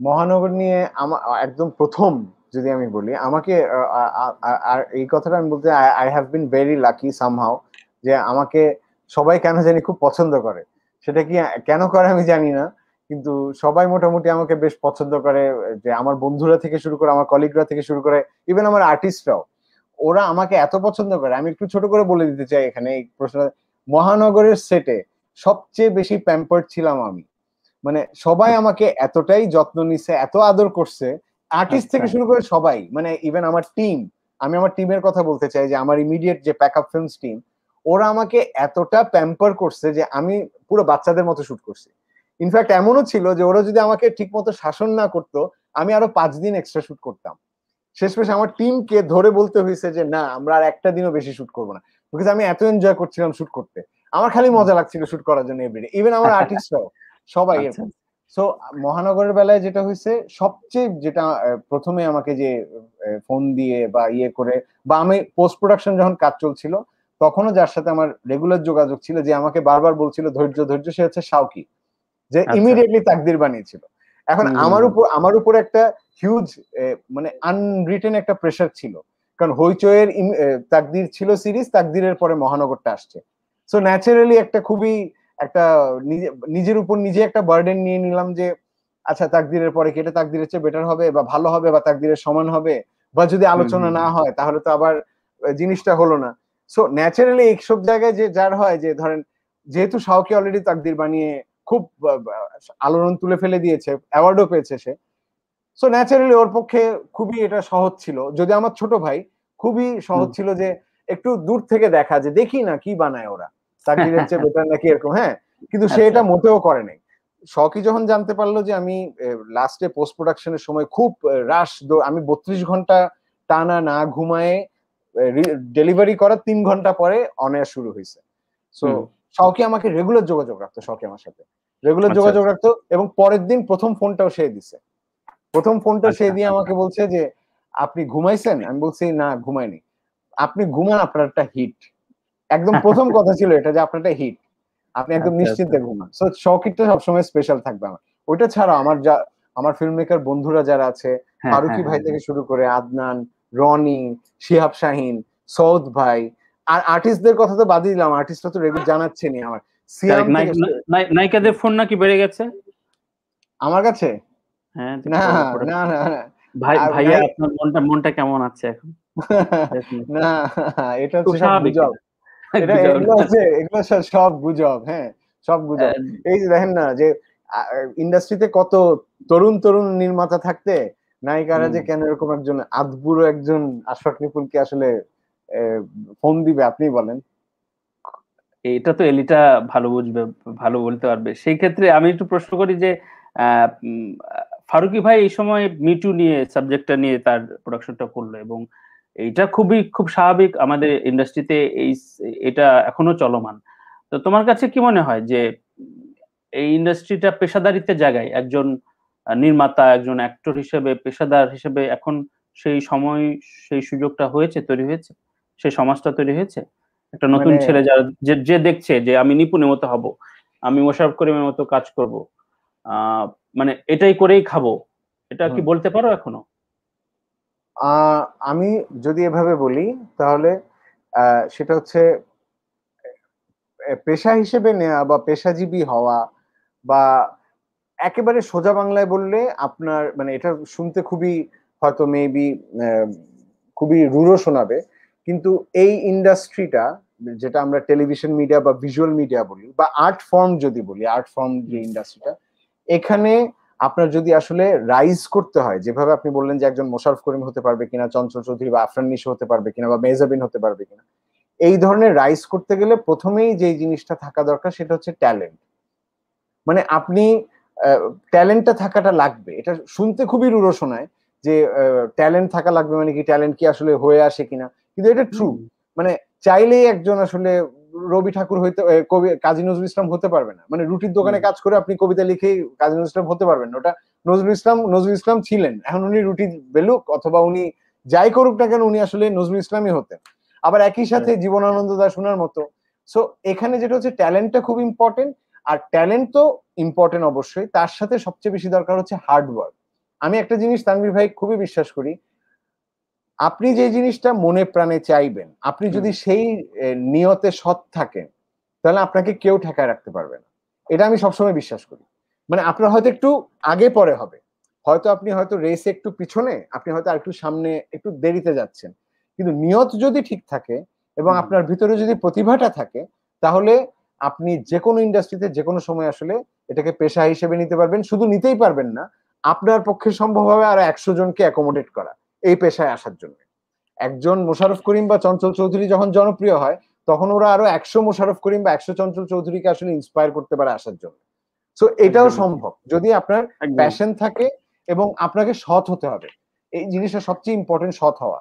Speaker 2: মহানগর নিয়ে আমার একদম প্রথম যদি আমি বলি আমাকে আর এই কথাটা আমি বলতে I have been very lucky somehow যে আমাকে সবাই কেন জানি খুব পছন্দ করে সেটা কি কেন করে আমি জানি না কিন্তু সবাই মোটামুটি আমাকে বেশ পছন্দ করে যে আমার বন্ধুরা থেকে শুরু করে আমার কলিগরা থেকে শুরু করে ইভেন আমার আর্টিস্টরাও ওরা আমাকে এত পছন্দ করে আমি একটু ছোট করে বলে দিতে চাই এখানে এই প্রশ্ন মহানগরের সেটে সবচেয়ে বেশি প্যাম্পার্ড ছিলাম আমি মানে সবাই আমাকে এতটাই যত্ন নিছে এত আদর করছে আর্টিস্ট আচ্ছা। থেকে শুরু করে সবাই মানে ইভেন আমার টিম আমি আমার টিমের কথা বলতে চাই যে আমার ইমিডিয়েট যে প্যাক আপ ফিল্মস টিম ওরা আমাকে এতটা প্যাম্পার করছে যে আমি পুরো বাচ্চাদের মতো শুট করছি ইনফ্যাক্ট এমনও ছিল যে ওরা যদি আমাকে ঠিক মতো শাসন না করতো আমি আরো পাঁচ দিন এক্সট্রা শুট করতাম শেষমেশ আমার টিমকে ধরে বলতে হয়েছে যে না আমরা আর একটা দিনও বেশি শুট করবো না বিকজ আমি এত এনজয় করছিলাম শুট করতে আমার খালি মজা লাগছিল শুট করার জন্য এভরিডে ইভেন আমার আর্টিস্টরাও সবাই সো আচ্ছা। মহানগরের বেলায় যেটা হয়েছে সবচেয়ে যেটা প্রথমে আমাকে যে ফোন দিয়ে বা ইয়ে করে বা আমি পোস্ট প্রোডাকশন যখন কাজ চলছিল তখনও যার সাথে আমার রেগুলার যোগাযোগ ছিল যে আমাকে বারবার বলছিল ধৈর্য ধৈর্য সে হচ্ছে সাউকি যে ইমিডিয়েটলি আচ্ছা। তাকদির বানিয়েছিল এখন আমার উপর আমার উপর একটা হিউজ মানে আনরিটেন একটা প্রেশার ছিল কারণ হইচয়ের তাকদির ছিল সিরিজ তাকদিরের পরে মহানগরটা আসছে সো ন্যাচারালি একটা খুবই একটা নিজের উপর নিজে একটা বার্ডেন নিয়ে নিলাম যে আচ্ছা তাকদিরের পরে কেটে তাকদিরের চেয়ে বেটার হবে বা ভালো হবে বা তাকদিরের সমান হবে বা যদি আলোচনা না হয় তাহলে তো আবার জিনিসটা হলো না সো ন্যাচারালি এইসব জায়গায় যে যার হয় যে ধরেন যেহেতু শাহকে অলরেডি তাকদির বানিয়ে খুব আলোড়ন তুলে ফেলে দিয়েছে অ্যাওয়ার্ডও পেয়েছে সে সো ন্যাচারালি ওর পক্ষে খুবই এটা সহজ ছিল যদি আমার ছোট ভাই খুবই সহজ ছিল যে একটু দূর থেকে দেখা যে দেখি না কি বানায় ওরা সাকিবের চেয়ে বেটার নাকি এরকম হ্যাঁ কিন্তু সে আচ্ছা। এটা মোটেও করে নাই শখি যখন জানতে পারলো যে আমি লাস্টে পোস্ট প্রোডাকশনের সময় খুব রাশ আমি বত্রিশ ঘন্টা টানা না ঘুমায়ে ডেলিভারি করার তিন ঘন্টা পরে অন শুরু হয়েছে সো শখি আমাকে রেগুলার যোগাযোগ রাখতো শখি আমার সাথে রেগুলার আচ্ছা। যোগাযোগ রাখতো এবং পরের দিন প্রথম ফোনটাও সে দিছে প্রথম ফোনটা সে আচ্ছা। দিয়ে আমাকে বলছে যে আপনি ঘুমাইছেন আমি বলছি না ঘুমাইনি আপনি ঘুমান আপনার একটা হিট একদম প্রথম কথা ছিল এটা যে আপনারটা হিট আপনি একদম আচ্ছা, নিশ্চিন্তে আচ্ছা। ঘুমান সো শকিরটা সবসময় স্পেশাল থাকবে আমার ওইটা ছাড়া আমার যা আমার ফিল্ম মেকার বন্ধুরা যারা আছে হ্যাঁ, ফারুকি হ্যাঁ, ভাই হ্যাঁ, থেকে শুরু করে আদনান রনি শিহাব শাহিন সৌদ ভাই আর আর্টিস্টদের কথা তো বাদই দিলাম আর্টিস্টরা তো রেগুলার জানাচ্ছেনি আমার
Speaker 1: নাইকাদের ফোন নাকি বেড়ে গেছে আমার কাছে হ্যাঁ না না না ভাই ভাইয়া আপনার মনটা মনটা কেমন আছে এখন
Speaker 2: না এটা তো স্বাভাবিক সব গুজব হ্যাঁ সব গুজব এই যে দেখেন না যে ইন্ডাস্ট্রিতে কত তরুণ তরুণ নির্মাতা থাকতে নায়িকারা যে কেন এরকম একজন আদবুড়ো একজন আশফাক নিপুলকে আসলে ফোন দিবে আপনি বলেন
Speaker 1: এটা তো এলিটা ভালো বুঝবে ভালো বলতে পারবে সেই ক্ষেত্রে আমি একটু প্রশ্ন করি যে ফারুকি ভাই এই সময় মিটু নিয়ে সাবজেক্টটা নিয়ে তার প্রোডাকশনটা করলো এবং এইটা খুবই খুব স্বাভাবিক আমাদের ইন্ডাস্ট্রিতে এই এটা এখনো চলমান তো তোমার কাছে কি মনে হয় যে এই ইন্ডাস্ট্রিটা পেশাদারিতে জায়গায় একজন নির্মাতা একজন অ্যাক্টর হিসেবে পেশাদার হিসেবে এখন সেই সময় সেই সুযোগটা হয়েছে তৈরি হয়েছে সেই সমাজটা তৈরি হয়েছে একটা নতুন মানে ছেলে যারা যে দেখছে যে আমি নিপুণের মতো হব আমি মোশারফ করিমের মতো কাজ করব মানে এটাই করেই খাবো এটা কি বলতে পারো এখনো
Speaker 2: আমি যদি এভাবে বলি তাহলে সেটা হচ্ছে পেশা হিসেবে নেওয়া বা পেশাজীবী হওয়া বা একেবারে সোজা বাংলায় বললে আপনার মানে এটা শুনতে খুবই হয়তো মেবি খুবই রুড়ো শোনাবে কিন্তু এই ইন্ডাস্ট্রিটা যেটা আমরা টেলিভিশন মিডিয়া বা ভিজুয়াল মিডিয়া বলি বা আর্ট ফর্ম যদি বলি আর্ট ফর্ম যে ইন্ডাস্ট্রিটা এখানে আপনার যদি আসলে রাইজ করতে হয় যেভাবে আপনি বললেন যে একজন মোশারফ করিম হতে পারবে কিনা চঞ্চল চৌধুরী বা আফরান নিশো হতে পারবে কিনা বা মেজাবিন হতে পারবে কিনা এই ধরনের রাইজ করতে গেলে প্রথমেই যে জিনিসটা থাকা দরকার সেটা হচ্ছে ট্যালেন্ট মানে আপনি ট্যালেন্টটা থাকাটা লাগবে এটা শুনতে খুবই রুড়ো শোনায় যে ট্যালেন্ট থাকা লাগবে মানে কি ট্যালেন্ট কি আসলে হয়ে আসে কিনা কিন্তু এটা ট্রু মানে চাইলেই একজন আসলে রবি ঠাকুর হইতে কবি কাজী নজরুল ইসলাম হতে পারবে না মানে রুটির দোকানে কাজ করে আপনি কবিতা লিখে কাজী নজরুল ইসলাম হতে পারবেন না ওটা নজরুল ইসলাম নজরুল ইসলাম ছিলেন এখন উনি রুটি বেলুক অথবা উনি যাই করুক না কেন উনি আসলে নজরুল ইসলামই হতেন আবার একই সাথে হ্যাঁ। জীবনানন্দ দাস উনার মতো সো এখানে যেটা হচ্ছে ট্যালেন্টটা খুব ইম্পর্টেন্ট আর ট্যালেন্ট তো ইম্পর্টেন্ট অবশ্যই তার সাথে সবচেয়ে বেশি দরকার হচ্ছে হার্ডওয়ার্ক আমি একটা জিনিস তানভীর ভাই খুবই বিশ্বাস করি আপনি যে জিনিসটা মনে প্রাণে চাইবেন আপনি যদি সেই নিয়তে সৎ থাকেন তাহলে আপনাকে কেউ ঠেকায় রাখতে পারবে না এটা আমি সবসময় বিশ্বাস করি মানে আপনার হয়তো একটু আগে পরে হবে হয়তো আপনি হয়তো রেসে একটু পিছনে আপনি হয়তো আর একটু সামনে একটু দেরিতে যাচ্ছেন কিন্তু নিয়ত যদি ঠিক থাকে এবং আপনার ভিতরে যদি প্রতিভাটা থাকে তাহলে আপনি যে কোনো ইন্ডাস্ট্রিতে যে কোনো সময় আসলে এটাকে পেশা হিসেবে নিতে পারবেন শুধু নিতেই পারবেন না আপনার পক্ষে সম্ভব হবে আর একশো জনকে অ্যাকোমোডেট করা এই পেশায় আসার জন্য একজন মোশারফ করিম বা চঞ্চল চৌধুরী যখন জনপ্রিয় হয় তখন ওরা আরো একশো মোশারফ করিম বা একশো চঞ্চল চৌধুরীকে আসলে ইন্সপায়ার করতে পারে আসার জন্য সো এটাও সম্ভব যদি আপনার প্যাশন থাকে এবং আপনাকে সৎ হতে হবে এই জিনিসটা সবচেয়ে ইম্পর্টেন্ট সৎ হওয়া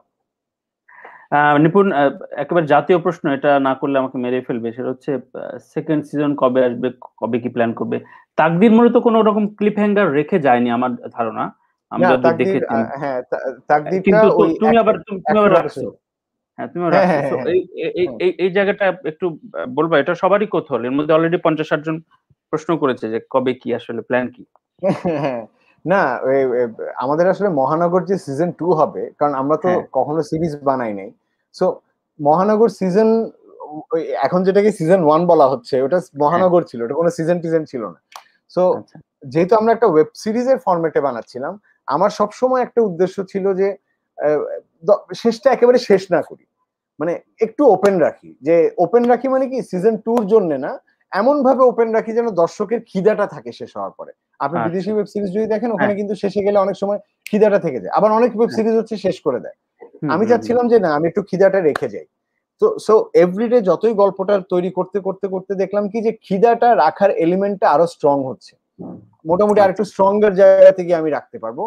Speaker 1: নিপুণ একেবারে জাতীয় প্রশ্ন এটা না করলে আমাকে মেরে ফেলবে সেটা হচ্ছে সেকেন্ড সিজন কবে আসবে কবে কি প্ল্যান করবে তাকদির মূলত কোনো রকম ক্লিপ হ্যাঙ্গার রেখে যায়নি আমার ধারণা আমরা হ্যাঁ, তো
Speaker 2: হ্যাঁ তাকদীরটা ওই তুমি
Speaker 1: এই জায়গাটা একটু বলবা এটা সবারই কৌতূহল এর মধ্যে অলরেডি পঞ্চাশ ষাট জন প্রশ্ন করেছে যে কবে কি আসলে প্ল্যান কি
Speaker 2: হ্যাঁ, না আমাদের আসলে মহানগর যে সিজন টু হবে কারণ আমরা তো হ্যাঁ। কখনো সিরিজ বানাই নাই সো মহানগর সিজন এখন যেটাকে সিজন ওয়ান বলা হচ্ছে ওটা মহানগর ছিল ওটা কোনো সিজন টিজন ছিল না সো আচ্ছা। যেহেতু আমরা একটা ওয়েব সিরিজের ফরম্যাটে বানাচ্ছিলাম আমার সবসময় একটা উদ্দেশ্য ছিল যে শেষটা একেবারে শেষ না করি মানে একটু ওপেন রাখি যে ওপেন রাখি মানে কি সিজন টুর জন্য না এমন ভাবে ওপেন রাখি যেন দর্শকের খিদাটা থাকে শেষ হওয়ার পরে আপনি আচ্ছা। বিদেশি ওয়েব সিরিজ যদি দেখেন ওখানে হ্যাঁ। কিন্তু শেষে গেলে অনেক সময় খিদাটা থেকে যায় আবার অনেক ওয়েব হ্যাঁ। সিরিজ হচ্ছে শেষ করে দেয় আমি চাচ্ছিলাম যে না আমি একটু খিদাটা রেখে যাই তো সো এভরিডে যতই গল্পটা তৈরি করতে করতে করতে দেখলাম কি যে খিদাটা রাখার এলিমেন্টটা আরো স্ট্রং হচ্ছে মোটামুটি আর একটু স্ট্রঙ্গার জায়গা থেকে আমি রাখতে পারবো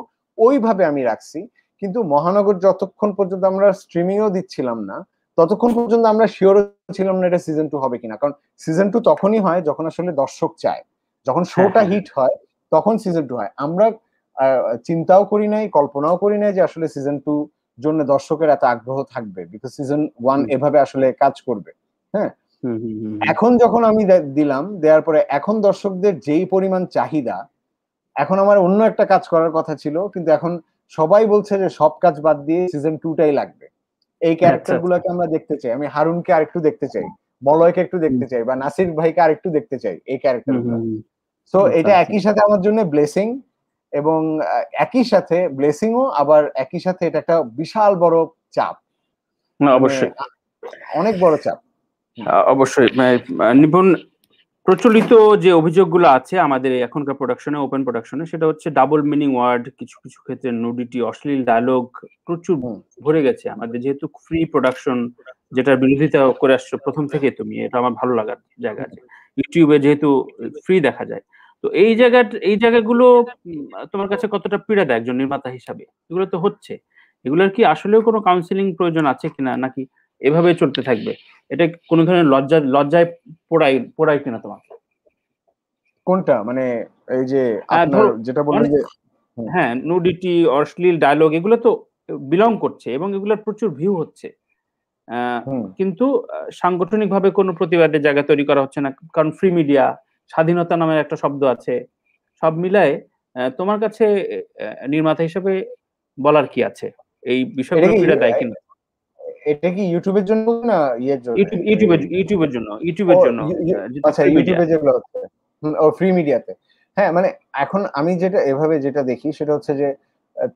Speaker 2: ওইভাবে আমি রাখছি কিন্তু মহানগর যতক্ষণ পর্যন্ত আমরা স্ট্রিমিংও দিচ্ছিলাম না ততক্ষণ পর্যন্ত আমরা শিওর ছিলাম না এটা সিজন টু হবে কিনা কারণ সিজন টু তখনই হয় যখন আসলে দর্শক চায় যখন শোটা হ্যাঁ, হিট হ্যাঁ, হ্যাঁ। হয় তখন সিজন টু হয় আমরা চিন্তাও করি নাই কল্পনাও করি নাই যে আসলে সিজন টু জন্য দর্শকের এত আগ্রহ থাকবে বিকজ সিজন ওয়ান এভাবে আসলে কাজ করবে হ্যাঁ এখন যখন আমি দিলাম দেওয়ার পরে এখন দর্শকদের যেই পরিমাণ চাহিদা এখন আমার অন্য একটা কাজ করার কথা ছিল কিন্তু এখন সবাই বলছে যে সব কাজ বাদ দিয়ে সিজন টুটাই লাগবে এই ক্যারেক্টার আচ্ছা, আচ্ছা। গুলোকে আমরা দেখতে চাই আমি হারুনকে আরেকটু দেখতে চাই বলয়কে একটু দেখতে চাই বা নাসির ভাইকে আরেকটু দেখতে চাই এই ক্যারেক্টার গুলো সো এটা আচ্ছা। একই সাথে আমার জন্য ব্লেসিং এবং একই সাথে ব্লেসিং ও আবার একই সাথে এটা একটা বিশাল বড় চাপ না মানে অবশ্যই অনেক বড় চাপ
Speaker 1: অবশ্যই মানে, নিপুণ প্রচলিত যে অভিযোগগুলো আছে আমাদের এখনকার প্রোডাকশনে ওপেন প্রোডাকশনে সেটা হচ্ছে ডাবল মিনিং ওয়ার্ড কিছু কিছু ক্ষেত্রে নুডিটি অশ্লীল ডায়লগ প্রচুর ভরে গেছে আমাদের যেহেতু ফ্রি প্রোডাকশন যেটার বিরোধিতা করে আসছো প্রথম থেকে তুমি এটা আমার ভালো লাগার জায়গা আছে ইউটিউবে যেহেতু ফ্রি দেখা যায় তো এই জায়গা এই জায়গাগুলো তোমার কাছে কতটা পীড়া দেয় একজন নির্মাতা হিসাবে এগুলো তো হচ্ছে এগুলোর কি আসলেও কোনো কাউন্সিলিং প্রয়োজন আছে কিনা নাকি এভাবে চলতে থাকবে এটা কোনো ধরনের লজ্জা লজ্জায় পোড়াই পোড়াই কিনা তোমাকে
Speaker 2: কোনটা মানে এই যে যেটা বললেন যে
Speaker 1: হ্যাঁ নুডিটি হ্যাঁ, অশ্লীল ডায়লগ এগুলো তো বিলং করছে এবং এগুলোর প্রচুর ভিউ হচ্ছে কিন্তু ভাবে কোনো প্রতিবাদের জায়গা তৈরি করা হচ্ছে না কারণ ফ্রি মিডিয়া স্বাধীনতা নামের একটা শব্দ আছে সব মিলায় তোমার কাছে নির্মাতা হিসেবে বলার কি আছে এই বিষয়গুলো দেয় কিনা
Speaker 2: এটা কি ইউটিউবের জন্য না ইয়ের জন্য ইউটিউবের
Speaker 1: ইউটিউবের জন্য ইউটিউবের জন্য
Speaker 2: আচ্ছা ইউটিউবে যেগুলো হচ্ছে ও ফ্রি মিডিয়াতে হ্যাঁ মানে এখন আমি যেটা এভাবে যেটা দেখি সেটা হচ্ছে যে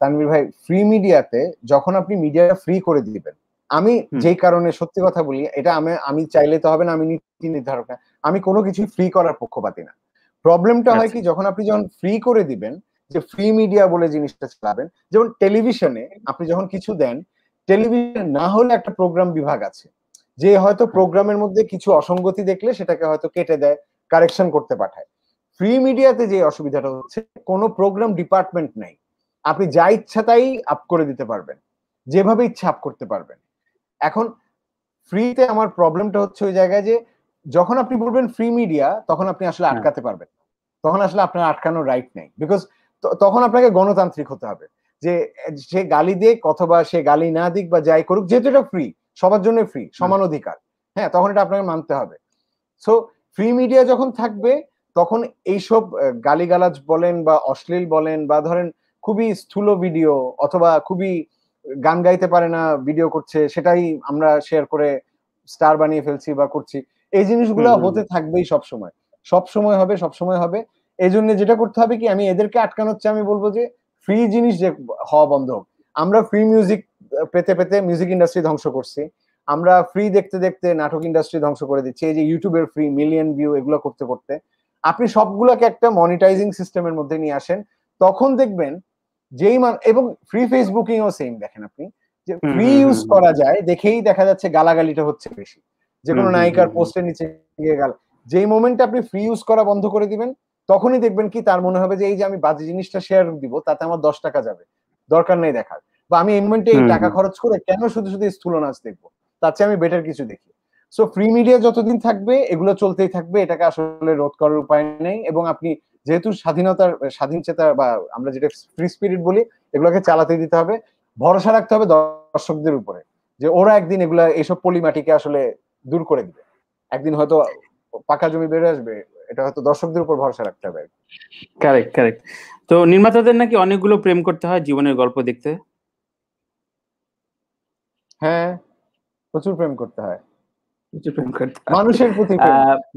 Speaker 2: তানভীর ভাই ফ্রি মিডিয়াতে যখন আপনি মিডিয়া ফ্রি করে দিবেন আমি যেই কারণে সত্যি কথা বলি এটা আমি আমি চাইলে তো হবে না আমি নীতি নির্ধারক না আমি কোনো কিছু ফ্রি করার পক্ষপাতি না প্রবলেমটা হয় কি আচ্ছা। যখন আপনি যখন ফ্রি করে দিবেন যে ফ্রি মিডিয়া বলে জিনিসটা চালাবেন যেমন টেলিভিশনে আপনি যখন কিছু দেন টেলিভিশন না হলে একটা প্রোগ্রাম বিভাগ আছে যে হয়তো প্রোগ্রামের মধ্যে কিছু অসঙ্গতি দেখলে সেটাকে হয়তো কেটে দেয় কারেকশন করতে পাঠায় ফ্রি মিডিয়াতে যে অসুবিধাটা হচ্ছে কোনো প্রোগ্রাম ডিপার্টমেন্ট নাই আপনি যা ইচ্ছা তাই আপ করে দিতে পারবেন যেভাবে ইচ্ছা আপ করতে পারবেন এখন ফ্রিতে আমার প্রবলেমটা হচ্ছে ওই জায়গায় যে যখন আপনি বলবেন ফ্রি মিডিয়া তখন আপনি আসলে হ্যাঁ। আটকাতে পারবেন তখন আসলে আপনার আটকানোর রাইট নেই বিকজ তখন আপনাকে গণতান্ত্রিক হতে হবে যে সে গালি দিক অথবা সে গালি না দিক বা যাই করুক যেহেতু এটা ফ্রি সবার জন্য ফ্রি সমান অধিকার হ্যাঁ তখন এটা আপনাকে মানতে হবে সো ফ্রি মিডিয়া যখন থাকবে তখন এইসব গালিগালাজ বলেন বা অশ্লীল বলেন বা ধরেন খুবই স্থূল ভিডিও অথবা খুবই গান গাইতে পারে না ভিডিও করছে সেটাই আমরা শেয়ার করে স্টার বানিয়ে ফেলছি বা করছি এই জিনিসগুলো হতে থাকবেই সব সময় সব সময় হবে সব সময় হবে এই জন্য যেটা করতে হবে কি আমি এদেরকে আটকানোর চেয়ে আমি বলবো যে ফ্রি জিনিস যে হওয়া বন্ধ হোক আমরা ফ্রি মিউজিক পেতে পেতে মিউজিক ইন্ডাস্ট্রি ধ্বংস করছি আমরা ফ্রি দেখতে দেখতে নাটক ইন্ডাস্ট্রি ধ্বংস করে দিচ্ছি এই যে ইউটিউবের ফ্রি মিলিয়ন ভিউ এগুলো করতে করতে আপনি সবগুলোকে একটা মনিটাইজিং সিস্টেমের মধ্যে নিয়ে আসেন তখন দেখবেন যেই মান এবং ফ্রি ফেসবুকিং ও সেম দেখেন আপনি যে ফ্রি ইউজ করা যায় দেখেই দেখা যাচ্ছে গালাগালিটা হচ্ছে বেশি যে কোনো নায়িকার পোস্টের নিচে গেল যেই মোমেন্টে আপনি ফ্রি ইউজ করা বন্ধ করে দিবেন তখনই দেখবেন কি তার মনে হবে যে এই যে আমি বাজে জিনিসটা শেয়ার দিব তাতে আমার দশ টাকা যাবে দরকার নেই দেখার বা আমি এই এই টাকা খরচ করে কেন শুধু শুধু স্থূল নাচ দেখবো তার চেয়ে আমি বেটার কিছু দেখি সো ফ্রি মিডিয়া যতদিন থাকবে এগুলো চলতেই থাকবে এটাকে আসলে রোধ করার উপায় নেই এবং আপনি যেহেতু স্বাধীনতার স্বাধীন চেতা বা আমরা যেটা ফ্রি স্পিরিট বলি এগুলোকে চালাতে দিতে হবে ভরসা রাখতে হবে দর্শকদের উপরে যে ওরা একদিন এগুলা এইসব পলিমাটিকে আসলে দূর করে দিবে একদিন হয়তো পাকা জমি বেড়ে আসবে এটা হয়তো দর্শকদের উপর ভরসা রাখতে হবে
Speaker 1: কারেক্ট কারেক্ট তো নির্মাতাদের নাকি অনেকগুলো প্রেম করতে হয় জীবনের গল্প দেখতে
Speaker 2: হ্যাঁ প্রচুর প্রেম করতে হয় মানুষের প্রতি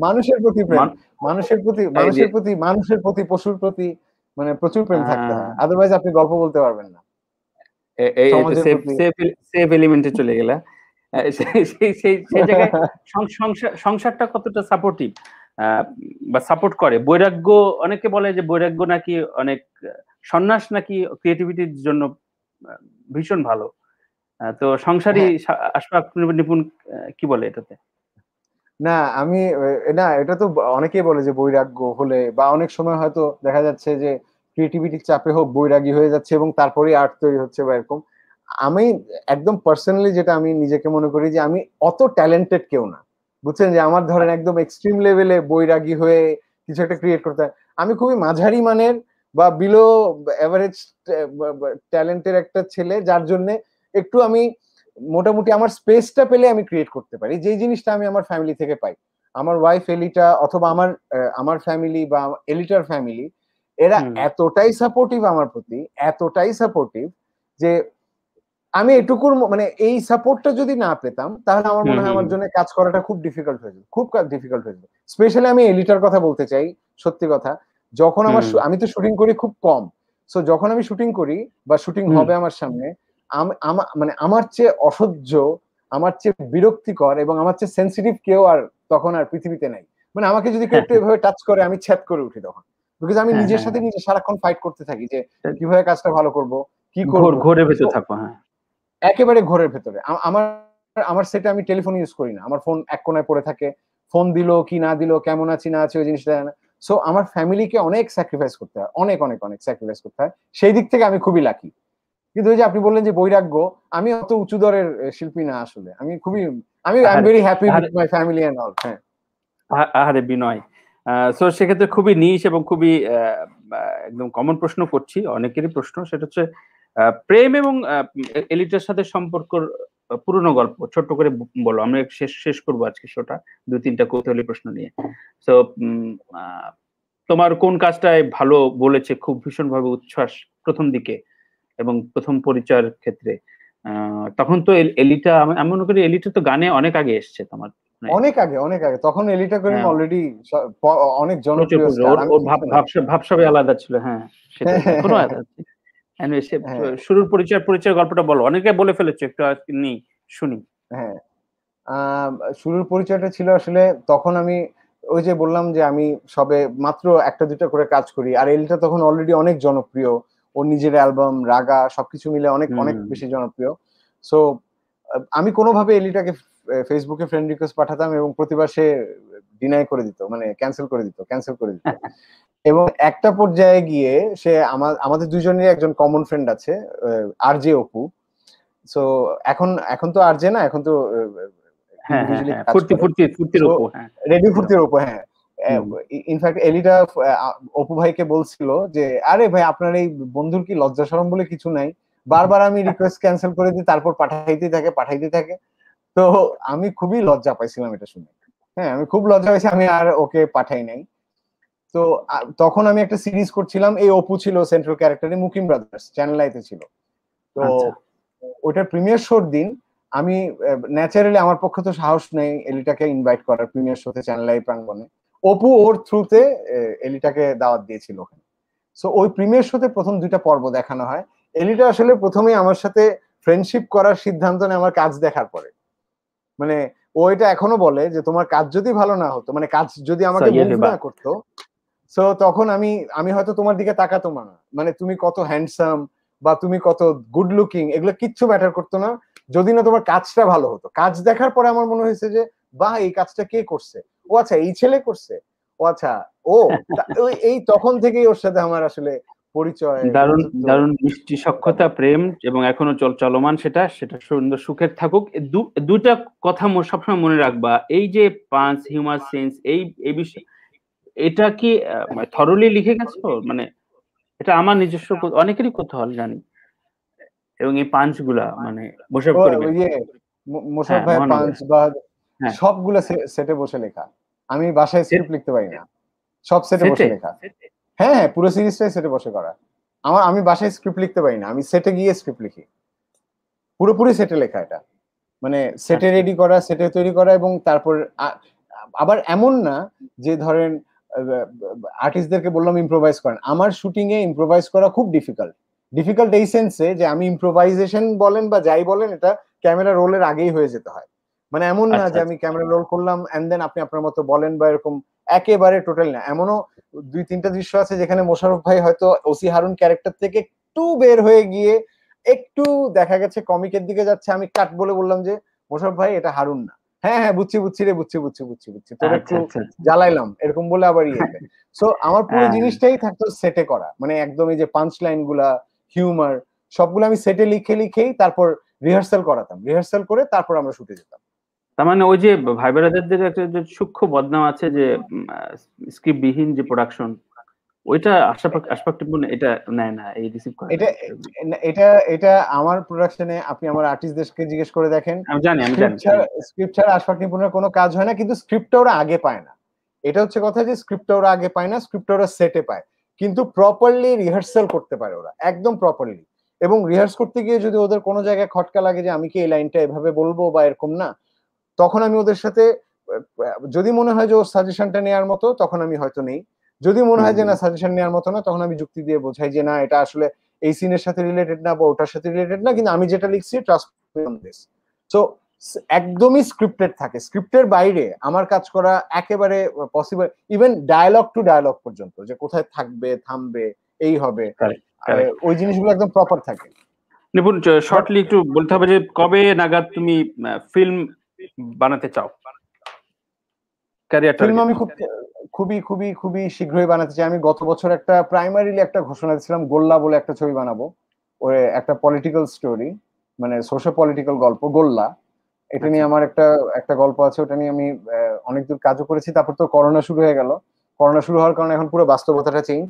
Speaker 2: মানুষের প্রতি প্রেম মানুষের প্রতি মানুষের প্রতি মানুষের প্রতি পশুর প্রতি মানে প্রচুর প্রেম থাকতে হয় আদারওয়াইজ আপনি গল্প বলতে পারবেন না
Speaker 1: সেফ এলিমেন্টে চলে গেলা সেই সেই সেই জায়গায় সংসারটা কতটা সাপোর্টিভ বা সাপোর্ট করে বৈরাগ্য অনেকে বলে যে বৈরাগ্য নাকি অনেক সন্ন্যাস নাকি ক্রিয়েটিভিটির জন্য ভীষণ ভালো তো সংসারী হ্যাঁ। আশফাক নিপুণ কি বলে এটাতে
Speaker 2: না আমি না এটা তো অনেকেই বলে যে বৈরাগ্য হলে বা অনেক সময় হয়তো দেখা যাচ্ছে যে ক্রিয়েটিভিটির চাপে হোক বৈরাগী হয়ে যাচ্ছে এবং তারপরে আর্ট তৈরি হচ্ছে বা এরকম আমি একদম পার্সোনালি যেটা আমি নিজেকে মনে করি যে আমি অত ট্যালেন্টেড কেউ না বুঝছেন যে আমার ধরেন একদম এক্সট্রিম লেভেলে বৈরাগী হয়ে কিছু একটা ক্রিয়েট করতে হয় আমি খুবই মাঝারি মানের বা বিলো অ্যাভারেজ ট্যালেন্টের একটা ছেলে যার জন্যে একটু আমি মোটামুটি আমার স্পেসটা পেলে আমি ক্রিয়েট করতে পারি যেই জিনিসটা আমি আমার ফ্যামিলি থেকে পাই আমার ওয়াইফ এলিটা অথবা আমার আমার ফ্যামিলি বা এলিটার ফ্যামিলি এরা এতটাই সাপোর্টিভ আমার প্রতি এতটাই সাপোর্টিভ যে আমি এটুকুর মানে এই সাপোর্টটা যদি না পেতাম তাহলে আমার মনে হয় আমার জন্য কাজ করাটা খুব ডিফিকাল্ট হয়ে যেত খুব ডিফিকাল্ট হয়ে যেত স্পেশালি আমি এলিটার কথা বলতে চাই সত্যি কথা যখন আমার আমি তো শুটিং করি খুব কম সো যখন আমি শুটিং করি বা শুটিং হবে আমার সামনে মানে আমার চেয়ে অসহ্য আমার চেয়ে বিরক্তিকর এবং আমার চেয়ে সেন্সিটিভ কেউ আর তখন আর পৃথিবীতে নাই মানে আমাকে যদি কেউ একটু এভাবে টাচ করে আমি ছ্যাদ করে উঠি তখন বিকজ আমি হ্যাঁ, নিজের হ্যাঁ, সাথে হ্যাঁ। নিজে সারাক্ষণ ফাইট করতে থাকি যে কিভাবে কাজটা ভালো করব কি করব হ্যাঁ একেবারে ঘরের ভেতরে আমার আমার সেটা আমি টেলিফোন ইউজ করি না আমার ফোন এক কোনায় পড়ে থাকে ফোন দিল কি না দিল কেমন আছি না আছে ওই জিনিসটা জানা সো আমার ফ্যামিলিকে অনেক স্যাক্রিফাইস করতে হয় অনেক অনেক অনেক স্যাক্রিফাইস করতে হয় সেই দিক থেকে আমি খুবই লাকি কিন্তু ওই যে আপনি বললেন যে বৈরাগ্য আমি অত উঁচু দরের শিল্পী না আসলে আমি খুবই আমি I am very happy with my family and all হ্যাঁ
Speaker 1: আরে বিনয় সো সেক্ষেত্রে খুবই নিশ এবং খুবই একদম কমন প্রশ্ন করছি অনেকেরই প্রশ্ন সেটা হচ্ছে প্রেম এবং এলিটার সাথে সম্পর্কর পুরনো গল্প ছোট্ট করে বলো আমি শেষ শেষ করবো আজকে শোটা দু তিনটা কৌতূহলী প্রশ্ন নিয়ে তো তোমার কোন কাজটায় ভালো বলেছে খুব ভীষণভাবে উচ্ছ্বাস প্রথম দিকে এবং প্রথম পরিচয়ের ক্ষেত্রে তখন তো এলিটা আমি মনে করি এলিটা তো গানে অনেক আগে এসছে তোমার
Speaker 2: অনেক আগে অনেক আগে তখন এলিটা করিম অলরেডি অনেক জনপ্রিয়
Speaker 1: ভাবসাবে আলাদা ছিল হ্যাঁ সেটা Uh, হ্যাঁ। শুরুর পরিচয় পরিচয় গল্পটা বলো অনেকে বলে ফেলেছে একটু নেই শুনি
Speaker 2: হ্যাঁ শুরুর পরিচয়টা ছিল আসলে তখন আমি ওই যে বললাম যে আমি সবে মাত্র একটা দুটা করে কাজ করি আর এলটা তখন অলরেডি অনেক জনপ্রিয় ওর নিজের অ্যালবাম রাগা সবকিছু মিলে অনেক অনেক বেশি জনপ্রিয় সো আমি কোনোভাবে এলিটাকে ফেসবুকে ফ্রেন্ড রিকোয়েস্ট পাঠাতাম এবং প্রতিবার সে ডিনাই করে দিত মানে ক্যান্সেল করে দিত ক্যান্সেল করে দিত এবং একটা পর্যায়ে গিয়ে সে আমাদের দুজনের একজন কমন ফ্রেন্ড আছে আর জে অপু সো এখন এখন তো আর জে না এখন তো হ্যাঁ, হ্যাঁ, হ্যাঁ, রেডি ফুর্তির অপু হ্যাঁ ইনফ্যাক্ট এলিটা অপু ভাইকে বলছিল যে আরে ভাই আপনার এই বন্ধুর কি লজ্জা সরম বলে কিছু নাই বারবার আমি রিকোয়েস্ট ক্যান্সেল করে দিই তারপর পাঠাইতে থাকে পাঠাইতে থাকে তো আমি খুবই লজ্জা পাইছিলাম এটা শুনে হ্যাঁ আমি খুব লজ্জা হয়েছে আমি আর ওকে পাঠাই নাই তো তখন আমি একটা সিরিজ করছিলাম এই অপু ছিল সেন্ট্রাল ক্যারেক্টারে মুকিম ব্রাদার্স চ্যানেল আইতে ছিল তো আচ্ছা। ওইটার প্রিমিয়ার শোর দিন আমি ন্যাচারালি আমার পক্ষে তো সাহস নেই এলিটাকে ইনভাইট করার প্রিমিয়ার শোতে চ্যানেল আই প্রাঙ্গনে অপু ওর থ্রুতে এলিটাকে দাওয়াত দিয়েছিল ওখানে সো ওই প্রিমিয়ার শোতে প্রথম দুইটা পর্ব দেখানো হয় এলিটা আসলে প্রথমে আমার সাথে ফ্রেন্ডশিপ করার সিদ্ধান্ত নেয় আমার কাজ দেখার পরে মানে ও এটা এখনো বলে যে তোমার কাজ যদি ভালো না হতো মানে কাজ যদি আমাকে না করতো সো তখন আমি আমি হয়তো তোমার দিকে তাকাতো না মানে তুমি কত হ্যান্ডসাম বা তুমি কত গুড লুকিং এগুলো কিচ্ছু ম্যাটার করতো না যদি না তোমার কাজটা ভালো হতো কাজ দেখার পরে আমার মনে হয়েছে যে বা এই কাজটা কে করছে ও আচ্ছা এই ছেলে করছে ও আচ্ছা ও এই তখন থেকেই ওর সাথে আমার আসলে পরিচয় দারুণ দারুণ
Speaker 1: মিষ্টি সক্ষতা প্রেম এবং এখনো চল চলমান সেটা সেটা সুন্দর সুখের থাকুক দুটা কথা সবসময় মনে রাখবা এই যে পাঁচ হিউমার সেন্স এই এই বিষয় এটা কি মানে থরলি লিখে গেছো মানে এটা আমার নিজস্ব অনেকেরই কোথাও জানি এবং এই পাঞ্চ
Speaker 2: গুলা মানে বসে ইয়ে, হ্যাঁ, হ্যাঁ। সবগুলা সেটে বসে লেখা আমি বাসায় স্ক্রিপ্ট লিখতে পারি না সব সেটে বসে লেখা হ্যাঁ হ্যাঁ পুরো সিরিজটাই সেটে বসে করা আমার আমি বাসায় স্ক্রিপ্ট লিখতে পারি না আমি সেটে গিয়ে স্ক্রিপ্ট লিখি পুরোপুরি সেটে লেখা এটা মানে সেটে রেডি আচ্ছা। করা সেটে তৈরি করা এবং তারপর আবার এমন না যে ধরেন আর্টিস্টদেরকে বললাম ইম্প্রোভাইজ করেন আমার শুটিং এ ইম্প্রোভাইজ করা খুব ডিফিকাল্ট ডিফিকাল্ট এই সেন্সে যে আমি ইম্প্রোভাইজেশন বলেন বা যাই বলেন এটা ক্যামেরা রোলের আগেই হয়ে যেতে হয় মানে এমন না আচ্ছা, যে আমি আচ্ছা। ক্যামেরা রোল করলাম অ্যান্ড দেন আপনি আপনার মতো বলেন বা এরকম একেবারে টোটাল না এমনও দুই তিনটা দৃশ্য আছে যেখানে মোশারফ ভাই হয়তো ওসি হারুন ক্যারেক্টার থেকে একটু বের হয়ে গিয়ে একটু দেখা গেছে কমিকের দিকে যাচ্ছে আমি কাট বলে বললাম যে মোশারফ ভাই এটা হারুন না হ্যাঁ হ্যাঁ বুঝছি বুঝছি রে বুঝছি বুঝছি বুঝছি বুঝছি তোর আচ্ছা, একটু জ্বালাইলাম এরকম বলে আবার ইয়ে সো আমার পুরো হ্যাঁ। জিনিসটাই থাকতো সেটে করা মানে একদম এই যে পাঞ্চ লাইন গুলা হিউমার সবগুলো আমি সেটে লিখে লিখেই তারপর রিহার্সাল করাতাম রিহার্সাল করে তারপর আমরা শুটে যেতাম
Speaker 1: তার মানে ওই যে ভাই একটা সূক্ষ্ম বদনাম আছে যে স্ক্রিপ্ট বিহীন যে প্রোডাকশন ওইটা আশাপাক আশপাক টিপন এটা নেয় না এই রিসিভ করে এটা
Speaker 2: এটা এটা আমার প্রোডাকশনে আপনি আমার আর্টিস্টদেরকে জিজ্ঞেস করে দেখেন আমি জানি আমি জানি স্ক্রিপ্ট ছাড়া আশপাক টিপনের কোনো কাজ হয় না কিন্তু স্ক্রিপ্টটা ওরা আগে পায় না এটা হচ্ছে কথা যে স্ক্রিপ্টটা ওরা আগে পায় না স্ক্রিপ্টটা ওরা সেটে পায় কিন্তু প্রপারলি রিহার্সাল করতে পারে ওরা একদম প্রপারলি এবং রিহার্স করতে গিয়ে যদি ওদের কোনো জায়গায় খটকা লাগে যে আমি কি এই লাইনটা এভাবে বলবো বা এরকম না তখন আমি ওদের সাথে যদি মনে হয় যে ওর সাজেশনটা নেওয়ার মতো তখন আমি হয়তো নেই যদি মনে হয় যে না সাজেশন নেওয়ার মতো না তখন আমি যুক্তি দিয়ে বোঝাই যে না এটা আসলে এই সিনের সাথে রিলেটেড না বা ওটার সাথে রিলেটেড না কিন্তু আমি যেটা লিখছি সো একদমই স্ক্রিপ্টেড থাকে স্ক্রিপ্টের বাইরে আমার কাজ করা একেবারে possible even dialogue to dialogue পর্যন্ত যে কোথায় থাকবে থামবে এই হবে ওই জিনিসগুলো একদম প্রপার থাকে
Speaker 1: নিপুণ শর্টলি একটু বলতে হবে যে কবে নাগাদ তুমি ফিল্ম বানাতে চাও ক্যারিয়ারটা ফিল্ম আমি খুব
Speaker 2: খুবই খুবই খুবই শীঘ্রই বানাতে চাই আমি গত বছর একটা প্রাইমারিলি একটা ঘোষণা দিয়েছিলাম গোল্লা বলে একটা ছবি বানাবো ওই একটা পলিটিক্যাল স্টোরি মানে সোশ্যাল পলিটিক্যাল গল্প গোল্লা এটা নিয়ে আচ্ছা। আমার একটা একটা গল্প আছে ওটা নিয়ে আমি অনেক দূর কাজও করেছি তারপর তো করোনা শুরু হয়ে গেল করোনা শুরু হওয়ার কারণে এখন পুরো বাস্তবতাটা চেঞ্জ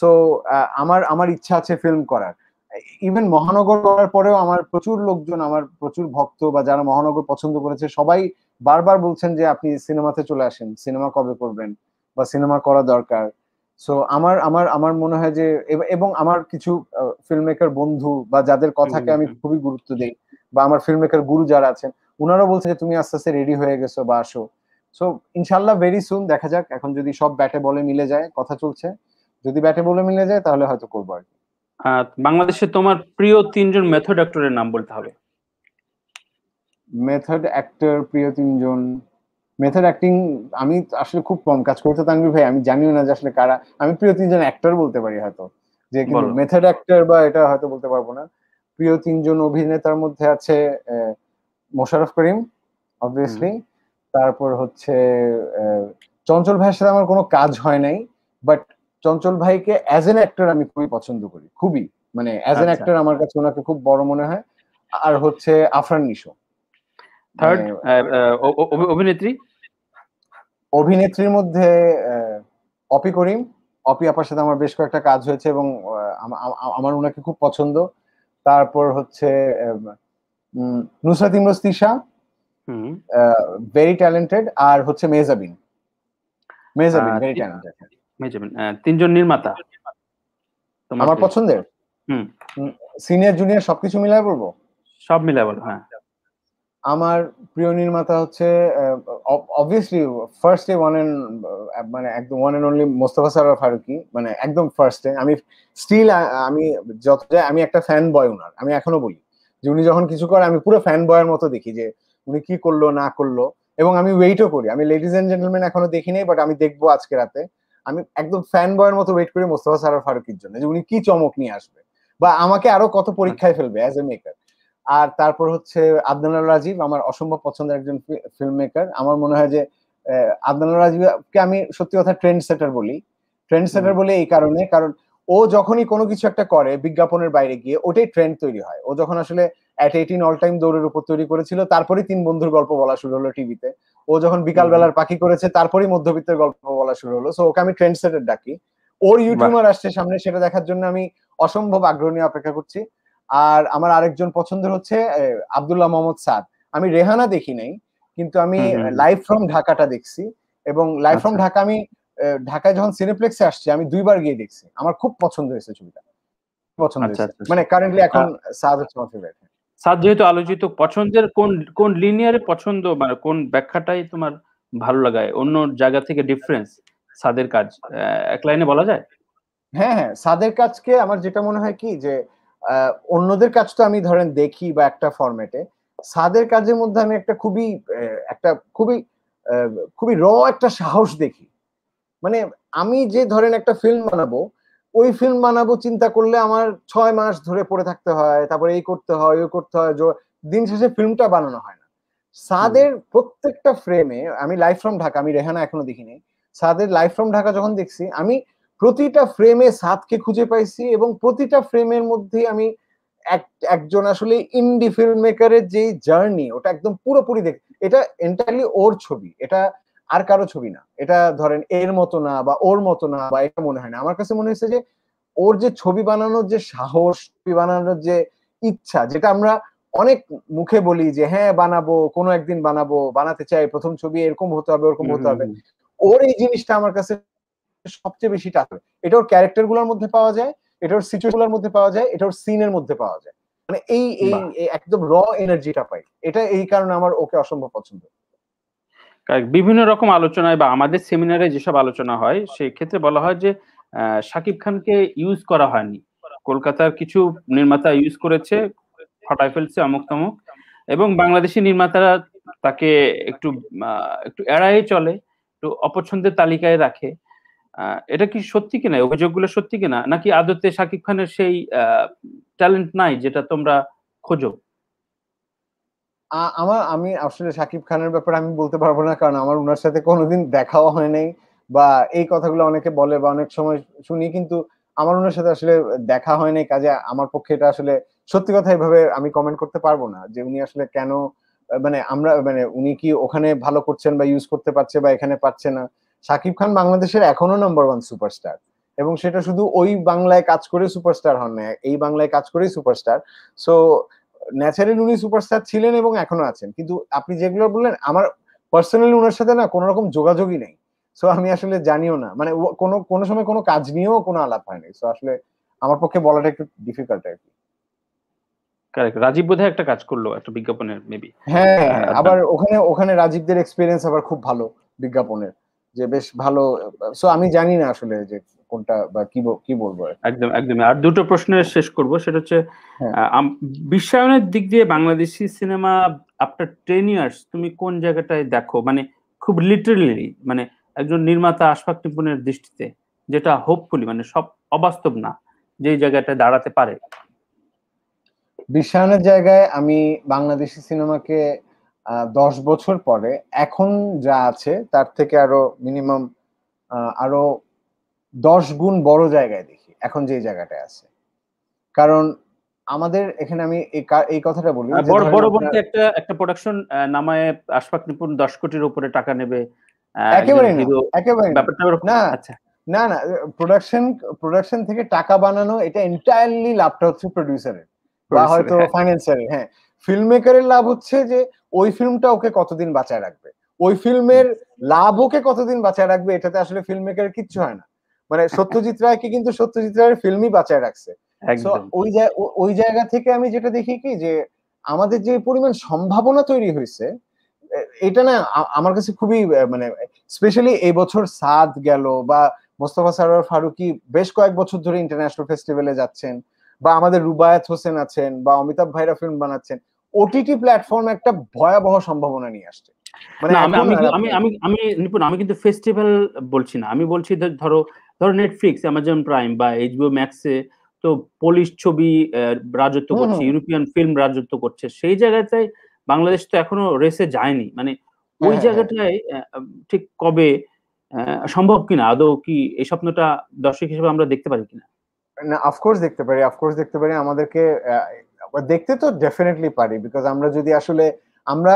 Speaker 2: সো আমার আমার ইচ্ছা আছে ফিল্ম করার ইভেন মহানগর করার পরেও আমার প্রচুর লোকজন আমার প্রচুর ভক্ত বা যারা মহানগর পছন্দ করেছে সবাই বারবার বলছেন যে আপনি সিনেমাতে চলে আসেন সিনেমা কবে করবেন বা সিনেমা করা দরকার সো আমার আমার আমার মনে হয় যে এবং আমার কিছু ফিল্ম মেকার বন্ধু বা যাদের কথাকে আমি খুবই গুরুত্ব দিই বা আমার ফিল্ম মেকার গুরু যারা আছেন ওনারা বলছে যে তুমি আস্তে আস্তে রেডি হয়ে গেছো বা আসো সো ইনশাল্লাহ ভেরি সুন দেখা যাক এখন যদি সব ব্যাটে বলে মিলে যায় কথা চলছে যদি ব্যাটে বলে মিলে যায় তাহলে হয়তো করবো আর কি
Speaker 1: বাংলাদেশে তোমার প্রিয় তিনজন মেথড অ্যাক্টরের নাম
Speaker 2: বলতে হবে মেথড অ্যাক্টর প্রিয় তিনজন মেথড অ্যাক্টিং আমি আসলে খুব কম কাজ করতে তানভীর ভাই আমি জানিও না যে আসলে কারা আমি প্রিয় তিনজন অ্যাক্টর বলতে পারি হয়তো যে কিন্তু মেথড অ্যাক্টর বা এটা হয়তো বলতে পারবো না প্রিয় তিনজন অভিনেতার মধ্যে আছে মোশারফ করিম অবভিয়াসলি তারপর হচ্ছে চঞ্চল ভাইয়ের সাথে আমার কোনো কাজ হয় নাই বাট চঞ্চল ভাইকে অ্যাজ এন অ্যাক্টর আমি খুবই পছন্দ করি খুবই মানে অ্যাজ এন অ্যাক্টর আমার কাছে ওনাকে খুব বড় মনে হয় আর হচ্ছে আফরান নিশো থার্ড মানে, অভিনেত্রী অভিনেত্রীর মধ্যে অপি করিম অপি আপার সাথে আমার বেশ কয়েকটা কাজ হয়েছে এবং আমার ওনাকে খুব পছন্দ তারপর হচ্ছে নুসরাত ইমরোজ তিশা ভেরি ট্যালেন্টেড আর হচ্ছে মেজাবিন মেজাবিন ভেরি ট্যালেন্টেড আচ্ছা। তিনজন নির্মাতা আমার পছন্দের হুম সিনিয়র জুনিয়র সবকিছু মিলায় বলবো সব মিলায় বলবো হ্যাঁ আমার প্রিয় নির্মাতা হচ্ছে অবভিয়াসলি ফার্স্টে ওয়ান এন্ড মানে একদম one and only Mostofa Sarwar Farooki মানে একদম ফার্স্টে আমি স্টিল আমি যত আমি একটা ফ্যান বয় ওনার আমি এখনো বলি যে উনি যখন কিছু করে আমি পুরো ফ্যান বয়ের মতো দেখি যে উনি কি করলো না করলো এবং আমি ওয়েটও করি আমি লেডিস এন্ড জেন্টলম্যান এখনো দেখিনি বাট আমি দেখবো আজকে রাতে আমি একদম ফ্যান বয়ের মতো ওয়েট করি মোস্তফা সারার ফারুকির জন্য যে উনি কি চমক নিয়ে আসবে বা আমাকে আরো কত পরীক্ষায় ফেলবে অ্যাজ এ মেকার আর তারপর হচ্ছে আদনাল রাজীব আমার অসম্ভব পছন্দের একজন ফিল্ম মেকার আমার মনে হয় যে আদনাল রাজীবকে আমি সত্যি কথা ট্রেন্ড সেটার বলি ট্রেন্ড সেটার বলে এই কারণে কারণ ও যখনই কোনো কিছু একটা করে বিজ্ঞাপনের বাইরে গিয়ে ওটাই ট্রেন্ড তৈরি হয় ও যখন আসলে অ্যাট এইটিন অল টাইম দৌড়ের উপর তৈরি করেছিল তারপরে তিন বন্ধুর গল্প বলা শুরু হলো টিভিতে ও যখন বিকাল বেলার পাখি করেছে তারপরেই মধ্যবিত্তের গল্প বলা শুরু হলো সো ওকে আমি ট্রেন্ড সেটের ডাকি ওর ইউটিউবার আসছে সামনে সেটা দেখার জন্য আমি অসম্ভব আগ্রহ নিয়ে অপেক্ষা করছি আর আমার আরেকজন পছন্দ হচ্ছে আবদুল্লাহ মোহাম্মদ সাদ আমি রেহানা দেখি নাই কিন্তু আমি লাইভ ফ্রম ঢাকাটা দেখছি এবং লাইভ আচ্ছা। ফ্রম ঢাকা আমি ঢাকায় যখন সিনেপ্লেক্সে আসছি আমি দুইবার গিয়ে দেখছি আমার খুব পছন্দ হয়েছে ছবিটা পছন্দ আচ্ছা, হয়েছে আচ্ছা, মানে কারেন্টলি এখন সাদ হচ্ছে আমার ফেভারিট
Speaker 1: সাদ যেহেতু আলোচিত পছন্দের কোন কোন লিনিয়ারে পছন্দ মানে কোন ব্যাখ্যাটাই তোমার ভালো লাগায় অন্য জায়গা থেকে ডিফারেন্স সাদের কাজ এক লাইনে বলা যায়
Speaker 2: হ্যাঁ হ্যাঁ সাদের কাজকে আমার যেটা মনে হয় কি যে অন্যদের কাজ তো আমি ধরেন দেখি বা একটা ফরম্যাটে সাদের কাজের মধ্যে আমি একটা খুবই একটা খুবই খুবই র একটা সাহস দেখি মানে আমি যে ধরেন একটা ফিল্ম বানাবো ওই ফিল্ম বানাবো চিন্তা করলে আমার ছয় মাস ধরে পড়ে থাকতে হয় তারপরে এই করতে হয় ওই করতে হয় দিন শেষে ফিল্মটা বানানো হয় না সাদের প্রত্যেকটা ফ্রেমে আমি লাইফ ফ্রম ঢাকা আমি রেহানা এখনো দেখিনি সাদের লাইফ ফ্রম ঢাকা যখন দেখছি আমি প্রতিটা ফ্রেমে সাদকে খুঁজে পাইছি এবং প্রতিটা ফ্রেমের মধ্যে আমি একজন আসলে ইন্ডি ফিল্ম মেকারের যে জার্নি ওটা একদম পুরোপুরি দেখ এটা এন্টারলি ওর ছবি এটা আর কারো ছবি না এটা ধরেন এর মতো না বা ওর মতো না বা এটা মনে হয় না আমার কাছে মনে হয়েছে যে ওর যে ছবি বানানোর যে সাহস ছবি বানানোর যে ইচ্ছা যেটা আমরা অনেক মুখে বলি যে হ্যাঁ বানাবো কোনো একদিন বানাবো বানাতে চাই প্রথম ছবি এরকম হতে হবে ওরকম হতে হবে ওর এই জিনিসটা আমার কাছে সবচেয়ে বেশি টাকা এটা ওর ক্যারেক্টার গুলোর মধ্যে পাওয়া যায় এটা ওর সিচুয়েশন গুলোর মধ্যে পাওয়া যায় এটা ওর সিনের মধ্যে পাওয়া যায় মানে এই এই একদম র এনার্জিটা পাই এটা এই কারণে আমার ওকে অসম্ভব পছন্দ
Speaker 1: বিভিন্ন রকম আলোচনায় বা আমাদের সেমিনারে যেসব আলোচনা হয় সেই ক্ষেত্রে বলা হয় যে সাকিব খানকে ইউজ করা হয়নি কলকাতার কিছু নির্মাতা ইউজ করেছে ফাটায় ফেলছে অমুক তমুক এবং বাংলাদেশি নির্মাতারা তাকে একটু একটু এড়াই চলে একটু অপছন্দের তালিকায় রাখে এটা কি সত্যি কিনা অভিযোগগুলো সত্যি কিনা নাকি আদতে শাকিব খানের সেই ট্যালেন্ট নাই যেটা তোমরা খোঁজো
Speaker 2: আমার আমি আসলে সাকিব খানের ব্যাপারে আমি বলতে পারবো না কারণ আমার ওনার সাথে কোনোদিন দেখাও হয় নাই বা এই কথাগুলো অনেকে বলে বা অনেক সময় শুনি কিন্তু আমার ওনার সাথে আসলে দেখা হয় নাই কাজে আমার পক্ষে এটা আসলে সত্যি কথা এভাবে আমি কমেন্ট করতে পারবো না যে উনি আসলে কেন মানে আমরা মানে উনি কি ওখানে ভালো করছেন বা ইউজ করতে পারছে বা এখানে পারছে না সাকিব খান বাংলাদেশের এখনো নাম্বার ওয়ান সুপারস্টার এবং সেটা শুধু ওই বাংলায় কাজ করে সুপারস্টার হন না এই বাংলায় কাজ করেই সুপারস্টার সো ন্যাচারালি উনি সুপারস্টার ছিলেন এবং এখনো আছেন কিন্তু আপনি যেগুলো বললেন আমার পার্সোনালি ওনার সাথে না কোনো রকম যোগাযোগই নেই সো আমি আসলে জানিও না মানে কোনো কোনো সময় কোনো কাজ নিয়েও কোনো আলাপ হয়নি সো আসলে আমার পক্ষে বলাটা একটু ডিফিকাল্ট আর কি
Speaker 1: কারেক্ট রাজীব বোধহয় একটা কাজ করলো একটা বিজ্ঞাপনের মেবি
Speaker 2: হ্যাঁ, হ্যাঁ, হ্যাঁ, হ্যাঁ আবার ওখানে ওখানে রাজীবদের এক্সপিরিয়েন্স আবার খুব ভালো বিজ্ঞাপনের যে বেশ ভালো সো আমি জানি না আসলে যে কোনটা বা কি কি বলবো
Speaker 1: একদম একদম আর দুটো প্রশ্ন শেষ করব সেটা হচ্ছে হ্যাঁ। বিশ্বায়নের দিক দিয়ে Bangladeshi cinema after ten years তুমি কোন জায়গাটায় দেখো মানে খুব লিটারালি মানে একজন নির্মাতা আশফাক দৃষ্টিতে যেটা হোপফুলি মানে সব অবাস্তব না যে জায়গাটা দাঁড়াতে পারে
Speaker 2: বিশ্বায়নের জায়গায় আমি বাংলাদেশি সিনেমাকে দশ বছর পরে এখন যা আছে তার থেকে আরো মিনিমাম আরো দশ গুণ বড় জায়গায় দেখি এখন যে জায়গাটা আছে কারণ আমাদের এখানে আমি এই কথাটা বলি বড় বড় বলতে
Speaker 1: একটা একটা প্রোডাকশন নামায় আশফাক নিপুণ দশ কোটির উপরে টাকা নেবে
Speaker 2: একেবারে না আচ্ছা। না না প্রোডাকশন প্রোডাকশন থেকে টাকা বানানো এটা এন্টায়ারলি লাভটা হচ্ছে প্রডিউসারের বা হয়তো ফাইন্যান্সারের হ্যাঁ ফিল্ম মেকারের হ্যাঁ। লাভ হচ্ছে যে ওই ফিল্মটা ওকে কতদিন বাঁচায় রাখবে ওই ফিল্মের লাভ ওকে কতদিন বাঁচায় রাখবে এটাতে আসলে ফিল্ম মেকারের কিচ্ছু হয় না মানে সত্যজিৎ রায়কে কিন্তু সত্যজিৎ রায়ের ফিল্মই বাঁচায় রাখছে ওই ওই জায়গা থেকে আমি যেটা দেখি কি যে আমাদের যে পরিমাণ সম্ভাবনা তৈরি হয়েছে এটা না আমার কাছে খুবই মানে স্পেশালি এই বছর সাদ গেল বা মোস্তফা সারোয়ার ফারুকি বেশ কয়েক বছর ধরে ইন্টারন্যাশনাল ফেস্টিভ্যালে যাচ্ছেন বা আমাদের রুবায়াত হোসেন আছেন বা অমিতাভ ভাইরা ফিল্ম বানাচ্ছেন ওটিটি প্ল্যাটফর্ম একটা ভয়াবহ সম্ভাবনা নিয়ে আসছে মানে আমি আমি আমি
Speaker 1: আমি নিপুণ আমি কিন্তু ফেস্টিভ্যাল বলছি না আমি বলছি ধরো ধরো নেটফ্লিক্স অ্যামাজন প্রাইম বা এইচবিও ম্যাক্সে তো পোলিশ ছবি রাজত্ব করছে ইউরোপিয়ান ফিল্ম রাজত্ব করছে সেই জায়গাটাই বাংলাদেশ তো এখনো রেসে যায়নি মানে ওই হ্যাঁ, হ্যাঁ। জায়গাটাই ঠিক কবে সম্ভব কিনা আদৌ কি এই স্বপ্নটা দর্শক হিসেবে আমরা দেখতে পারি কিনা
Speaker 2: না অফকোর্স দেখতে পারি অফকোর্স দেখতে পারি আমাদেরকে দেখতে তো ডেফিনেটলি পারি বিকজ আমরা যদি আসলে আমরা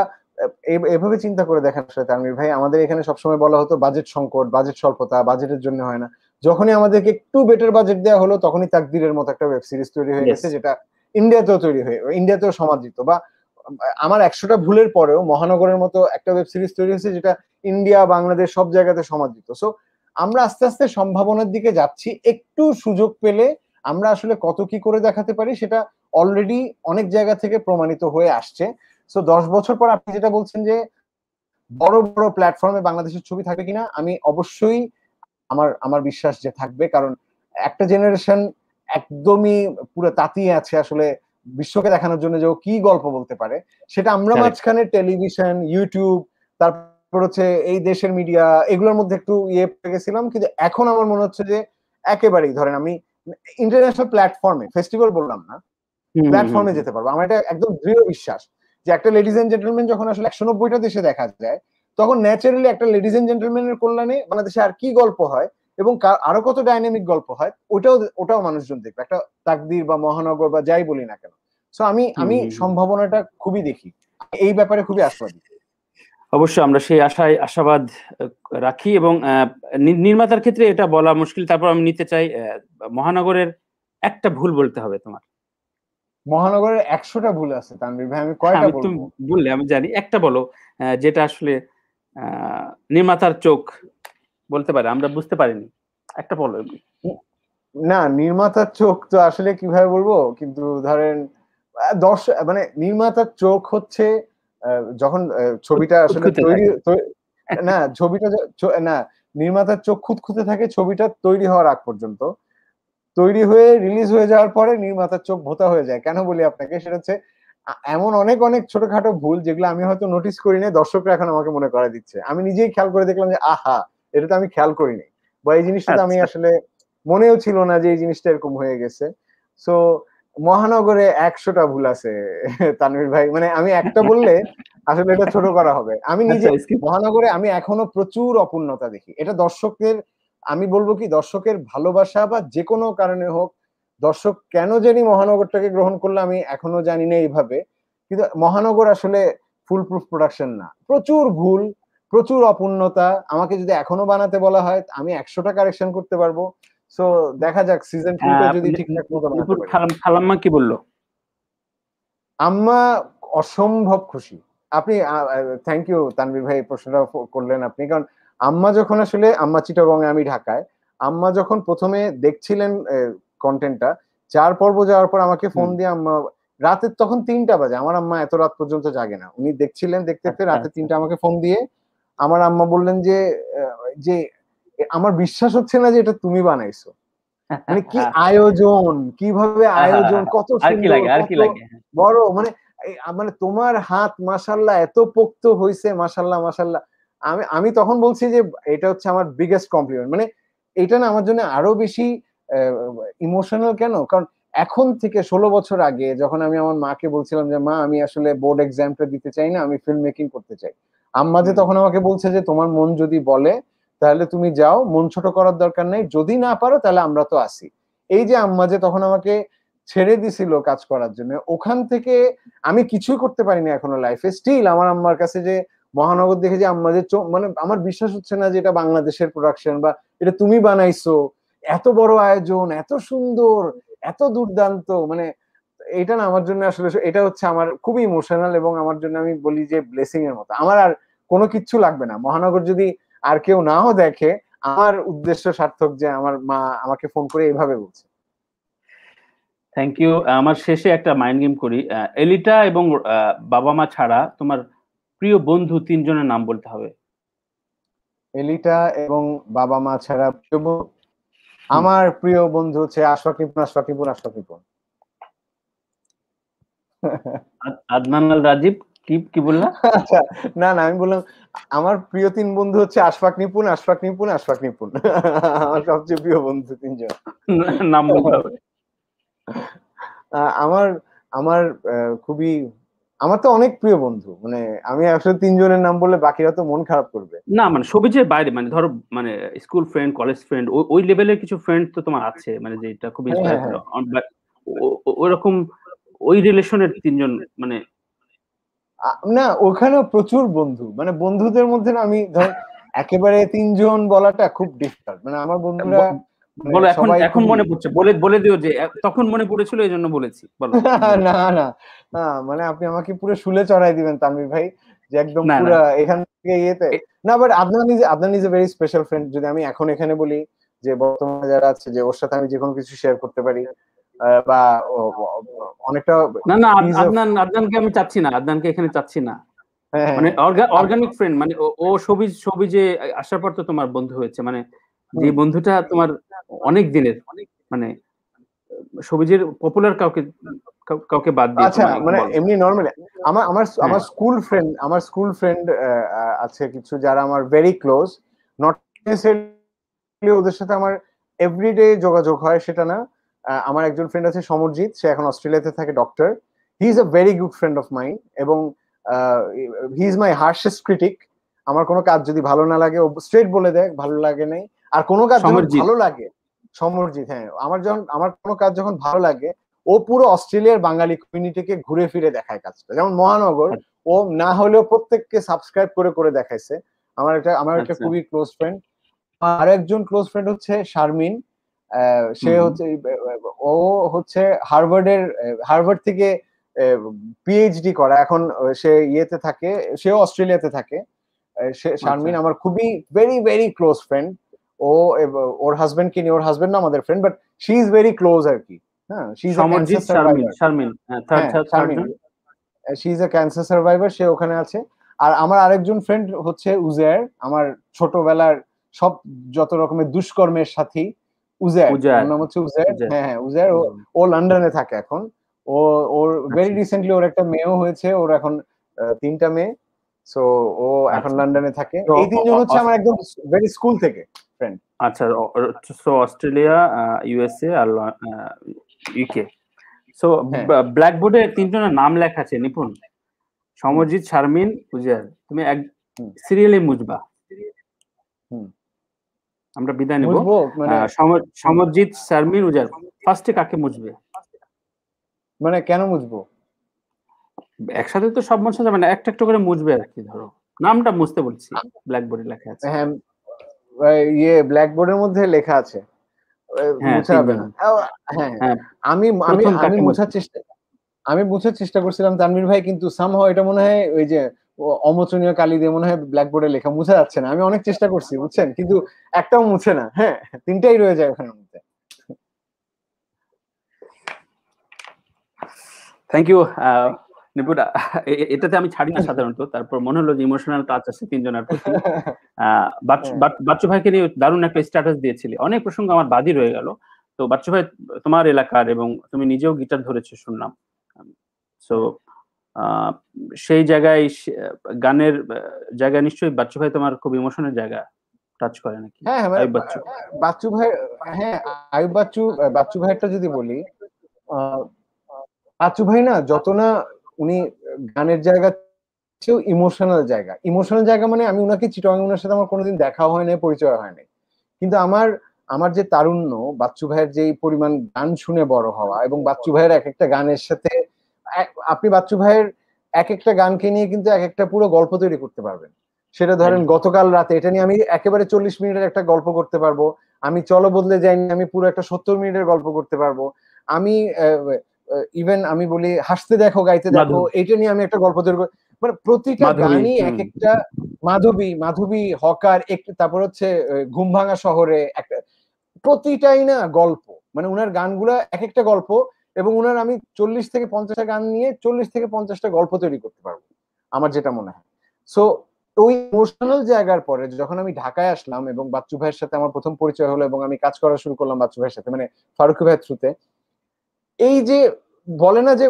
Speaker 2: এভাবে চিন্তা করে দেখেন আসলে তানভীর ভাই আমাদের এখানে সবসময় বলা হতো বাজেট সংকট বাজেট স্বল্পতা বাজেটের জন্য হয় না যখনই আমাদেরকে একটু বেটার বাজেট দেওয়া হলো তখনই তাকদিরের মতো একটা ওয়েব সিরিজ তৈরি হয়ে গেছে যেটা ইন্ডিয়াতেও তৈরি হয়ে ইন্ডিয়াতেও সমাদৃত বা আমার একশোটা ভুলের পরেও মহানগরের মতো একটা ওয়েব সিরিজ তৈরি হয়েছে যেটা ইন্ডিয়া বাংলাদেশ সব জায়গাতে সমাদৃত সো আমরা আস্তে আস্তে সম্ভাবনার দিকে যাচ্ছি একটু সুযোগ পেলে আমরা আসলে কত কি করে দেখাতে পারি সেটা অলরেডি অনেক জায়গা থেকে প্রমাণিত হয়ে আসছে সো দশ বছর পর আপনি যেটা বলছেন যে বড় বড় প্ল্যাটফর্মে বাংলাদেশের ছবি থাকে কিনা আমি অবশ্যই আমার আমার বিশ্বাস যে থাকবে কারণ একটা জেনারেশন একদমই পুরো তাতিয়ে আছে আসলে বিশ্বকে দেখানোর জন্য যে কি গল্প বলতে পারে সেটা আমরা মাঝখানে টেলিভিশন ইউটিউব তারপর হচ্ছে এই দেশের মিডিয়া এগুলোর মধ্যে একটু ইয়ে পেয়ে গেছিলাম কিন্তু এখন আমার মনে হচ্ছে যে একেবারেই ধরেন আমি ইন্টারন্যাশনাল প্ল্যাটফর্মে ফেস্টিভ্যাল বললাম না প্ল্যাটফর্মে যেতে পারবো আমার এটা একদম দৃঢ় বিশ্বাস যে একটা লেডিস এন্ড জেন্টলম্যান যখন আসলে একশো নব্বইটা দেশে দেখা যায় তখন ন্যাচারালি একটা লেডিজ এন্ড জেন্টেলম্যানের কল্যাণে বাংলাদেশে আর কি গল্প হয় এবং আরো কত ডাইনামিক গল্প হয় ওটাও ওটাও মানুষজন দেখবে একটা তাকদির বা মহানগর বা যাই বলি না কেন সো আমি আমি সম্ভাবনাটা খুবই দেখি এই ব্যাপারে খুবই আশাবাদী
Speaker 1: অবশ্যই আমরা সেই আশায় আশাবাদ রাখি এবং নির্মাতার ক্ষেত্রে এটা বলা মুশকিল তারপর আমি নিতে চাই মহানগরের একটা ভুল বলতে হবে তোমার
Speaker 2: মহানগরের একশোটা ভুল আছে তানবির ভাই আমি হ্যাঁ, কয়টা বলবো
Speaker 1: বললে আমি জানি একটা বলো যেটা আসলে নির্মাতার চোখ বলতে পারে আমরা বুঝতে পারিনি একটা বলো
Speaker 2: না নির্মাতার চোখ তো আসলে কিভাবে বলবো কিন্তু ধরেন দর্শক মানে নির্মাতার চোখ হচ্ছে যখন ছবিটা আসলে তৈরি না ছবিটা না নির্মাতার চোখ খুঁতখুতে থাকে ছবিটা তৈরি হওয়ার আগ পর্যন্ত তৈরি হয়ে রিলিজ হয়ে যাওয়ার পরে নির্মাতার চোখ ভোতা হয়ে যায় কেন বলি আপনাকে সেটা হচ্ছে এমন অনেক অনেক ছোটখাটো ভুল যেগুলো আমি হয়তো নোটিস করি নাই দর্শকরা এখন আমাকে মনে করা দিচ্ছে আমি নিজেই খেয়াল করে দেখলাম যে আহা এটা তো আমি খেয়াল করিনি বা এই জিনিসটা তো আমি আচ্ছা। আসলে মনেও ছিল না যে এই জিনিসটা এরকম হয়ে গেছে সো মহানগরে একশোটা ভুল আছে তানভীর ভাই মানে আমি একটা বললে আসলে এটা ছোট করা হবে আমি আচ্ছা, নিজে মহানগরে আমি এখনো প্রচুর অপূর্ণতা দেখি এটা দর্শকদের আমি বলবো কি দর্শকের ভালোবাসা বা যে কোনো কারণে হোক দর্শক কেন জানি মহানগরটাকে গ্রহণ করলো আমি এখনো জানি না এইভাবে কিন্তু মহানগর আসলে ফুল প্রুফ প্রোডাকশন না প্রচুর ভুল প্রচুর অপূর্ণতা আমাকে যদি এখনো বানাতে বলা হয় আমি একশোটা কারেকশন করতে পারবো সো দেখা যাক সিজন টু হ্যাঁ, যদি ঠিকঠাক মতো কি বললো আম্মা অসম্ভব খুশি আপনি থ্যাংক ইউ তানভীর ভাই প্রশ্নটা করলেন আপনি কারণ আম্মা যখন আসলে আম্মা চিটাগং আমি ঢাকায় আম্মা যখন প্রথমে দেখছিলেন কন্টেন্টটা চার পর্ব যাওয়ার পর আমাকে ফোন দিয়ে আম্মা রাতের তখন তিনটা বাজে আমার আম্মা এত রাত পর্যন্ত জাগে না উনি দেখছিলেন দেখতে দেখতে আচ্ছা, রাতে আচ্ছা। তিনটা আমাকে ফোন দিয়ে আমার আম্মা বললেন যে যে আমার বিশ্বাস হচ্ছে না যে এটা তুমি বানাইছো মানে কি আয়োজন কিভাবে আয়োজন কত বড় মানে মানে তোমার হাত মাসাল্লাহ এত পোক্ত হইছে মাসাল্লাহ মাসাল্লাহ আমি আমি তখন বলছি যে এটা হচ্ছে আমার বিগেস্ট কমপ্লিমেন্ট মানে এটা না আমার জন্য আরো বেশি ইমোশনাল কেন কারণ এখন থেকে ষোলো বছর আগে যখন আমি আমার মাকে বলছিলাম যে মা আমি আসলে বোর্ড এক্সামটা দিতে চাই না আমি ফিল্ম মেকিং করতে চাই আম্মা যে তখন আমাকে বলছে যে তোমার মন যদি বলে তাহলে তুমি যাও মন ছোট করার দরকার নাই যদি না পারো তাহলে আমরা তো আসি এই যে আম্মা যে তখন আমাকে ছেড়ে দিছিল কাজ করার জন্য ওখান থেকে আমি কিছুই করতে পারিনি এখনো লাইফে স্টিল আমার আম্মার কাছে যে মহানগর দেখে যে আম্মা যে মানে আমার বিশ্বাস হচ্ছে না যে এটা বাংলাদেশের প্রোডাকশন বা এটা তুমি বানাইছো এত বড় আয়োজন এত সুন্দর এত দুর্দান্ত মানে এটা না আমার জন্য আসলে এটা হচ্ছে আমার খুবই ইমোশনাল এবং আমার জন্য আমি বলি যে ব্লেসিং এর মতো আমার আর কোনো কিচ্ছু লাগবে না মহানগর যদি আর কেউ নাও দেখে আমার উদ্দেশ্য সার্থক যে আমার মা আমাকে ফোন করে এইভাবে বলছে
Speaker 1: থ্যাংক ইউ আমার শেষে একটা মাইন্ড গেম করি এলিটা এবং বাবা মা ছাড়া তোমার প্রিয় বন্ধু তিনজনের নাম বলতে হবে
Speaker 2: এলিটা এবং বাবা মা ছাড়া প্রিয় আমার প্রিয় বন্ধু হচ্ছে আশফাক রিপন আশফাক রিপন আদনান আল রাজীব কি কি বললাম আচ্ছা, না না আমি বললাম আমার প্রিয় তিন বন্ধু হচ্ছে আশফাক নিপুন আশফাক নিপুন আশফাক নিপুন আমার সবচেয়ে প্রিয় বন্ধু তিনজন নাম বলতে হবে আমার আমার খুবই আমার তো অনেক প্রিয় বন্ধু মানে আমি আসলে তিনজনের নাম বললে বাকিরা তো মন খারাপ করবে না মানে
Speaker 1: সবিজের বাইরে মানে ধরো মানে স্কুল ফ্রেন্ড কলেজ ফ্রেন্ড ওই লেভেলের কিছু ফ্রেন্ড তো তোমার আছে মানে যেটা খুবই হ্যাঁ, হ্যাঁ। ওরকম ওই রিলেশনের তিনজন মানে
Speaker 2: না ওখানেও প্রচুর বন্ধু মানে বন্ধুদের মধ্যে আমি ধর একেবারে তিনজন বলাটা খুব ডিফিকাল্ট মানে আমার বন্ধুরা মানে বলো এখন এখন মনে পড়ছে
Speaker 1: বলে বলে দিও যে তখন মনে পড়েছিল এই জন্য বলেছি বলো না না
Speaker 2: না মানে আপনি আমাকে পুরো শুলে চড়াই দিবেন তামির ভাই যে একদম পুরো এখান থেকে ইয়েতে না but Adnan is Adnan is a very special friend যদি আমি এখন এখানে বলি যে বর্তমানে যারা আছে যে ওর সাথে আমি যে কোনো কিছু শেয়ার করতে পারি বা অনেকটা না না
Speaker 1: আদনান আদনানকে আমি চাচ্ছি না আদনানকে এখানে চাচ্ছি না হ্যাঁ, হ্যাঁ। মানে অর্গানিক ফ্রেন্ড মানে ও সবি সবিজে আসার পর তো তোমার বন্ধু হয়েছে মানে যে বন্ধুটা তোমার অনেক দিনের মানে সবুজের পপুলার কাউকে কাউকে বাদ দিয়ে আচ্ছা মানে
Speaker 2: এমনি নরমালি হ্যাঁ। আমার আমার আমার স্কুল হ্যাঁ। ফ্রেন্ড আমার স্কুল ফ্রেন্ড আছে কিছু যারা আমার ভেরি ক্লোজ নট নেসেসারি ওদের সাথে আমার এভরিডে যোগাযোগ হয় সেটা না আমার একজন ফ্রেন্ড আছে সমরজিৎ সে এখন অস্ট্রেলিয়াতে থাকে doctor he is a very good friend of mind এবং হি ইজ মাই হার্শেস্ট ক্রিটিক আমার কোনো কাজ যদি ভালো না লাগে ও স্ট্রেট বলে দেয় ভালো লাগে নাই আর কোনো কাজ ভালো লাগে সমরজিৎ হ্যাঁ আমার যখন আমার কোনো কাজ যখন ভালো লাগে ও পুরো অস্ট্রেলিয়ার বাঙালি কমিউনিটিকে ঘুরে ফিরে দেখায় কাজটা যেমন মহানগর আচ্ছা। ও না হলেও প্রত্যেককে সাবস্ক্রাইব করে করে দেখাইছে আমার একটা আমার একটা আচ্ছা। খুবই ক্লোজ ফ্রেন্ড আর একজন ক্লোজ ফ্রেন্ড হচ্ছে শারমিন সে হচ্ছে ও হচ্ছে হার্ভার্ডের হার্ভার্ড থেকে পিএইচডি করা এখন সে ইয়েতে থাকে সেও অস্ট্রেলিয়াতে থাকে সে শারমিন আচ্ছা। আমার খুবই ভেরি ভেরি ক্লোজ ফ্রেন্ড ও ওর হাজবেন্ড কি ওর হাজবেন্ড না আমাদের friend but she is very close আর কি
Speaker 1: হ্যাঁ she is Amarjit
Speaker 2: cancer survivor সে ওখানে আছে আর আমার আরেকজন ফ্রেন্ড হচ্ছে উজের আমার ছোটবেলার সব যত রকমের দুষ্কর্মের সাথী উজের নাম হচ্ছে উজের হ্যাঁ হ্যাঁ উজের ও লন্ডনে থাকে এখন ও ওর ভেরি আচ্ছা। রিসেন্টলি ওর একটা মেয়েও হয়েছে ওর এখন তিনটা মেয়ে সো ও আচ্ছা। এখন লন্ডনে থাকে এই তিনজন হচ্ছে আমার একদম ভেরি স্কুল থেকে
Speaker 1: ফ্রেন্ড আচ্ছা সো অস্ট্রেলিয়া ইউএসএ আর ইউকে সো ব্ল্যাকবোর্ডে তিনজনের নাম লেখা আছে নিপুণ সমজিৎ শারমিন উজিয়ার তুমি এক সিরিয়ালে মুজবা আমরা বিদায় নেব
Speaker 2: মানে-
Speaker 1: সমজিৎ শারমিন উজিয়ার ফার্স্টে কাকে মুজবে
Speaker 2: মানে কেন মুজবো
Speaker 1: একসাথে তো সব মুছা যাবে না একটা একটা করে মুজবে আর কি ধরো নামটা মুছতে বলছি ব্ল্যাকবোর্ডে আচ্ছা। লেখা আছে হ্যাঁ
Speaker 2: ইয়ে ব্ল্যাকবোর্ডের মধ্যে লেখা আছে হ্যাঁ, হ্যাঁ, হ্যাঁ।, হ্যাঁ আমি আমি আমি চেষ্টা আমি মুছার চেষ্টা করছিলাম তানভীর ভাই কিন্তু সামহাও এটা মনে হয় ওই যে অমোচনীয় কালী দিয়ে মনে হয় ব্ল্যাকবোর্ডে লেখা মুছা যাচ্ছে না আমি অনেক চেষ্টা করছি বুঝছেন কিন্তু একটাও মুছে না হ্যাঁ তিনটাই রয়ে যায় ওখানের মধ্যে
Speaker 1: থ্যাংক ইউ নিপুটা এটাতে আমি ছাড়ি না সাধারণত তারপর মনে হলো যে ইমোশনাল টাচ আছে তিনজনের প্রতি হ্যাঁ। বাচ্চু ভাইকে নিয়ে দারুণ একটা স্ট্যাটাস দিয়েছিলে অনেক প্রসঙ্গ আমার বাদই রয়ে গেল তো বাচ্চু ভাই তোমার এলাকার এবং তুমি নিজেও গিটার ধরেছো শুনলাম সো সেই জায়গায় গানের জায়গা নিশ্চয়ই বাচ্চু ভাই তোমার খুব ইমোশনের জায়গা
Speaker 2: টাচ করে নাকি হ্যাঁ, হ্যাঁ বাচ্চু হ্যাঁ, বাচ্চু ভাই হ্যাঁ আয়ুব বাচ্চু বাচ্চু ভাইটা যদি বলি বাচ্চু ভাই না যত না উনি গানের জায়গা চেয়েও ইমোশনাল জায়গা ইমোশনাল জায়গা মানে আমি উনাকে চিটং উনার সাথে আমার কোনোদিন দেখা হয় নাই পরিচয় হয় নাই কিন্তু আমার আমার যে তারুণ্য বাচ্চু ভাইয়ের যে পরিমাণ গান শুনে বড় হওয়া এবং বাচ্চু ভাইয়ের এক একটা গানের সাথে আপনি বাচ্চু ভাইয়ের এক একটা গানকে নিয়ে কিন্তু এক একটা পুরো গল্প তৈরি করতে পারবেন সেটা ধরেন গতকাল রাতে এটা নিয়ে আমি একেবারে চল্লিশ মিনিটের একটা গল্প করতে পারবো আমি চলো বদলে যাইনি আমি পুরো একটা সত্তর মিনিটের গল্প করতে পারবো আমি ইভেন আমি বলি হাসতে দেখো গাইতে দেখো এটা নিয়ে আমি একটা গল্প তৈরি মানে প্রতিটা গানই এক একটা মাধবী মাধবী হকার একটু তারপর হচ্ছে ঘুম ভাঙা শহরে একটা প্রতিটাই না গল্প মানে উনার গানগুলা এক একটা গল্প এবং উনার আমি চল্লিশ থেকে পঞ্চাশটা গান নিয়ে চল্লিশ থেকে পঞ্চাশটা গল্প তৈরি করতে পারবো আমার যেটা মনে হয় সো ওই ইমোশনাল জায়গার পরে যখন আমি ঢাকায় আসলাম এবং বাচ্চু ভাইয়ের সাথে আমার প্রথম পরিচয় হলো এবং আমি কাজ করা শুরু করলাম বাচ্চু ভাইয়ের সাথে মানে ফারুক ভাইয়ের থ্রুতে এই যে বলে না যে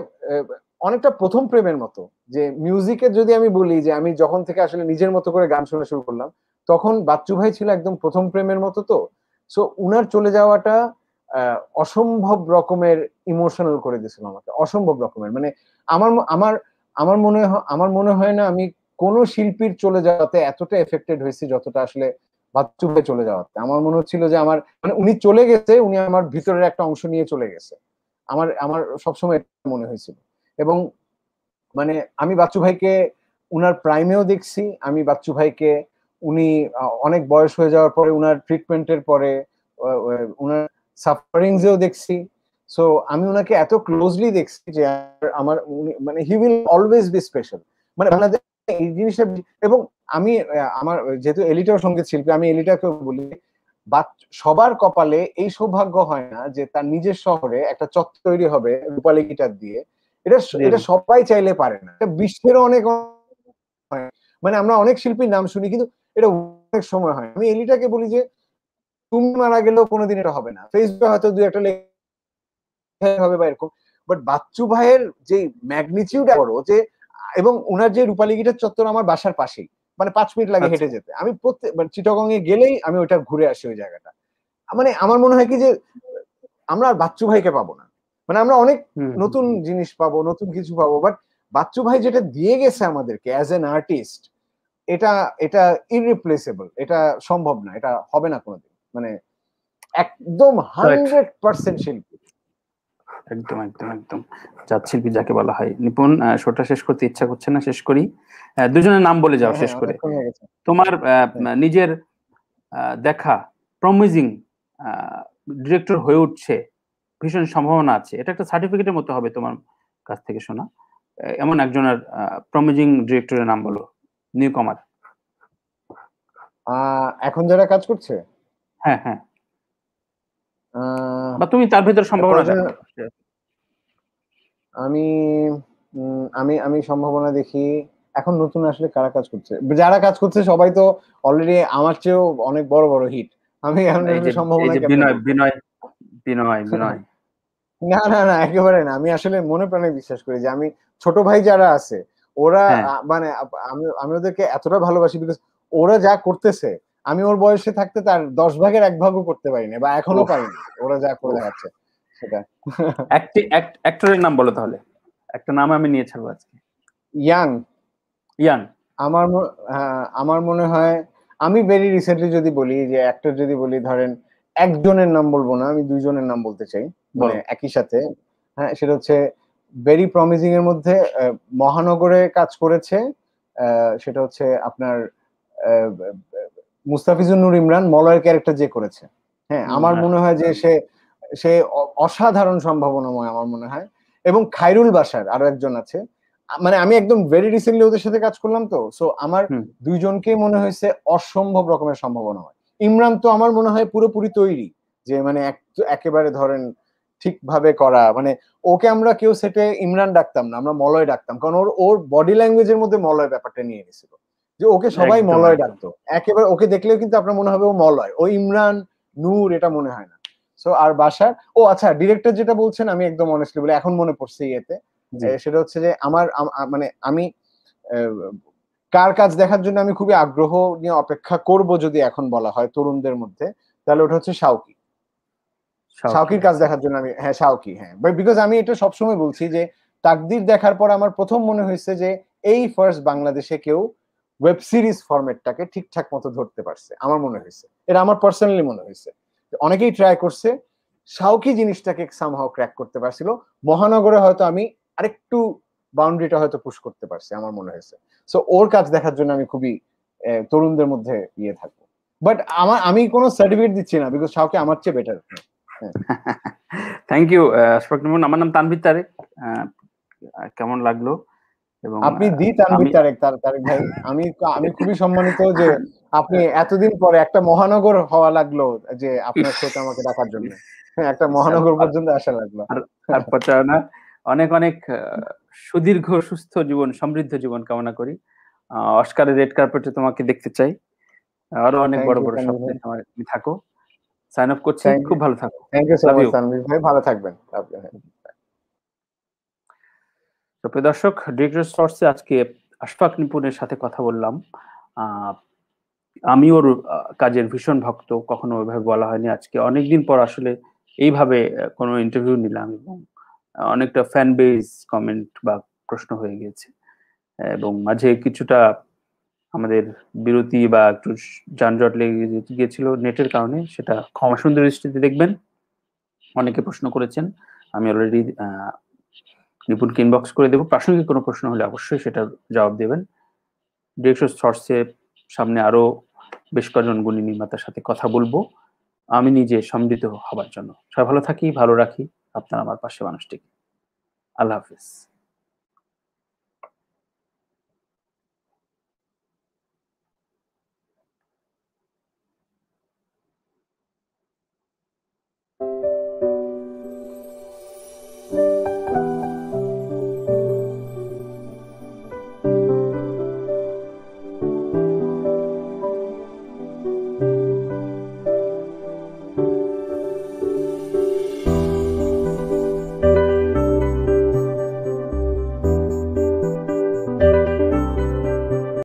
Speaker 2: অনেকটা প্রথম প্রেমের মতো যে মিউজিকের যদি আমি বলি যে আমি যখন থেকে আসলে নিজের মতো করে গান শোনা শুরু করলাম তখন বাচ্চু ভাই ছিল একদম প্রথম প্রেমের মতো তো সো উনার চলে যাওয়াটা অসম্ভব রকমের ইমোশনাল করে দিয়েছিল আমাকে অসম্ভব রকমের মানে আমার আমার আমার মনে আমার মনে হয় না আমি কোনো শিল্পীর চলে যাওয়াতে এতটা এফেক্টেড হয়েছি যতটা আসলে বাচ্চু ভাই চলে যাওয়াতে আমার মনে হচ্ছিল যে আমার মানে উনি চলে গেছে উনি আমার ভিতরের একটা অংশ নিয়ে চলে গেছে আমার আমার সবসময় মনে হয়েছিল এবং মানে আমি বাচ্চু ভাইকে উনার প্রাইমেও দেখছি আমি বাচ্চু ভাইকে উনি অনেক বয়স হয়ে যাওয়ার পরে উনার ট্রিটমেন্টের পরে উনার সাফারিংসেও দেখছি সো আমি ওনাকে এত ক্লোজলি দেখছি যে আমার মানে he will always be special মানে আপনাদের হ্যাঁ। এই জিনিসটা এবং আমি আমার যেহেতু এলিটাও সঙ্গীত শিল্পী আমি এলিটাকেও বলি সবার কপালে এই সৌভাগ্য হয় না যে তার নিজের শহরে একটা চক তৈরি হবে রূপালী গিটার দিয়ে এটা এটা সবাই চাইলে পারে না এটা বিশ্বের অনেক মানে আমরা অনেক শিল্পীর নাম শুনি কিন্তু এটা অনেক সময় হয় আমি এলিটাকে বলি যে তুমি মারা গেলেও কোনোদিন এটা হবে না ফেসবুকে হয়তো দু একটা লেখা হবে বা এরকম বাট বাচ্চু ভাইয়ের যে ম্যাগনিচিউড বড় যে এবং ওনার যে রূপালী গিটার চত্বর আমার বাসার পাশেই মানে পাঁচ মিনিট লাগে আচ্ছা। হেঁটে যেতে আমি প্রত্যেক মানে চিটাগং এ গেলেই আমি ওটা ঘুরে আসি ওই জায়গাটা মানে আমার মনে হয় কি যে আমরা আর বাচ্চু ভাইকে পাবো না মানে আমরা অনেক নতুন জিনিস পাবো নতুন কিছু পাবো বাট বাচ্চু ভাই যেটা দিয়ে গেছে আমাদেরকে অ্যাজ এন আর্টিস্ট এটা এটা ইনরিপ্লেসেবল এটা সম্ভব না এটা হবে না কোনোদিন মানে একদম হান্ড্রেড পার্সেন্ট শিল্পী
Speaker 1: একদম একদম একদম জাত শিল্পী যাকে বলা হয় নিপুন শোটা শেষ করতে ইচ্ছা করছে না শেষ করি দুজনের নাম বলে যাও হ্যাঁ, শেষ করে হ্যাঁ, তোমার হ্যাঁ। নিজের দেখা প্রমিজিং ডিরেক্টর হয়ে উঠছে ভীষণ সম্ভাবনা আছে এটা একটা সার্টিফিকেটের মতো হবে তোমার কাছ থেকে শোনা এমন একজনের প্রমিজিং ডিরেক্টরের নাম বলো নিউ কমার
Speaker 2: এখন যারা কাজ করছে হ্যাঁ হ্যাঁ বা তুমি তার ভেতরে সম্ভাবনা আমি আমি আমি সম্ভাবনা দেখি এখন নতুন আসলে কারা কাজ করছে যারা কাজ করছে সবাই তো অলরেডি আমার চেয়েও অনেক বড় বড় হিট আমি এখন সম্ভাবনা বিনয় না না না একেবারে না আমি আসলে মনে প্রাণে বিশ্বাস করি যে আমি ছোট ভাই যারা আছে ওরা হ্যাঁ। মানে আমি আমি ওদেরকে এতটা ভালোবাসি বিকজ ওরা যা করতেছে আমি ওর বয়সে থাকতে তার দশ ভাগের এক ভাগও করতে পারিনি বা এখনো পারিনি ওরা যা করে দেখাচ্ছে সেটা
Speaker 1: অ্যাক্টরের নাম বলো তাহলে একটা নাম আমি নিয়ে ছাড়বো আজকে ইয়াং ইয়াং
Speaker 2: আমার হ্যাঁ, আমার মনে হয় আমি ভেরি রিসেন্টলি যদি বলি যে অ্যাক্টর যদি বলি ধরেন একজনের নাম বলবো না আমি দুইজনের নাম বলতে চাই মানে একই সাথে হ্যাঁ সেটা হচ্ছে ভেরি প্রমিসিং এর মধ্যে মহানগরে কাজ করেছে সেটা হচ্ছে আপনার মুস্তাফিজুর নূর ইমরান মলয়ের ক্যারেক্টার যে করেছে হ্যাঁ আমার হ্যাঁ। মনে হয় যে সে সে অসাধারণ সম্ভাবনাময় আমার মনে হয় এবং খাইরুল বাসার আরো একজন আছে মানে আমি একদম ভেরি রিসেন্টলি ওদের সাথে কাজ করলাম তো সো আমার দুইজনকে মনে হয়েছে অসম্ভব রকমের সম্ভাবনা হয় ইমরান তো আমার মনে হয় পুরোপুরি তৈরি যে মানে একেবারে ধরেন ঠিকভাবে করা মানে ওকে আমরা কেউ সেটে ইমরান ডাকতাম না আমরা মলয় ডাকতাম কারণ ওর ওর বডি ল্যাঙ্গুয়েজের মধ্যে মলয় ব্যাপারটা নিয়ে গেছিল যে ওকে সবাই মলয় ডাকতো একেবারে ওকে দেখলেও কিন্তু আপনার মনে হবে ও মলয় ও ইমরান নূর এটা মনে হয় না সো আর বাসার ও আচ্ছা ডিরেক্টর যেটা বলছেন আমি একদম অনেস্টলি বলে এখন মনে পড়ছে ইয়েতে সেটা হচ্ছে যে আমার মানে আমি কার কাজ দেখার জন্য আমি খুবই আগ্রহ নিয়ে অপেক্ষা করব যদি এখন বলা হয় তরুণদের মধ্যে তাহলে ওটা হচ্ছে সাউকি সাউকির কাজ দেখার জন্য আমি হ্যাঁ সাউকি হ্যাঁ বিকজ আমি এটা সবসময় বলছি যে তাকদির দেখার পর আমার প্রথম মনে হয়েছে যে এই ফার্স্ট বাংলাদেশে কেউ ওয়েব সিরিজ ফরম্যাটটাকে ঠিকঠাক মতো ধরতে পারছে আমার মনে হয়েছে এটা আমার পার্সোনালি মনে হয়েছে অনেকেই ট্রাই করছে সাউকি জিনিসটাকে সামহাও ক্র্যাক করতে পারছিল মহানগরে হয়তো আমি আরেকটু বাউন্ডারিটা হয়তো পুশ করতে পারছি আমার মনে হয়েছে সো ওর কাজ দেখার জন্য আমি খুবই তরুণদের মধ্যে ইয়ে থাকবো বাট আমার আমি কোনো সার্টিফিকেট দিচ্ছি না বিকজ সাউকে আমার চেয়ে বেটার
Speaker 1: থ্যাংক ইউ আমার নাম তানভিত তারেক কেমন লাগলো এবং আপনি দি
Speaker 2: তানভীর তারেক তারেক ভাই আমি আমি খুবই সম্মানিত যে আপনি এতদিন পরে একটা মহানগর হওয়া লাগলো যে আপনার সাথে আমাকে ডাকার জন্য হ্যাঁ, একটা মহানগর আচ্ছা, পর্যন্ত আসা লাগলো
Speaker 1: আর প্রচারণা অনেক অনেক সুদীর্ঘ সুস্থ জীবন সমৃদ্ধ জীবন কামনা করি অস্কারে রেড কার্পেটে তোমাকে দেখতে চাই আরো অনেক বড় বড় স্বপ্নে থাকো সাইন আপ করছি খুব ভালো থাকো থ্যাংক ইউ সো মাচ ভাই ভালো থাকবেন তো প্রিয় দর্শক ডিগ্রি স্লটসে আজকে আশফাক নিপুণের সাথে কথা বললাম আমি ওর কাজের ভীষণ ভক্ত কখনো ওইভাবে বলা হয়নি আজকে অনেকদিন পর আসলে এইভাবে কোনো ইন্টারভিউ নিলাম এবং অনেকটা ফ্যান বেস কমেন্ট বা প্রশ্ন হয়ে গিয়েছে এবং মাঝে কিছুটা আমাদের বিরতি বা একটু যানজট লেগে গিয়েছিল নেটের কারণে সেটা ক্ষমা সুন্দর দৃষ্টিতে দেখবেন অনেকে প্রশ্ন করেছেন আমি অলরেডি নিপুণকে ইনবক্স করে দেবো প্রাসঙ্গিক কোনো প্রশ্ন হলে অবশ্যই সেটা জবাব দেবেন ডিরেকশন শর্টসে সামনে আরও বেশ কজন গুণী নির্মাতার সাথে কথা বলবো আমি নিজে সমৃদ্ধ হবার জন্য সবাই ভালো থাকি ভালো রাখি আপনার আমার পাশে মানুষটিকে আল্লাহ হাফিজ